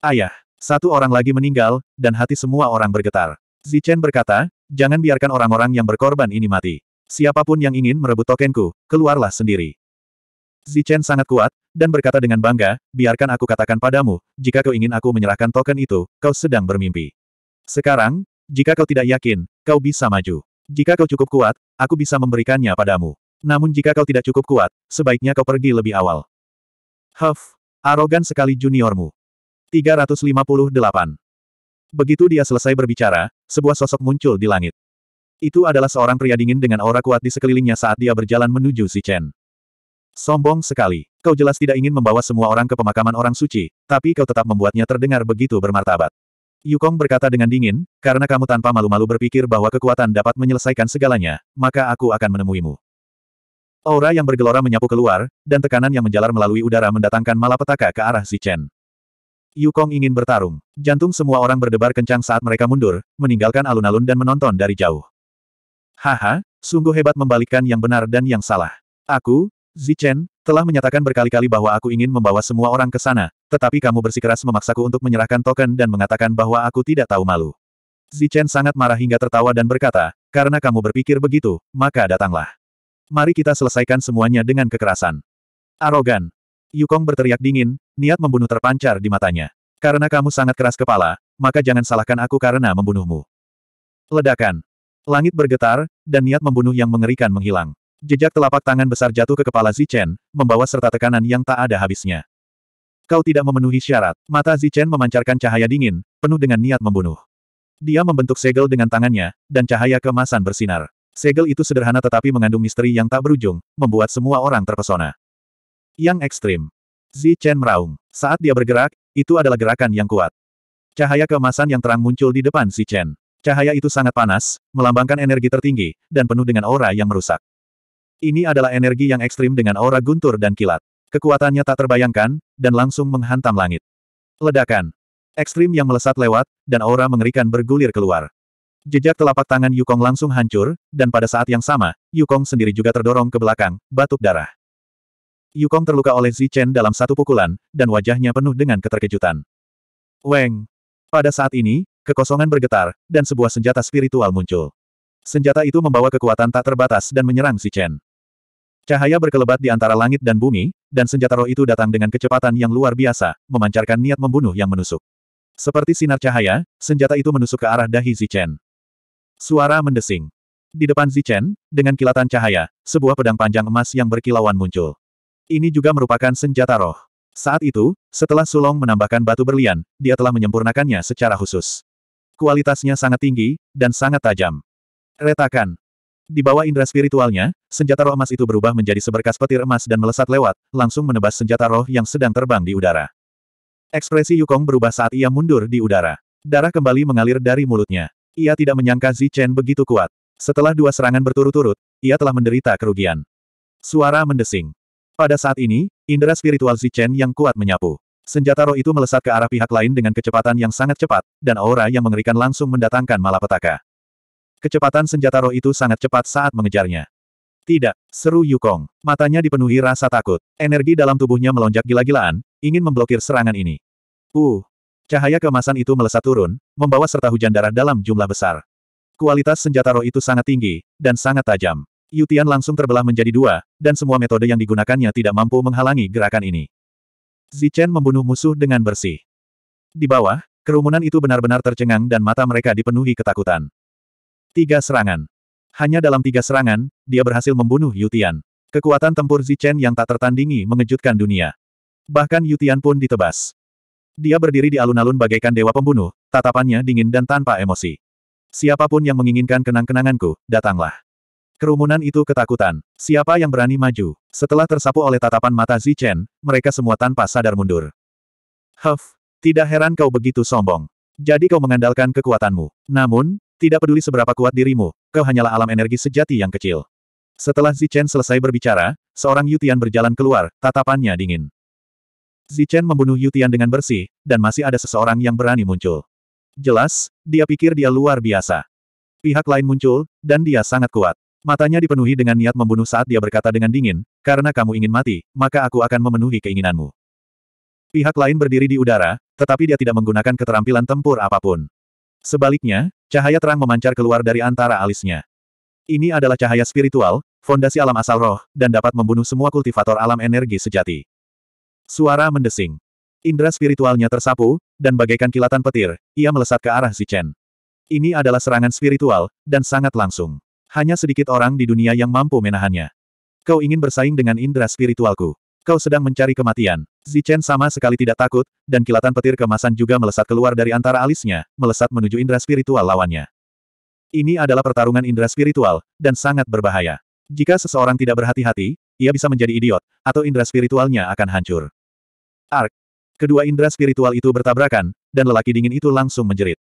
S1: Ayah, satu orang lagi meninggal, dan hati semua orang bergetar. Zichen berkata, jangan biarkan orang-orang yang berkorban ini mati. Siapapun yang ingin merebut tokenku, keluarlah sendiri. Zichen sangat kuat, dan berkata dengan bangga, biarkan aku katakan padamu, jika kau ingin aku menyerahkan token itu, kau sedang bermimpi. Sekarang, jika kau tidak yakin, kau bisa maju. Jika kau cukup kuat, aku bisa memberikannya padamu. Namun jika kau tidak cukup kuat, sebaiknya kau pergi lebih awal. Huff, arogan sekali juniormu. 358. Begitu dia selesai berbicara, sebuah sosok muncul di langit. Itu adalah seorang pria dingin dengan aura kuat di sekelilingnya saat dia berjalan menuju si Chen. Sombong sekali. Kau jelas tidak ingin membawa semua orang ke pemakaman orang suci, tapi kau tetap membuatnya terdengar begitu bermartabat. Yukong berkata dengan dingin, karena kamu tanpa malu-malu berpikir bahwa kekuatan dapat menyelesaikan segalanya, maka aku akan menemuimu. Aura yang bergelora menyapu keluar, dan tekanan yang menjalar melalui udara mendatangkan malapetaka ke arah si Chen. Yukong ingin bertarung. Jantung semua orang berdebar kencang saat mereka mundur, meninggalkan alun-alun dan menonton dari jauh. Haha, sungguh hebat membalikkan yang benar dan yang salah. Aku, Zichen, telah menyatakan berkali-kali bahwa aku ingin membawa semua orang ke sana, tetapi kamu bersikeras memaksaku untuk menyerahkan token dan mengatakan bahwa aku tidak tahu malu. Zichen sangat marah hingga tertawa dan berkata, karena kamu berpikir begitu, maka datanglah. Mari kita selesaikan semuanya dengan kekerasan. Arogan, Yukong berteriak dingin, niat membunuh terpancar di matanya. Karena kamu sangat keras kepala, maka jangan salahkan aku karena membunuhmu. Ledakan. Langit bergetar, dan niat membunuh yang mengerikan menghilang. Jejak telapak tangan besar jatuh ke kepala Zichen, membawa serta tekanan yang tak ada habisnya. Kau tidak memenuhi syarat. Mata Zichen memancarkan cahaya dingin, penuh dengan niat membunuh. Dia membentuk segel dengan tangannya, dan cahaya kemasan bersinar. Segel itu sederhana tetapi mengandung misteri yang tak berujung, membuat semua orang terpesona yang ekstrim. Zi Chen meraung. Saat dia bergerak, itu adalah gerakan yang kuat. Cahaya kemasan yang terang muncul di depan Zi Chen. Cahaya itu sangat panas, melambangkan energi tertinggi, dan penuh dengan aura yang merusak. Ini adalah energi yang ekstrim dengan aura guntur dan kilat. Kekuatannya tak terbayangkan, dan langsung menghantam langit. Ledakan. Ekstrim yang melesat lewat, dan aura mengerikan bergulir keluar. Jejak telapak tangan Yukong langsung hancur, dan pada saat yang sama, Yukong sendiri juga terdorong ke belakang, batuk darah. Yukong terluka oleh Zi Chen dalam satu pukulan, dan wajahnya penuh dengan keterkejutan. Weng! Pada saat ini, kekosongan bergetar, dan sebuah senjata spiritual muncul. Senjata itu membawa kekuatan tak terbatas dan menyerang Zi Chen. Cahaya berkelebat di antara langit dan bumi, dan senjata roh itu datang dengan kecepatan yang luar biasa, memancarkan niat membunuh yang menusuk. Seperti sinar cahaya, senjata itu menusuk ke arah dahi Zi Chen. Suara mendesing. Di depan Zi Chen, dengan kilatan cahaya, sebuah pedang panjang emas yang berkilauan muncul. Ini juga merupakan senjata roh. Saat itu, setelah Sulong menambahkan batu berlian, dia telah menyempurnakannya secara khusus. Kualitasnya sangat tinggi, dan sangat tajam. Retakan. Di bawah indera spiritualnya, senjata roh emas itu berubah menjadi seberkas petir emas dan melesat lewat, langsung menebas senjata roh yang sedang terbang di udara. Ekspresi Yukong berubah saat ia mundur di udara. Darah kembali mengalir dari mulutnya. Ia tidak menyangka Zichen begitu kuat. Setelah dua serangan berturut-turut, ia telah menderita kerugian. Suara mendesing. Pada saat ini, indera spiritual Zichen yang kuat menyapu. Senjata roh itu melesat ke arah pihak lain dengan kecepatan yang sangat cepat, dan aura yang mengerikan langsung mendatangkan malapetaka. Kecepatan senjata roh itu sangat cepat saat mengejarnya. Tidak, seru Yukong. Matanya dipenuhi rasa takut. Energi dalam tubuhnya melonjak gila-gilaan, ingin memblokir serangan ini. Uh, cahaya kemasan itu melesat turun, membawa serta hujan darah dalam jumlah besar. Kualitas senjata roh itu sangat tinggi, dan sangat tajam. Yutian langsung terbelah menjadi dua, dan semua metode yang digunakannya tidak mampu menghalangi gerakan ini. Zichen membunuh musuh dengan bersih. Di bawah, kerumunan itu benar-benar tercengang dan mata mereka dipenuhi ketakutan. Tiga serangan. Hanya dalam tiga serangan, dia berhasil membunuh Yutian. Kekuatan tempur Zichen yang tak tertandingi mengejutkan dunia. Bahkan Yutian pun ditebas. Dia berdiri di alun-alun bagaikan dewa pembunuh, tatapannya dingin dan tanpa emosi. Siapapun yang menginginkan kenang-kenanganku, datanglah. Kerumunan itu ketakutan. Siapa yang berani maju? Setelah tersapu oleh tatapan mata Zichen, mereka semua tanpa sadar mundur. Huff, tidak heran kau begitu sombong. Jadi kau mengandalkan kekuatanmu. Namun, tidak peduli seberapa kuat dirimu, kau hanyalah alam energi sejati yang kecil. Setelah Zichen selesai berbicara, seorang Yutian berjalan keluar, tatapannya dingin. Zichen membunuh Yutian dengan bersih, dan masih ada seseorang yang berani muncul. Jelas, dia pikir dia luar biasa. Pihak lain muncul, dan dia sangat kuat. Matanya dipenuhi dengan niat membunuh saat dia berkata dengan dingin, karena kamu ingin mati, maka aku akan memenuhi keinginanmu. Pihak lain berdiri di udara, tetapi dia tidak menggunakan keterampilan tempur apapun. Sebaliknya, cahaya terang memancar keluar dari antara alisnya. Ini adalah cahaya spiritual, fondasi alam asal roh, dan dapat membunuh semua kultivator alam energi sejati. Suara mendesing. Indra spiritualnya tersapu, dan bagaikan kilatan petir, ia melesat ke arah Zichen. Ini adalah serangan spiritual, dan sangat langsung. Hanya sedikit orang di dunia yang mampu menahannya. Kau ingin bersaing dengan indera spiritualku. Kau sedang mencari kematian. Zichen sama sekali tidak takut, dan kilatan petir kemasan juga melesat keluar dari antara alisnya, melesat menuju indera spiritual lawannya. Ini adalah pertarungan indera spiritual, dan sangat berbahaya. Jika seseorang tidak berhati-hati, ia bisa menjadi idiot, atau indera spiritualnya akan hancur. Ark. Kedua indera spiritual itu bertabrakan, dan lelaki dingin itu langsung menjerit.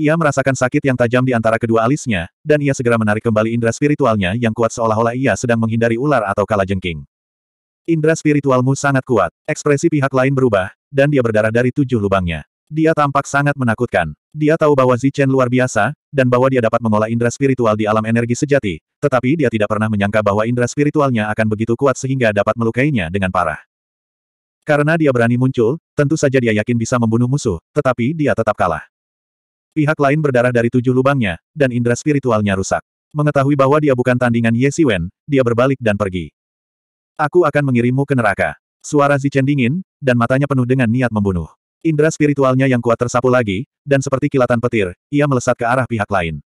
S1: Ia merasakan sakit yang tajam di antara kedua alisnya, dan ia segera menarik kembali indera spiritualnya yang kuat seolah-olah ia sedang menghindari ular atau kalajengking. Indra spiritualmu sangat kuat, ekspresi pihak lain berubah, dan dia berdarah dari tujuh lubangnya. Dia tampak sangat menakutkan. Dia tahu bahwa Zichen luar biasa, dan bahwa dia dapat mengolah indra spiritual di alam energi sejati, tetapi dia tidak pernah menyangka bahwa indra spiritualnya akan begitu kuat sehingga dapat melukainya dengan parah. Karena dia berani muncul, tentu saja dia yakin bisa membunuh musuh, tetapi dia tetap kalah. Pihak lain berdarah dari tujuh lubangnya, dan indera spiritualnya rusak. Mengetahui bahwa dia bukan tandingan Ye Siwen, dia berbalik dan pergi. Aku akan mengirimmu ke neraka. Suara Zichen dingin, dan matanya penuh dengan niat membunuh. Indra spiritualnya yang kuat tersapu lagi, dan seperti kilatan petir, ia melesat ke arah pihak lain.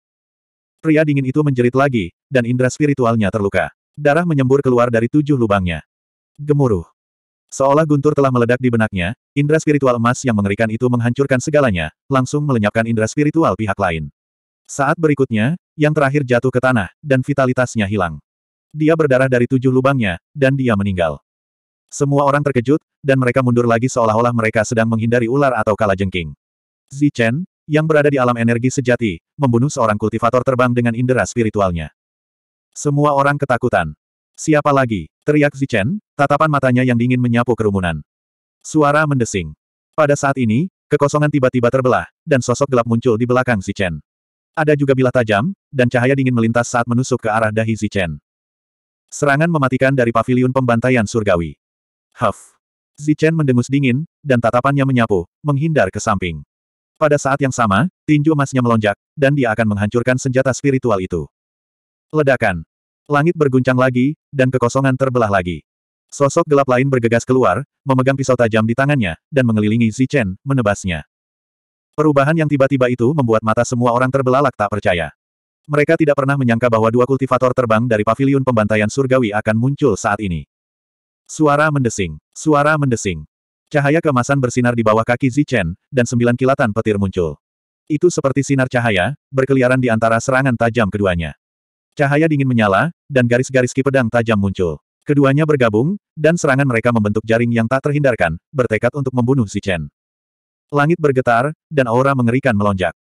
S1: Pria dingin itu menjerit lagi, dan indra spiritualnya terluka. Darah menyembur keluar dari tujuh lubangnya. Gemuruh. Seolah guntur telah meledak di benaknya, indera spiritual emas yang mengerikan itu menghancurkan segalanya, langsung melenyapkan indera spiritual pihak lain. Saat berikutnya, yang terakhir jatuh ke tanah, dan vitalitasnya hilang. Dia berdarah dari tujuh lubangnya, dan dia meninggal. Semua orang terkejut, dan mereka mundur lagi seolah-olah mereka sedang menghindari ular atau kalajengking. Zichen, yang berada di alam energi sejati, membunuh seorang kultivator terbang dengan indera spiritualnya. Semua orang ketakutan. Siapa lagi? Teriak Zichen, tatapan matanya yang dingin menyapu kerumunan. Suara mendesing. Pada saat ini, kekosongan tiba-tiba terbelah, dan sosok gelap muncul di belakang Zichen. Ada juga bilah tajam, dan cahaya dingin melintas saat menusuk ke arah dahi Zichen. Serangan mematikan dari paviliun pembantaian surgawi. Huff. Zichen mendengus dingin, dan tatapannya menyapu, menghindar ke samping. Pada saat yang sama, tinju emasnya melonjak, dan dia akan menghancurkan senjata spiritual itu. Ledakan. Langit berguncang lagi, dan kekosongan terbelah lagi. Sosok gelap lain bergegas keluar, memegang pisau tajam di tangannya, dan mengelilingi Zichen, menebasnya. Perubahan yang tiba-tiba itu membuat mata semua orang terbelalak tak percaya. Mereka tidak pernah menyangka bahwa dua kultivator terbang dari paviliun pembantaian surgawi akan muncul saat ini. Suara mendesing. Suara mendesing. Cahaya kemasan bersinar di bawah kaki Zichen, dan sembilan kilatan petir muncul. Itu seperti sinar cahaya, berkeliaran di antara serangan tajam keduanya. Cahaya dingin menyala, dan garis-garis ki pedang tajam muncul. Keduanya bergabung, dan serangan mereka membentuk jaring yang tak terhindarkan, bertekad untuk membunuh si Chen. Langit bergetar, dan aura mengerikan melonjak.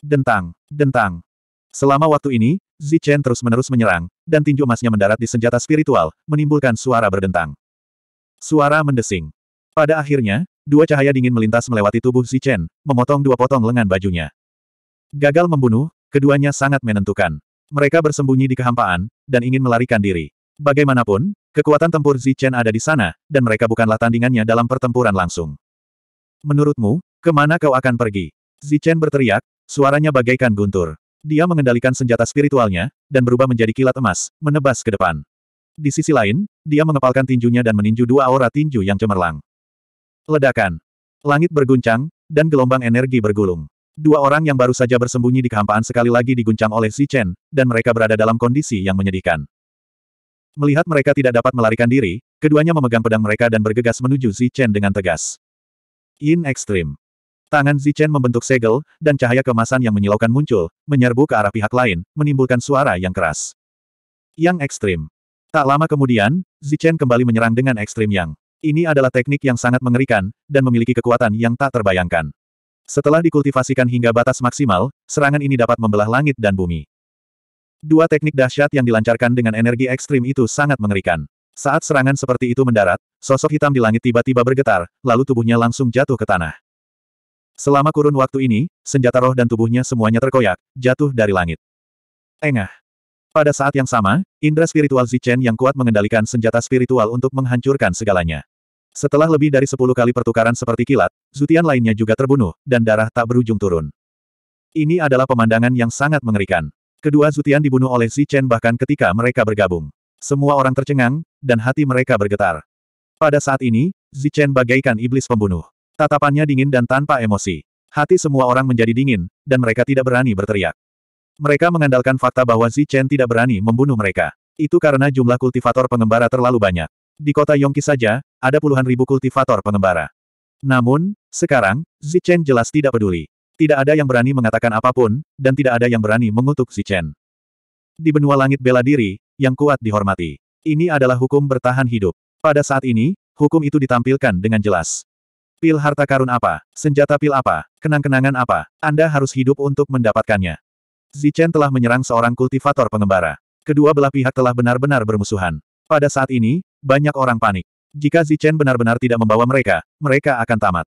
S1: Dentang, dentang. Selama waktu ini, Zi Chen terus-menerus menyerang, dan tinju emasnya mendarat di senjata spiritual, menimbulkan suara berdentang. Suara mendesing. Pada akhirnya, dua cahaya dingin melintas melewati tubuh Zi Chen, memotong dua potong lengan bajunya. Gagal membunuh, keduanya sangat menentukan. Mereka bersembunyi di kehampaan, dan ingin melarikan diri. Bagaimanapun, kekuatan tempur Zichen ada di sana, dan mereka bukanlah tandingannya dalam pertempuran langsung. Menurutmu, kemana kau akan pergi? Zichen berteriak, suaranya bagaikan guntur. Dia mengendalikan senjata spiritualnya, dan berubah menjadi kilat emas, menebas ke depan. Di sisi lain, dia mengepalkan tinjunya dan meninju dua aura tinju yang cemerlang. Ledakan. Langit berguncang, dan gelombang energi bergulung. Dua orang yang baru saja bersembunyi di kehampaan sekali lagi diguncang oleh Xi Chen, dan mereka berada dalam kondisi yang menyedihkan. Melihat mereka tidak dapat melarikan diri, keduanya memegang pedang mereka dan bergegas menuju Xi Chen dengan tegas. In Extreme. Tangan Chen membentuk segel, dan cahaya kemasan yang menyilaukan muncul, menyerbu ke arah pihak lain, menimbulkan suara yang keras. Yang ekstrim. Tak lama kemudian, Chen kembali menyerang dengan ekstrim yang. Ini adalah teknik yang sangat mengerikan, dan memiliki kekuatan yang tak terbayangkan. Setelah dikultivasikan hingga batas maksimal, serangan ini dapat membelah langit dan bumi. Dua teknik dahsyat yang dilancarkan dengan energi ekstrim itu sangat mengerikan. Saat serangan seperti itu mendarat, sosok hitam di langit tiba-tiba bergetar, lalu tubuhnya langsung jatuh ke tanah. Selama kurun waktu ini, senjata roh dan tubuhnya semuanya terkoyak, jatuh dari langit. Engah. Pada saat yang sama, indra spiritual Zichen yang kuat mengendalikan senjata spiritual untuk menghancurkan segalanya. Setelah lebih dari sepuluh kali pertukaran seperti kilat, zutian lainnya juga terbunuh, dan darah tak berujung turun. Ini adalah pemandangan yang sangat mengerikan. Kedua zutian dibunuh oleh Zichen bahkan ketika mereka bergabung. Semua orang tercengang, dan hati mereka bergetar. Pada saat ini, Zichen bagaikan iblis pembunuh. Tatapannya dingin dan tanpa emosi. Hati semua orang menjadi dingin, dan mereka tidak berani berteriak. Mereka mengandalkan fakta bahwa Zichen tidak berani membunuh mereka. Itu karena jumlah kultivator pengembara terlalu banyak. Di kota Yongki saja, ada puluhan ribu kultivator pengembara. Namun, sekarang, Zichen jelas tidak peduli. Tidak ada yang berani mengatakan apapun, dan tidak ada yang berani mengutuk Zichen. Di benua langit bela diri, yang kuat dihormati. Ini adalah hukum bertahan hidup. Pada saat ini, hukum itu ditampilkan dengan jelas. Pil harta karun apa? Senjata pil apa? Kenang-kenangan apa? Anda harus hidup untuk mendapatkannya. Zichen telah menyerang seorang kultivator pengembara. Kedua belah pihak telah benar-benar bermusuhan. Pada saat ini, banyak orang panik. Jika Zichen benar-benar tidak membawa mereka, mereka akan tamat.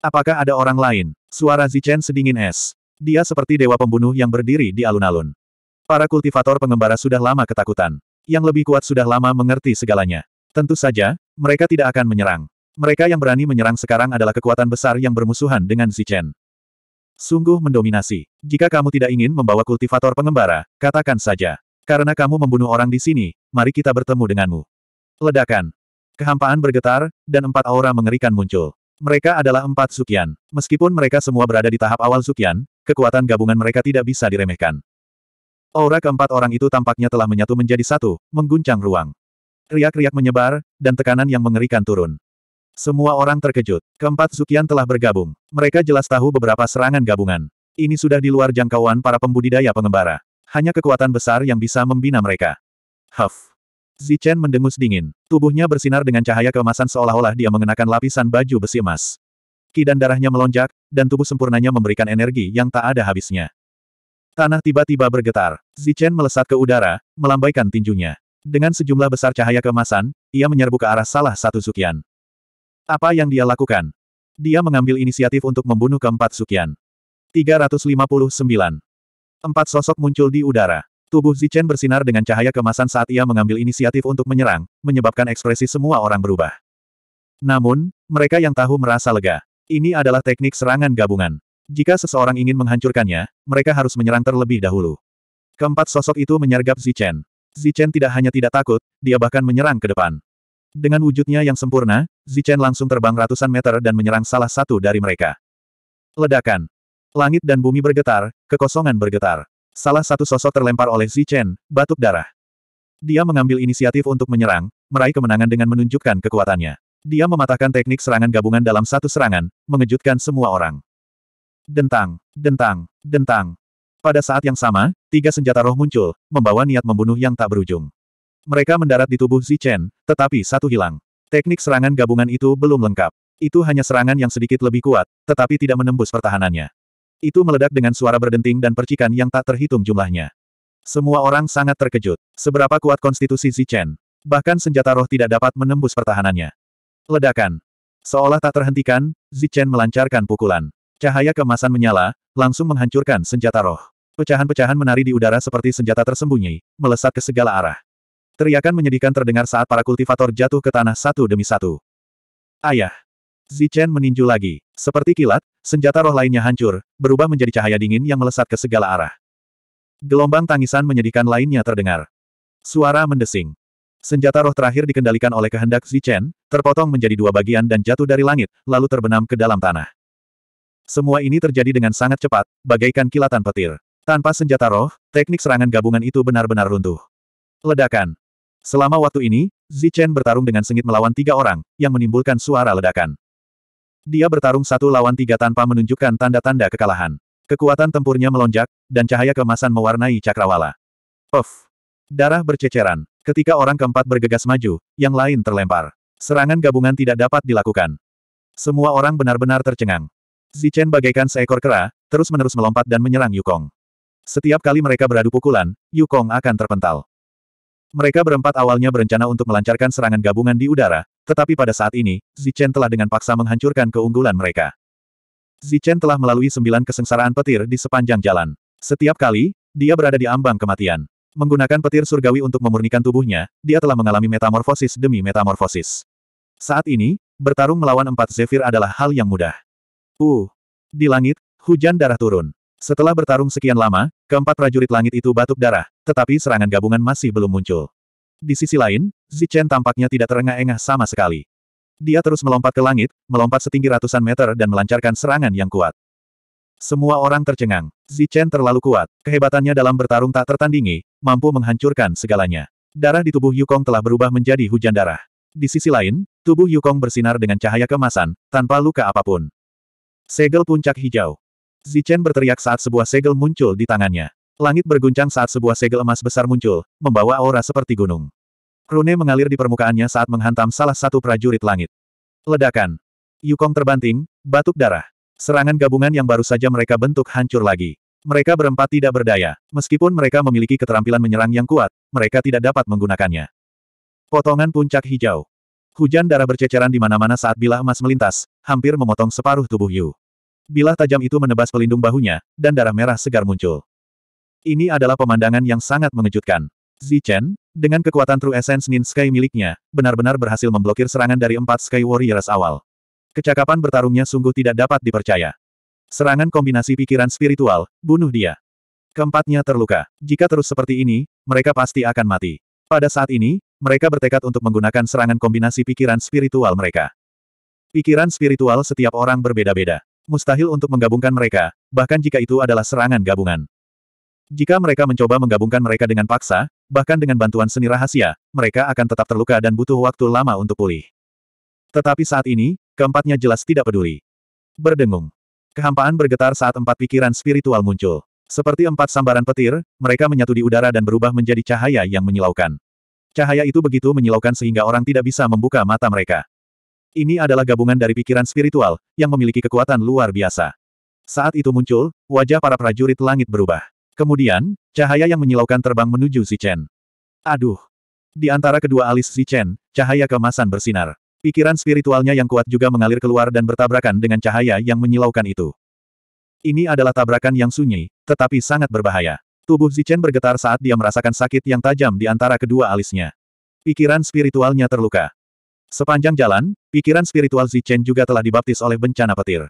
S1: Apakah ada orang lain? Suara Zichen sedingin es. Dia seperti dewa pembunuh yang berdiri di alun-alun. Para kultivator pengembara sudah lama ketakutan. Yang lebih kuat sudah lama mengerti segalanya. Tentu saja, mereka tidak akan menyerang. Mereka yang berani menyerang sekarang adalah kekuatan besar yang bermusuhan dengan Zichen. Sungguh mendominasi. Jika kamu tidak ingin membawa kultivator pengembara, katakan saja. Karena kamu membunuh orang di sini, mari kita bertemu denganmu. Ledakan. Kehampaan bergetar, dan empat aura mengerikan muncul. Mereka adalah empat Sukian. Meskipun mereka semua berada di tahap awal Sukian, kekuatan gabungan mereka tidak bisa diremehkan. Aura keempat orang itu tampaknya telah menyatu menjadi satu, mengguncang ruang. Riak-riak menyebar, dan tekanan yang mengerikan turun. Semua orang terkejut. Keempat Sukian telah bergabung. Mereka jelas tahu beberapa serangan gabungan. Ini sudah di luar jangkauan para pembudidaya pengembara. Hanya kekuatan besar yang bisa membina mereka. Huff. Zichen mendengus dingin. Tubuhnya bersinar dengan cahaya keemasan seolah-olah dia mengenakan lapisan baju besi emas. Ki dan darahnya melonjak, dan tubuh sempurnanya memberikan energi yang tak ada habisnya. Tanah tiba-tiba bergetar. Zichen melesat ke udara, melambaikan tinjunya. Dengan sejumlah besar cahaya keemasan, ia menyerbu ke arah salah satu Sukian. Apa yang dia lakukan? Dia mengambil inisiatif untuk membunuh keempat Sukian. 359. Empat sosok muncul di udara. Tubuh Zichen bersinar dengan cahaya kemasan saat ia mengambil inisiatif untuk menyerang, menyebabkan ekspresi semua orang berubah. Namun, mereka yang tahu merasa lega. Ini adalah teknik serangan gabungan. Jika seseorang ingin menghancurkannya, mereka harus menyerang terlebih dahulu. Keempat sosok itu menyergap Zichen. Zichen tidak hanya tidak takut, dia bahkan menyerang ke depan. Dengan wujudnya yang sempurna, Zichen langsung terbang ratusan meter dan menyerang salah satu dari mereka. Ledakan. Langit dan bumi bergetar, kekosongan bergetar. Salah satu sosok terlempar oleh Zi Chen, batuk darah. Dia mengambil inisiatif untuk menyerang, meraih kemenangan dengan menunjukkan kekuatannya. Dia mematahkan teknik serangan gabungan dalam satu serangan, mengejutkan semua orang. Dentang, dentang, dentang. Pada saat yang sama, tiga senjata roh muncul, membawa niat membunuh yang tak berujung. Mereka mendarat di tubuh Zi Chen, tetapi satu hilang. Teknik serangan gabungan itu belum lengkap. Itu hanya serangan yang sedikit lebih kuat, tetapi tidak menembus pertahanannya. Itu meledak dengan suara berdenting dan percikan yang tak terhitung jumlahnya. Semua orang sangat terkejut. Seberapa kuat konstitusi Zichen. Bahkan senjata roh tidak dapat menembus pertahanannya. Ledakan. Seolah tak terhentikan, Zichen melancarkan pukulan. Cahaya kemasan menyala, langsung menghancurkan senjata roh. Pecahan-pecahan menari di udara seperti senjata tersembunyi, melesat ke segala arah. Teriakan menyedihkan terdengar saat para kultivator jatuh ke tanah satu demi satu. Ayah! Zichen meninju lagi. Seperti kilat, Senjata roh lainnya hancur, berubah menjadi cahaya dingin yang melesat ke segala arah. Gelombang tangisan menyedihkan lainnya terdengar. Suara mendesing. Senjata roh terakhir dikendalikan oleh kehendak Zichen, terpotong menjadi dua bagian dan jatuh dari langit, lalu terbenam ke dalam tanah. Semua ini terjadi dengan sangat cepat, bagaikan kilatan petir. Tanpa senjata roh, teknik serangan gabungan itu benar-benar runtuh. Ledakan. Selama waktu ini, Zichen bertarung dengan sengit melawan tiga orang, yang menimbulkan suara ledakan. Dia bertarung satu lawan tiga tanpa menunjukkan tanda-tanda kekalahan. Kekuatan tempurnya melonjak, dan cahaya kemasan mewarnai cakrawala. Puff! Darah berceceran. Ketika orang keempat bergegas maju, yang lain terlempar. Serangan gabungan tidak dapat dilakukan. Semua orang benar-benar tercengang. Zichen bagaikan seekor kera, terus-menerus melompat dan menyerang Yukong. Setiap kali mereka beradu pukulan, Yukong akan terpental. Mereka berempat awalnya berencana untuk melancarkan serangan gabungan di udara, tetapi pada saat ini, Zichen telah dengan paksa menghancurkan keunggulan mereka. Zichen telah melalui sembilan kesengsaraan petir di sepanjang jalan. Setiap kali, dia berada di ambang kematian. Menggunakan petir surgawi untuk memurnikan tubuhnya, dia telah mengalami metamorfosis demi metamorfosis. Saat ini, bertarung melawan empat Zephyr adalah hal yang mudah. Uh! Di langit, hujan darah turun. Setelah bertarung sekian lama, keempat prajurit langit itu batuk darah, tetapi serangan gabungan masih belum muncul. Di sisi lain, Zichen tampaknya tidak terengah-engah sama sekali. Dia terus melompat ke langit, melompat setinggi ratusan meter dan melancarkan serangan yang kuat. Semua orang tercengang. Zichen terlalu kuat. Kehebatannya dalam bertarung tak tertandingi, mampu menghancurkan segalanya. Darah di tubuh Yukong telah berubah menjadi hujan darah. Di sisi lain, tubuh Yukong bersinar dengan cahaya kemasan, tanpa luka apapun. Segel puncak hijau. Zichen berteriak saat sebuah segel muncul di tangannya. Langit berguncang saat sebuah segel emas besar muncul, membawa aura seperti gunung. Rune mengalir di permukaannya saat menghantam salah satu prajurit langit. Ledakan. Yukong terbanting, batuk darah. Serangan gabungan yang baru saja mereka bentuk hancur lagi. Mereka berempat tidak berdaya. Meskipun mereka memiliki keterampilan menyerang yang kuat, mereka tidak dapat menggunakannya. Potongan puncak hijau. Hujan darah berceceran di mana-mana saat bilah emas melintas, hampir memotong separuh tubuh Yu. Bilah tajam itu menebas pelindung bahunya, dan darah merah segar muncul. Ini adalah pemandangan yang sangat mengejutkan. Zichen, dengan kekuatan True Essence Nin Sky miliknya, benar-benar berhasil memblokir serangan dari empat Sky Warriors awal. Kecakapan bertarungnya sungguh tidak dapat dipercaya. Serangan kombinasi pikiran spiritual, bunuh dia. Keempatnya terluka. Jika terus seperti ini, mereka pasti akan mati. Pada saat ini, mereka bertekad untuk menggunakan serangan kombinasi pikiran spiritual mereka. Pikiran spiritual setiap orang berbeda-beda. Mustahil untuk menggabungkan mereka, bahkan jika itu adalah serangan gabungan. Jika mereka mencoba menggabungkan mereka dengan paksa, bahkan dengan bantuan seni rahasia, mereka akan tetap terluka dan butuh waktu lama untuk pulih. Tetapi saat ini, keempatnya jelas tidak peduli. Berdengung. Kehampaan bergetar saat empat pikiran spiritual muncul. Seperti empat sambaran petir, mereka menyatu di udara dan berubah menjadi cahaya yang menyilaukan. Cahaya itu begitu menyilaukan sehingga orang tidak bisa membuka mata mereka. Ini adalah gabungan dari pikiran spiritual, yang memiliki kekuatan luar biasa. Saat itu muncul, wajah para prajurit langit berubah. Kemudian, cahaya yang menyilaukan terbang menuju si Chen. Aduh! Di antara kedua alis si Chen, cahaya kemasan bersinar. Pikiran spiritualnya yang kuat juga mengalir keluar dan bertabrakan dengan cahaya yang menyilaukan itu. Ini adalah tabrakan yang sunyi, tetapi sangat berbahaya. Tubuh Chen bergetar saat dia merasakan sakit yang tajam di antara kedua alisnya. Pikiran spiritualnya terluka. Sepanjang jalan, pikiran spiritual Chen juga telah dibaptis oleh bencana petir.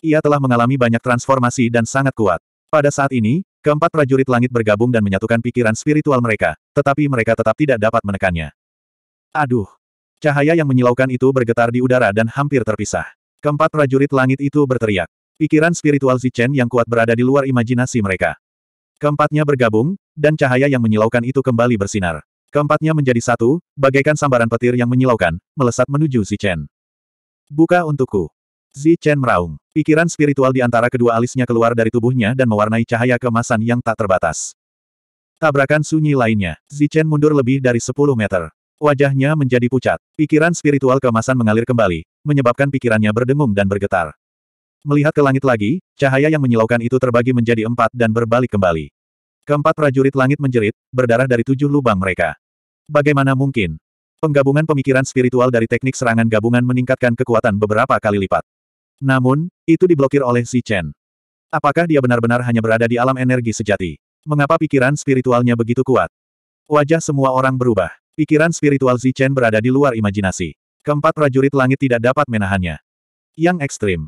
S1: Ia telah mengalami banyak transformasi dan sangat kuat. Pada saat ini, Keempat prajurit langit bergabung dan menyatukan pikiran spiritual mereka, tetapi mereka tetap tidak dapat menekannya. Aduh! Cahaya yang menyilaukan itu bergetar di udara dan hampir terpisah. Keempat prajurit langit itu berteriak. Pikiran spiritual Zichen yang kuat berada di luar imajinasi mereka. Keempatnya bergabung, dan cahaya yang menyilaukan itu kembali bersinar. Keempatnya menjadi satu, bagaikan sambaran petir yang menyilaukan, melesat menuju Zichen. Buka untukku. Zi Chen meraung. Pikiran spiritual di antara kedua alisnya keluar dari tubuhnya dan mewarnai cahaya kemasan yang tak terbatas. Tabrakan sunyi lainnya, Zi Chen mundur lebih dari 10 meter. Wajahnya menjadi pucat. Pikiran spiritual kemasan mengalir kembali, menyebabkan pikirannya berdengung dan bergetar. Melihat ke langit lagi, cahaya yang menyilaukan itu terbagi menjadi empat dan berbalik kembali. Keempat prajurit langit menjerit, berdarah dari tujuh lubang mereka. Bagaimana mungkin? Penggabungan pemikiran spiritual dari teknik serangan gabungan meningkatkan kekuatan beberapa kali lipat. Namun, itu diblokir oleh Si Chen. Apakah dia benar-benar hanya berada di alam energi sejati? Mengapa pikiran spiritualnya begitu kuat? Wajah semua orang berubah. Pikiran spiritual Si Chen berada di luar imajinasi. Keempat prajurit langit tidak dapat menahannya. Yang ekstrim.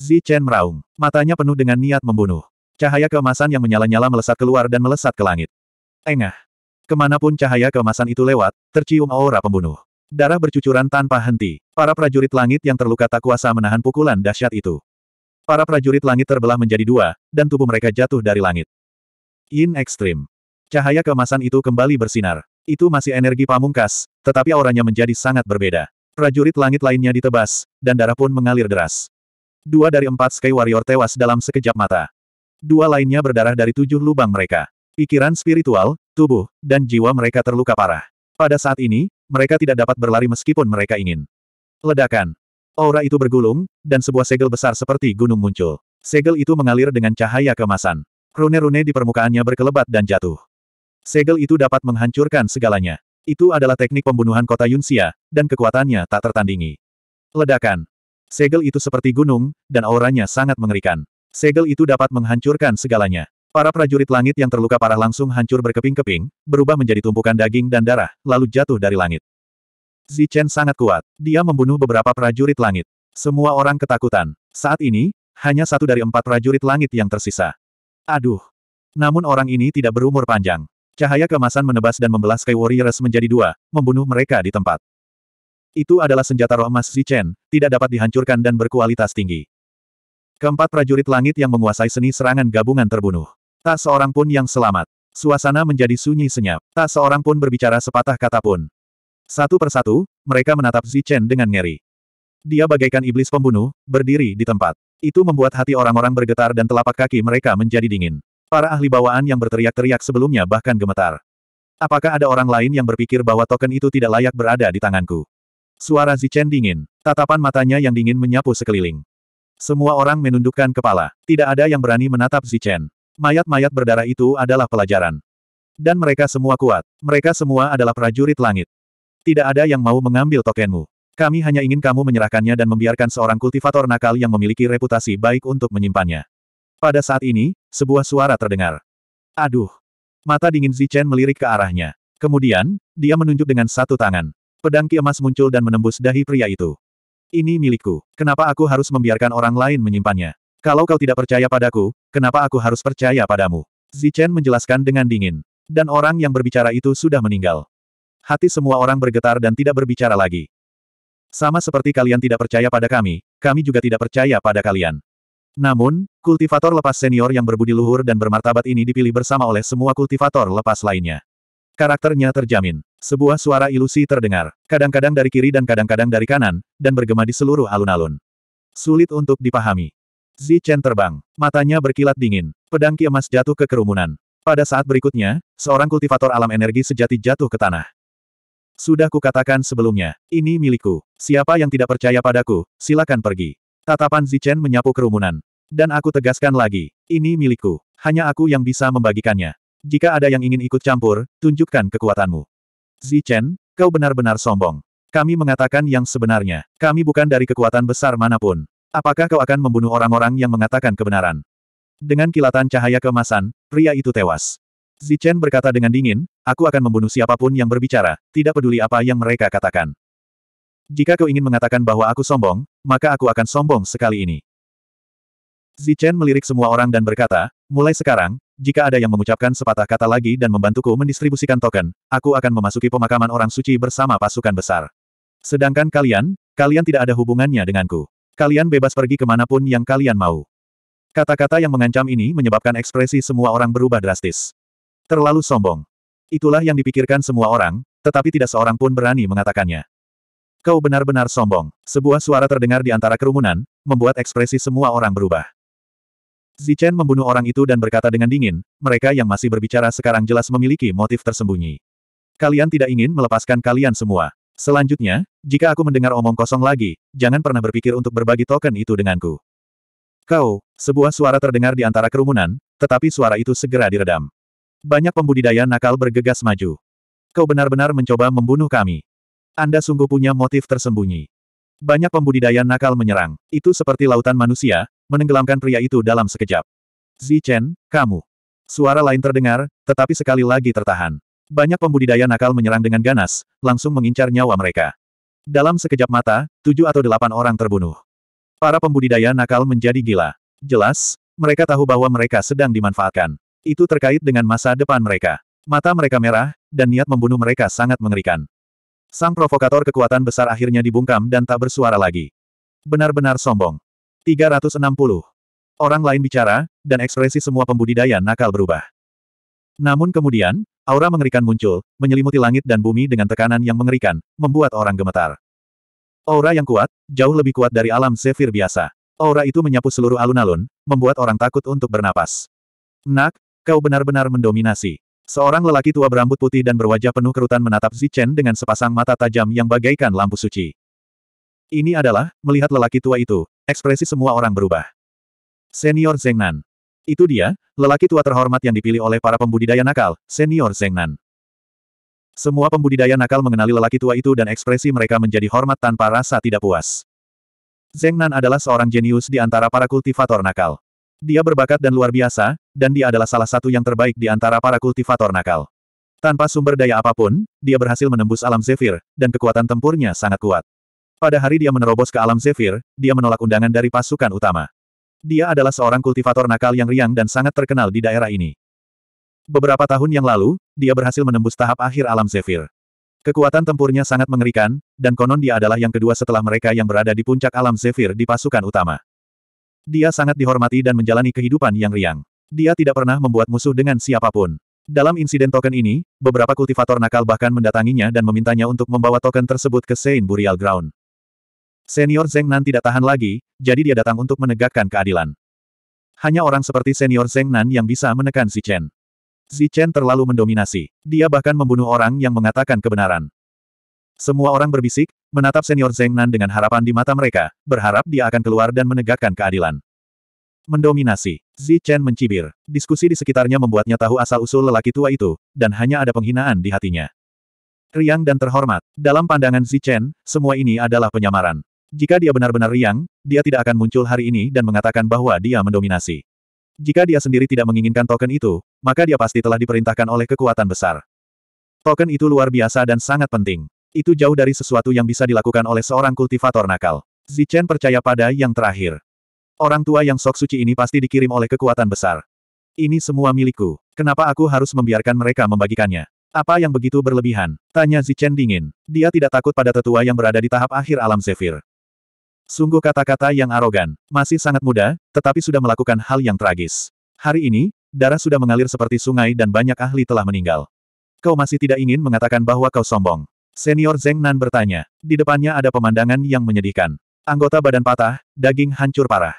S1: Zi Chen meraung. Matanya penuh dengan niat membunuh. Cahaya keemasan yang menyala-nyala melesat keluar dan melesat ke langit. Engah. Kemanapun cahaya keemasan itu lewat, tercium aura pembunuh. Darah bercucuran tanpa henti. Para prajurit langit yang terluka tak kuasa menahan pukulan dahsyat itu. Para prajurit langit terbelah menjadi dua, dan tubuh mereka jatuh dari langit. In ekstrim. Cahaya kemasan itu kembali bersinar. Itu masih energi pamungkas, tetapi auranya menjadi sangat berbeda. Prajurit langit lainnya ditebas, dan darah pun mengalir deras. Dua dari empat Sky Warrior tewas dalam sekejap mata. Dua lainnya berdarah dari tujuh lubang mereka. Pikiran spiritual, tubuh, dan jiwa mereka terluka parah. Pada saat ini, mereka tidak dapat berlari meskipun mereka ingin. Ledakan. Aura itu bergulung, dan sebuah segel besar seperti gunung muncul. Segel itu mengalir dengan cahaya kemasan. Rune-rune di permukaannya berkelebat dan jatuh. Segel itu dapat menghancurkan segalanya. Itu adalah teknik pembunuhan kota Yunxia, dan kekuatannya tak tertandingi. Ledakan. Segel itu seperti gunung, dan auranya sangat mengerikan. Segel itu dapat menghancurkan segalanya. Para prajurit langit yang terluka parah langsung hancur berkeping-keping, berubah menjadi tumpukan daging dan darah, lalu jatuh dari langit. Zichen sangat kuat. Dia membunuh beberapa prajurit langit. Semua orang ketakutan. Saat ini, hanya satu dari empat prajurit langit yang tersisa. Aduh. Namun orang ini tidak berumur panjang. Cahaya kemasan menebas dan membelas Sky Warriors menjadi dua, membunuh mereka di tempat. Itu adalah senjata roh emas Zichen, tidak dapat dihancurkan dan berkualitas tinggi. Keempat prajurit langit yang menguasai seni serangan gabungan terbunuh. Tak seorang pun yang selamat. Suasana menjadi sunyi senyap. Tak seorang pun berbicara sepatah kata pun. Satu persatu, mereka menatap Zichen dengan ngeri. Dia bagaikan iblis pembunuh, berdiri di tempat. Itu membuat hati orang-orang bergetar dan telapak kaki mereka menjadi dingin. Para ahli bawaan yang berteriak-teriak sebelumnya bahkan gemetar. Apakah ada orang lain yang berpikir bahwa token itu tidak layak berada di tanganku? Suara Zichen dingin. Tatapan matanya yang dingin menyapu sekeliling. Semua orang menundukkan kepala. Tidak ada yang berani menatap Zichen. Mayat-mayat berdarah itu adalah pelajaran. Dan mereka semua kuat. Mereka semua adalah prajurit langit. Tidak ada yang mau mengambil tokenmu. Kami hanya ingin kamu menyerahkannya dan membiarkan seorang kultivator nakal yang memiliki reputasi baik untuk menyimpannya. Pada saat ini, sebuah suara terdengar. Aduh. Mata dingin Zichen melirik ke arahnya. Kemudian, dia menunjuk dengan satu tangan. Pedang ki emas muncul dan menembus dahi pria itu. Ini milikku. Kenapa aku harus membiarkan orang lain menyimpannya? Kalau kau tidak percaya padaku, kenapa aku harus percaya padamu? Zichen menjelaskan dengan dingin. Dan orang yang berbicara itu sudah meninggal. Hati semua orang bergetar dan tidak berbicara lagi. Sama seperti kalian tidak percaya pada kami, kami juga tidak percaya pada kalian. Namun, kultivator lepas senior yang berbudi luhur dan bermartabat ini dipilih bersama oleh semua kultivator lepas lainnya. Karakternya terjamin. Sebuah suara ilusi terdengar, kadang-kadang dari kiri dan kadang-kadang dari kanan, dan bergema di seluruh alun-alun. Sulit untuk dipahami. Zi Chen terbang. Matanya berkilat dingin. Pedang ki emas jatuh ke kerumunan. Pada saat berikutnya, seorang kultivator alam energi sejati jatuh ke tanah. Sudah kukatakan sebelumnya, ini milikku. Siapa yang tidak percaya padaku, silakan pergi. Tatapan Zichen menyapu kerumunan. Dan aku tegaskan lagi, ini milikku. Hanya aku yang bisa membagikannya. Jika ada yang ingin ikut campur, tunjukkan kekuatanmu. Zichen, kau benar-benar sombong. Kami mengatakan yang sebenarnya. Kami bukan dari kekuatan besar manapun. Apakah kau akan membunuh orang-orang yang mengatakan kebenaran? Dengan kilatan cahaya kemasan, pria itu tewas. Zichen berkata dengan dingin, aku akan membunuh siapapun yang berbicara, tidak peduli apa yang mereka katakan. Jika kau ingin mengatakan bahwa aku sombong, maka aku akan sombong sekali ini. Zichen melirik semua orang dan berkata, mulai sekarang, jika ada yang mengucapkan sepatah kata lagi dan membantuku mendistribusikan token, aku akan memasuki pemakaman orang suci bersama pasukan besar. Sedangkan kalian, kalian tidak ada hubungannya denganku. Kalian bebas pergi kemanapun yang kalian mau. Kata-kata yang mengancam ini menyebabkan ekspresi semua orang berubah drastis. Terlalu sombong. Itulah yang dipikirkan semua orang, tetapi tidak seorang pun berani mengatakannya. Kau benar-benar sombong. Sebuah suara terdengar di antara kerumunan, membuat ekspresi semua orang berubah. Zichen membunuh orang itu dan berkata dengan dingin, mereka yang masih berbicara sekarang jelas memiliki motif tersembunyi. Kalian tidak ingin melepaskan kalian semua. Selanjutnya, jika aku mendengar omong kosong lagi, jangan pernah berpikir untuk berbagi token itu denganku. Kau, sebuah suara terdengar di antara kerumunan, tetapi suara itu segera diredam. Banyak pembudidaya nakal bergegas maju. Kau benar-benar mencoba membunuh kami. Anda sungguh punya motif tersembunyi. Banyak pembudidaya nakal menyerang. Itu seperti lautan manusia, menenggelamkan pria itu dalam sekejap. Chen, kamu. Suara lain terdengar, tetapi sekali lagi tertahan. Banyak pembudidaya nakal menyerang dengan ganas, langsung mengincar nyawa mereka. Dalam sekejap mata, tujuh atau delapan orang terbunuh. Para pembudidaya nakal menjadi gila. Jelas, mereka tahu bahwa mereka sedang dimanfaatkan. Itu terkait dengan masa depan mereka. Mata mereka merah, dan niat membunuh mereka sangat mengerikan. Sang provokator kekuatan besar akhirnya dibungkam dan tak bersuara lagi. Benar-benar sombong. 360. Orang lain bicara, dan ekspresi semua pembudidaya nakal berubah. Namun kemudian, aura mengerikan muncul, menyelimuti langit dan bumi dengan tekanan yang mengerikan, membuat orang gemetar. Aura yang kuat, jauh lebih kuat dari alam sefir biasa. Aura itu menyapu seluruh alun-alun, membuat orang takut untuk bernapas. Nak, kau benar-benar mendominasi. Seorang lelaki tua berambut putih dan berwajah penuh kerutan menatap Zichen dengan sepasang mata tajam yang bagaikan lampu suci. Ini adalah, melihat lelaki tua itu, ekspresi semua orang berubah. Senior Zengnan, itu dia, lelaki tua terhormat yang dipilih oleh para pembudidaya nakal, senior Zengnan. Semua pembudidaya nakal mengenali lelaki tua itu dan ekspresi mereka menjadi hormat tanpa rasa tidak puas. Zengnan adalah seorang jenius di antara para kultivator nakal. Dia berbakat dan luar biasa, dan dia adalah salah satu yang terbaik di antara para kultivator nakal. Tanpa sumber daya apapun, dia berhasil menembus alam Zephyr, dan kekuatan tempurnya sangat kuat. Pada hari dia menerobos ke alam Zephyr, dia menolak undangan dari pasukan utama. Dia adalah seorang kultivator nakal yang riang dan sangat terkenal di daerah ini. Beberapa tahun yang lalu, dia berhasil menembus tahap akhir alam Zephyr. Kekuatan tempurnya sangat mengerikan, dan konon dia adalah yang kedua setelah mereka yang berada di puncak alam Zephyr di pasukan utama. Dia sangat dihormati dan menjalani kehidupan yang riang. Dia tidak pernah membuat musuh dengan siapapun. Dalam insiden token ini, beberapa kultivator nakal bahkan mendatanginya dan memintanya untuk membawa token tersebut ke Saint Burial Ground. Senior Zeng Nan tidak tahan lagi, jadi dia datang untuk menegakkan keadilan. Hanya orang seperti senior Zeng Nan yang bisa menekan Si Chen. Si Chen terlalu mendominasi. Dia bahkan membunuh orang yang mengatakan kebenaran. Semua orang berbisik, menatap senior Zeng Nan dengan harapan di mata mereka, berharap dia akan keluar dan menegakkan keadilan. Mendominasi. Zi Chen mencibir. Diskusi di sekitarnya membuatnya tahu asal-usul lelaki tua itu, dan hanya ada penghinaan di hatinya. Riang dan terhormat. Dalam pandangan Zi Chen, semua ini adalah penyamaran. Jika dia benar-benar riang, dia tidak akan muncul hari ini dan mengatakan bahwa dia mendominasi. Jika dia sendiri tidak menginginkan token itu, maka dia pasti telah diperintahkan oleh kekuatan besar. Token itu luar biasa dan sangat penting. Itu jauh dari sesuatu yang bisa dilakukan oleh seorang kultivator nakal. Zichen percaya pada yang terakhir. Orang tua yang sok suci ini pasti dikirim oleh kekuatan besar. Ini semua milikku. Kenapa aku harus membiarkan mereka membagikannya? Apa yang begitu berlebihan? Tanya Zichen dingin. Dia tidak takut pada tetua yang berada di tahap akhir alam Zephyr. Sungguh kata-kata yang arogan. Masih sangat muda, tetapi sudah melakukan hal yang tragis. Hari ini, darah sudah mengalir seperti sungai dan banyak ahli telah meninggal. Kau masih tidak ingin mengatakan bahwa kau sombong. Senior Zeng Nan bertanya. Di depannya ada pemandangan yang menyedihkan. Anggota badan patah, daging hancur parah.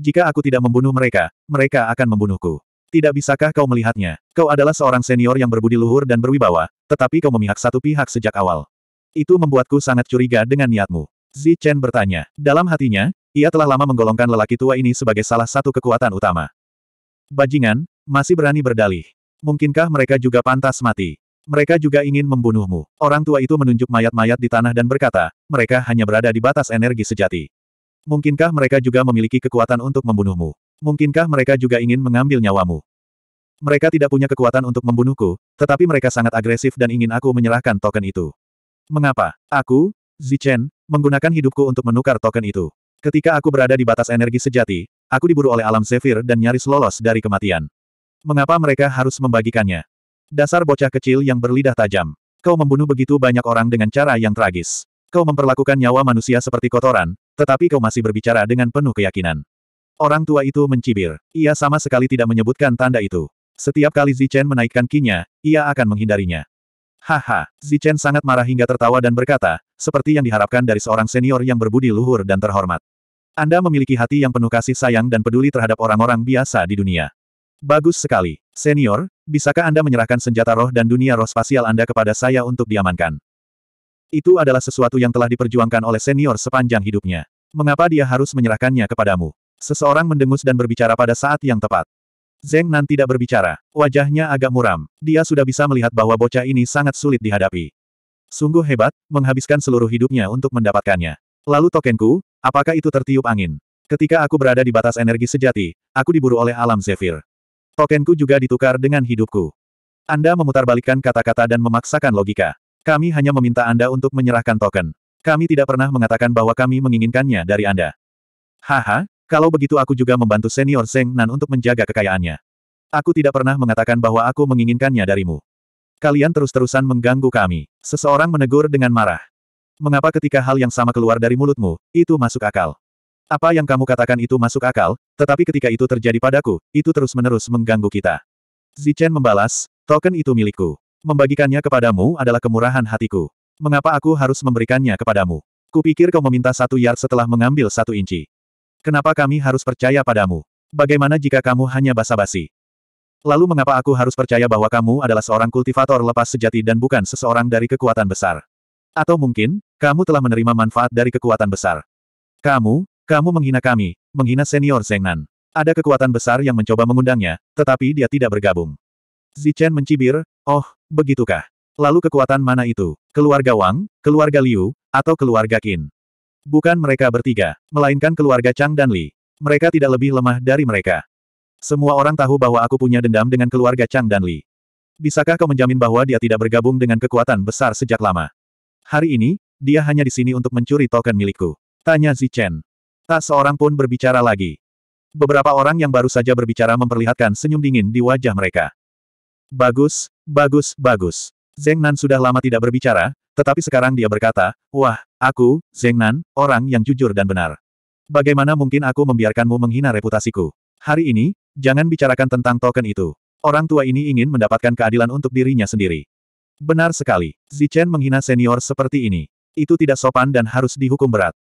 S1: Jika aku tidak membunuh mereka, mereka akan membunuhku. Tidak bisakah kau melihatnya? Kau adalah seorang senior yang berbudi luhur dan berwibawa, tetapi kau memihak satu pihak sejak awal. Itu membuatku sangat curiga dengan niatmu. Zi Chen bertanya. Dalam hatinya, ia telah lama menggolongkan lelaki tua ini sebagai salah satu kekuatan utama. Bajingan, masih berani berdalih. Mungkinkah mereka juga pantas mati? Mereka juga ingin membunuhmu. Orang tua itu menunjuk mayat-mayat di tanah dan berkata, mereka hanya berada di batas energi sejati. Mungkinkah mereka juga memiliki kekuatan untuk membunuhmu? Mungkinkah mereka juga ingin mengambil nyawamu? Mereka tidak punya kekuatan untuk membunuhku, tetapi mereka sangat agresif dan ingin aku menyerahkan token itu. Mengapa? Aku, Zichen, menggunakan hidupku untuk menukar token itu. Ketika aku berada di batas energi sejati, aku diburu oleh alam Zephyr dan nyaris lolos dari kematian. Mengapa mereka harus membagikannya? Dasar bocah kecil yang berlidah tajam. Kau membunuh begitu banyak orang dengan cara yang tragis. Kau memperlakukan nyawa manusia seperti kotoran, tetapi kau masih berbicara dengan penuh keyakinan. Orang tua itu mencibir. Ia sama sekali tidak menyebutkan tanda itu. Setiap kali Zichen menaikkan kinya, ia akan menghindarinya. Haha, Zichen sangat marah hingga tertawa dan berkata, seperti yang diharapkan dari seorang senior yang berbudi luhur dan terhormat. Anda memiliki hati yang penuh kasih sayang dan peduli terhadap orang-orang biasa di dunia. Bagus sekali. Senior, bisakah Anda menyerahkan senjata roh dan dunia roh spasial Anda kepada saya untuk diamankan? Itu adalah sesuatu yang telah diperjuangkan oleh senior sepanjang hidupnya. Mengapa dia harus menyerahkannya kepadamu? Seseorang mendengus dan berbicara pada saat yang tepat. Zeng Nan tidak berbicara. Wajahnya agak muram. Dia sudah bisa melihat bahwa bocah ini sangat sulit dihadapi. Sungguh hebat, menghabiskan seluruh hidupnya untuk mendapatkannya. Lalu tokenku, apakah itu tertiup angin? Ketika aku berada di batas energi sejati, aku diburu oleh alam zephyr. Tokenku juga ditukar dengan hidupku. Anda memutarbalikkan kata-kata dan memaksakan logika. Kami hanya meminta Anda untuk menyerahkan token. Kami tidak pernah mengatakan bahwa kami menginginkannya dari Anda. Haha, kalau begitu aku juga membantu senior Zeng Nan untuk menjaga kekayaannya. Aku tidak pernah mengatakan bahwa aku menginginkannya darimu. Kalian terus-terusan mengganggu kami. Seseorang menegur dengan marah. Mengapa ketika hal yang sama keluar dari mulutmu, itu masuk akal? Apa yang kamu katakan itu masuk akal, tetapi ketika itu terjadi padaku, itu terus-menerus mengganggu kita. Zichen membalas, token itu milikku. Membagikannya kepadamu adalah kemurahan hatiku. Mengapa aku harus memberikannya kepadamu? Kupikir kau meminta satu yard setelah mengambil satu inci. Kenapa kami harus percaya padamu? Bagaimana jika kamu hanya basa-basi? Lalu mengapa aku harus percaya bahwa kamu adalah seorang kultivator lepas sejati dan bukan seseorang dari kekuatan besar? Atau mungkin, kamu telah menerima manfaat dari kekuatan besar. Kamu, kamu menghina kami, menghina senior Zengnan. Ada kekuatan besar yang mencoba mengundangnya, tetapi dia tidak bergabung. Zichen mencibir, oh, begitukah? Lalu kekuatan mana itu? Keluarga Wang, keluarga Liu, atau keluarga Qin? Bukan mereka bertiga, melainkan keluarga Chang dan Li. Mereka tidak lebih lemah dari mereka. Semua orang tahu bahwa aku punya dendam dengan keluarga Chang dan Li. Bisakah kau menjamin bahwa dia tidak bergabung dengan kekuatan besar sejak lama? Hari ini, dia hanya di sini untuk mencuri token milikku. Tanya Zichen. Tak seorang pun berbicara lagi. Beberapa orang yang baru saja berbicara memperlihatkan senyum dingin di wajah mereka. Bagus, bagus, bagus. Zeng Nan sudah lama tidak berbicara, tetapi sekarang dia berkata, Wah, aku, Zengnan, orang yang jujur dan benar. Bagaimana mungkin aku membiarkanmu menghina reputasiku? Hari ini, jangan bicarakan tentang token itu. Orang tua ini ingin mendapatkan keadilan untuk dirinya sendiri. Benar sekali, Zichen menghina senior seperti ini. Itu tidak sopan dan harus dihukum berat.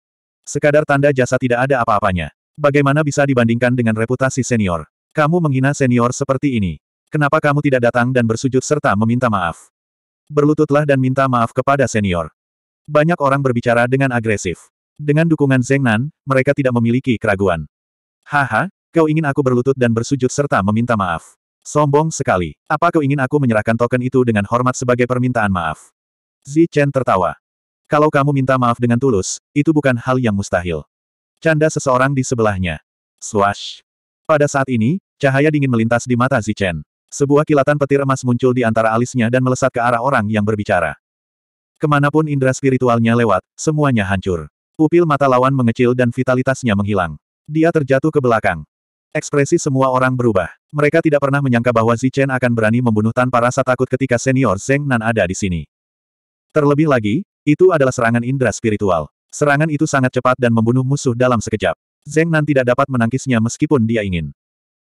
S1: Sekadar tanda jasa tidak ada apa-apanya. Bagaimana bisa dibandingkan dengan reputasi senior? Kamu menghina senior seperti ini. Kenapa kamu tidak datang dan bersujud serta meminta maaf? Berlututlah dan minta maaf kepada senior. Banyak orang berbicara dengan agresif. Dengan dukungan Zengnan, mereka tidak memiliki keraguan. Haha, kau ingin aku berlutut dan bersujud serta meminta maaf. Sombong sekali. Apa kau ingin aku menyerahkan token itu dengan hormat sebagai permintaan maaf? Zi Chen tertawa. Kalau kamu minta maaf dengan tulus, itu bukan hal yang mustahil. Canda seseorang di sebelahnya. Swash. Pada saat ini, cahaya dingin melintas di mata Zi Chen. Sebuah kilatan petir emas muncul di antara alisnya dan melesat ke arah orang yang berbicara. Kemanapun indera spiritualnya lewat, semuanya hancur. Pupil mata lawan mengecil dan vitalitasnya menghilang. Dia terjatuh ke belakang. Ekspresi semua orang berubah. Mereka tidak pernah menyangka bahwa Zichen akan berani membunuh tanpa rasa takut ketika senior Zeng Nan ada di sini. Terlebih lagi, itu adalah serangan indera spiritual. Serangan itu sangat cepat dan membunuh musuh dalam sekejap. Zeng Nan tidak dapat menangkisnya meskipun dia ingin.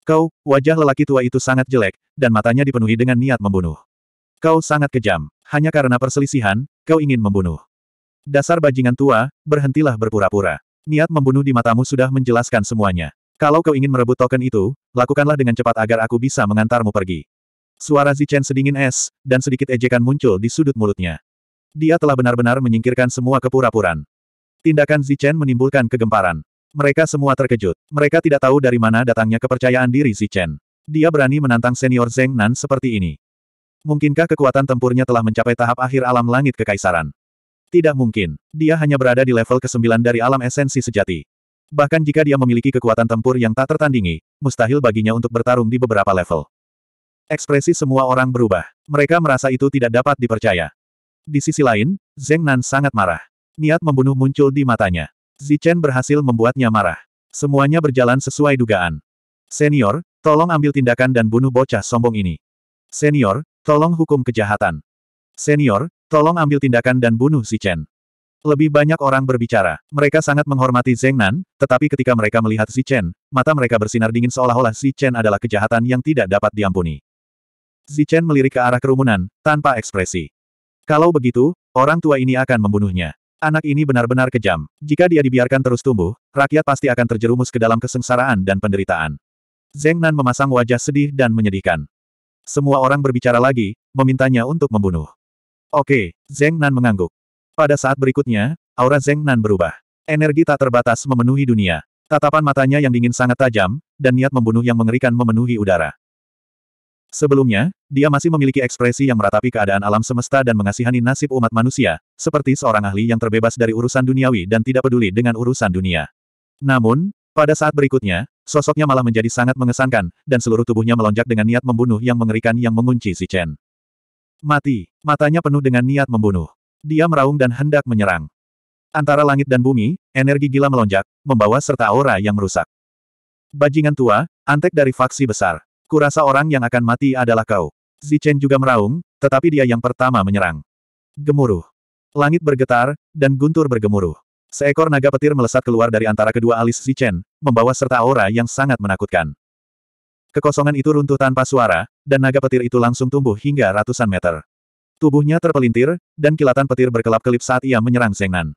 S1: Kau, wajah lelaki tua itu sangat jelek, dan matanya dipenuhi dengan niat membunuh. Kau sangat kejam. Hanya karena perselisihan, kau ingin membunuh. Dasar bajingan tua, berhentilah berpura-pura. Niat membunuh di matamu sudah menjelaskan semuanya. Kalau kau ingin merebut token itu, lakukanlah dengan cepat agar aku bisa mengantarmu pergi. Suara Zichen sedingin es, dan sedikit ejekan muncul di sudut mulutnya. Dia telah benar-benar menyingkirkan semua kepura-puran. Tindakan Zichen menimbulkan kegemparan. Mereka semua terkejut. Mereka tidak tahu dari mana datangnya kepercayaan diri si Chen. Dia berani menantang senior Zeng Nan seperti ini. Mungkinkah kekuatan tempurnya telah mencapai tahap akhir alam langit kekaisaran? Tidak mungkin. Dia hanya berada di level ke-9 dari alam esensi sejati. Bahkan jika dia memiliki kekuatan tempur yang tak tertandingi, mustahil baginya untuk bertarung di beberapa level. Ekspresi semua orang berubah. Mereka merasa itu tidak dapat dipercaya. Di sisi lain, Zeng Nan sangat marah. Niat membunuh muncul di matanya. Zichen berhasil membuatnya marah. Semuanya berjalan sesuai dugaan. Senior, tolong ambil tindakan dan bunuh bocah sombong ini. Senior, tolong hukum kejahatan. Senior, tolong ambil tindakan dan bunuh Zichen. Lebih banyak orang berbicara. Mereka sangat menghormati Zeng Nan, tetapi ketika mereka melihat Zichen, mata mereka bersinar dingin seolah-olah Zichen adalah kejahatan yang tidak dapat diampuni. Zichen melirik ke arah kerumunan, tanpa ekspresi. Kalau begitu, orang tua ini akan membunuhnya. Anak ini benar-benar kejam. Jika dia dibiarkan terus tumbuh, rakyat pasti akan terjerumus ke dalam kesengsaraan dan penderitaan. Zeng Nan memasang wajah sedih dan menyedihkan. Semua orang berbicara lagi, memintanya untuk membunuh. Oke, Zeng Nan mengangguk. Pada saat berikutnya, aura Zeng Nan berubah. Energi tak terbatas memenuhi dunia. Tatapan matanya yang dingin sangat tajam, dan niat membunuh yang mengerikan memenuhi udara. Sebelumnya, dia masih memiliki ekspresi yang meratapi keadaan alam semesta dan mengasihani nasib umat manusia, seperti seorang ahli yang terbebas dari urusan duniawi dan tidak peduli dengan urusan dunia. Namun, pada saat berikutnya, sosoknya malah menjadi sangat mengesankan, dan seluruh tubuhnya melonjak dengan niat membunuh yang mengerikan yang mengunci si Chen. Mati, matanya penuh dengan niat membunuh. Dia meraung dan hendak menyerang. Antara langit dan bumi, energi gila melonjak, membawa serta aura yang merusak. Bajingan tua, antek dari faksi besar. Kurasa orang yang akan mati adalah kau. Zichen juga meraung, tetapi dia yang pertama menyerang. Gemuruh. Langit bergetar, dan guntur bergemuruh. Seekor naga petir melesat keluar dari antara kedua alis Zichen, membawa serta aura yang sangat menakutkan. Kekosongan itu runtuh tanpa suara, dan naga petir itu langsung tumbuh hingga ratusan meter. Tubuhnya terpelintir, dan kilatan petir berkelap-kelip saat ia menyerang Zengnan.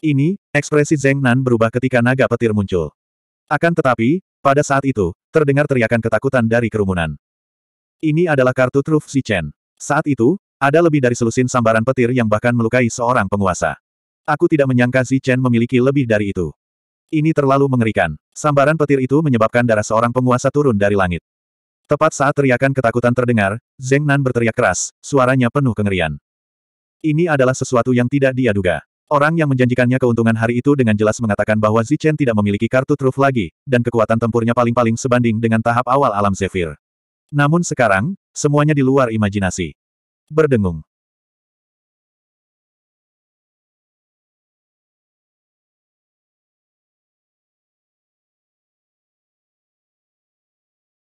S1: Ini, ekspresi Zengnan berubah ketika naga petir muncul. Akan tetapi, pada saat itu, terdengar teriakan ketakutan dari kerumunan. Ini adalah kartu truf si Chen. Saat itu, ada lebih dari selusin sambaran petir yang bahkan melukai seorang penguasa. Aku tidak menyangka si Chen memiliki lebih dari itu. Ini terlalu mengerikan. Sambaran petir itu menyebabkan darah seorang penguasa turun dari langit. Tepat saat teriakan ketakutan terdengar, Zeng Nan berteriak keras, suaranya penuh kengerian. Ini adalah sesuatu yang tidak dia duga. Orang yang menjanjikannya keuntungan hari itu dengan jelas mengatakan bahwa Zichen tidak memiliki kartu truf lagi, dan kekuatan tempurnya paling-paling sebanding dengan tahap awal alam Zephyr. Namun sekarang, semuanya di luar imajinasi. Berdengung.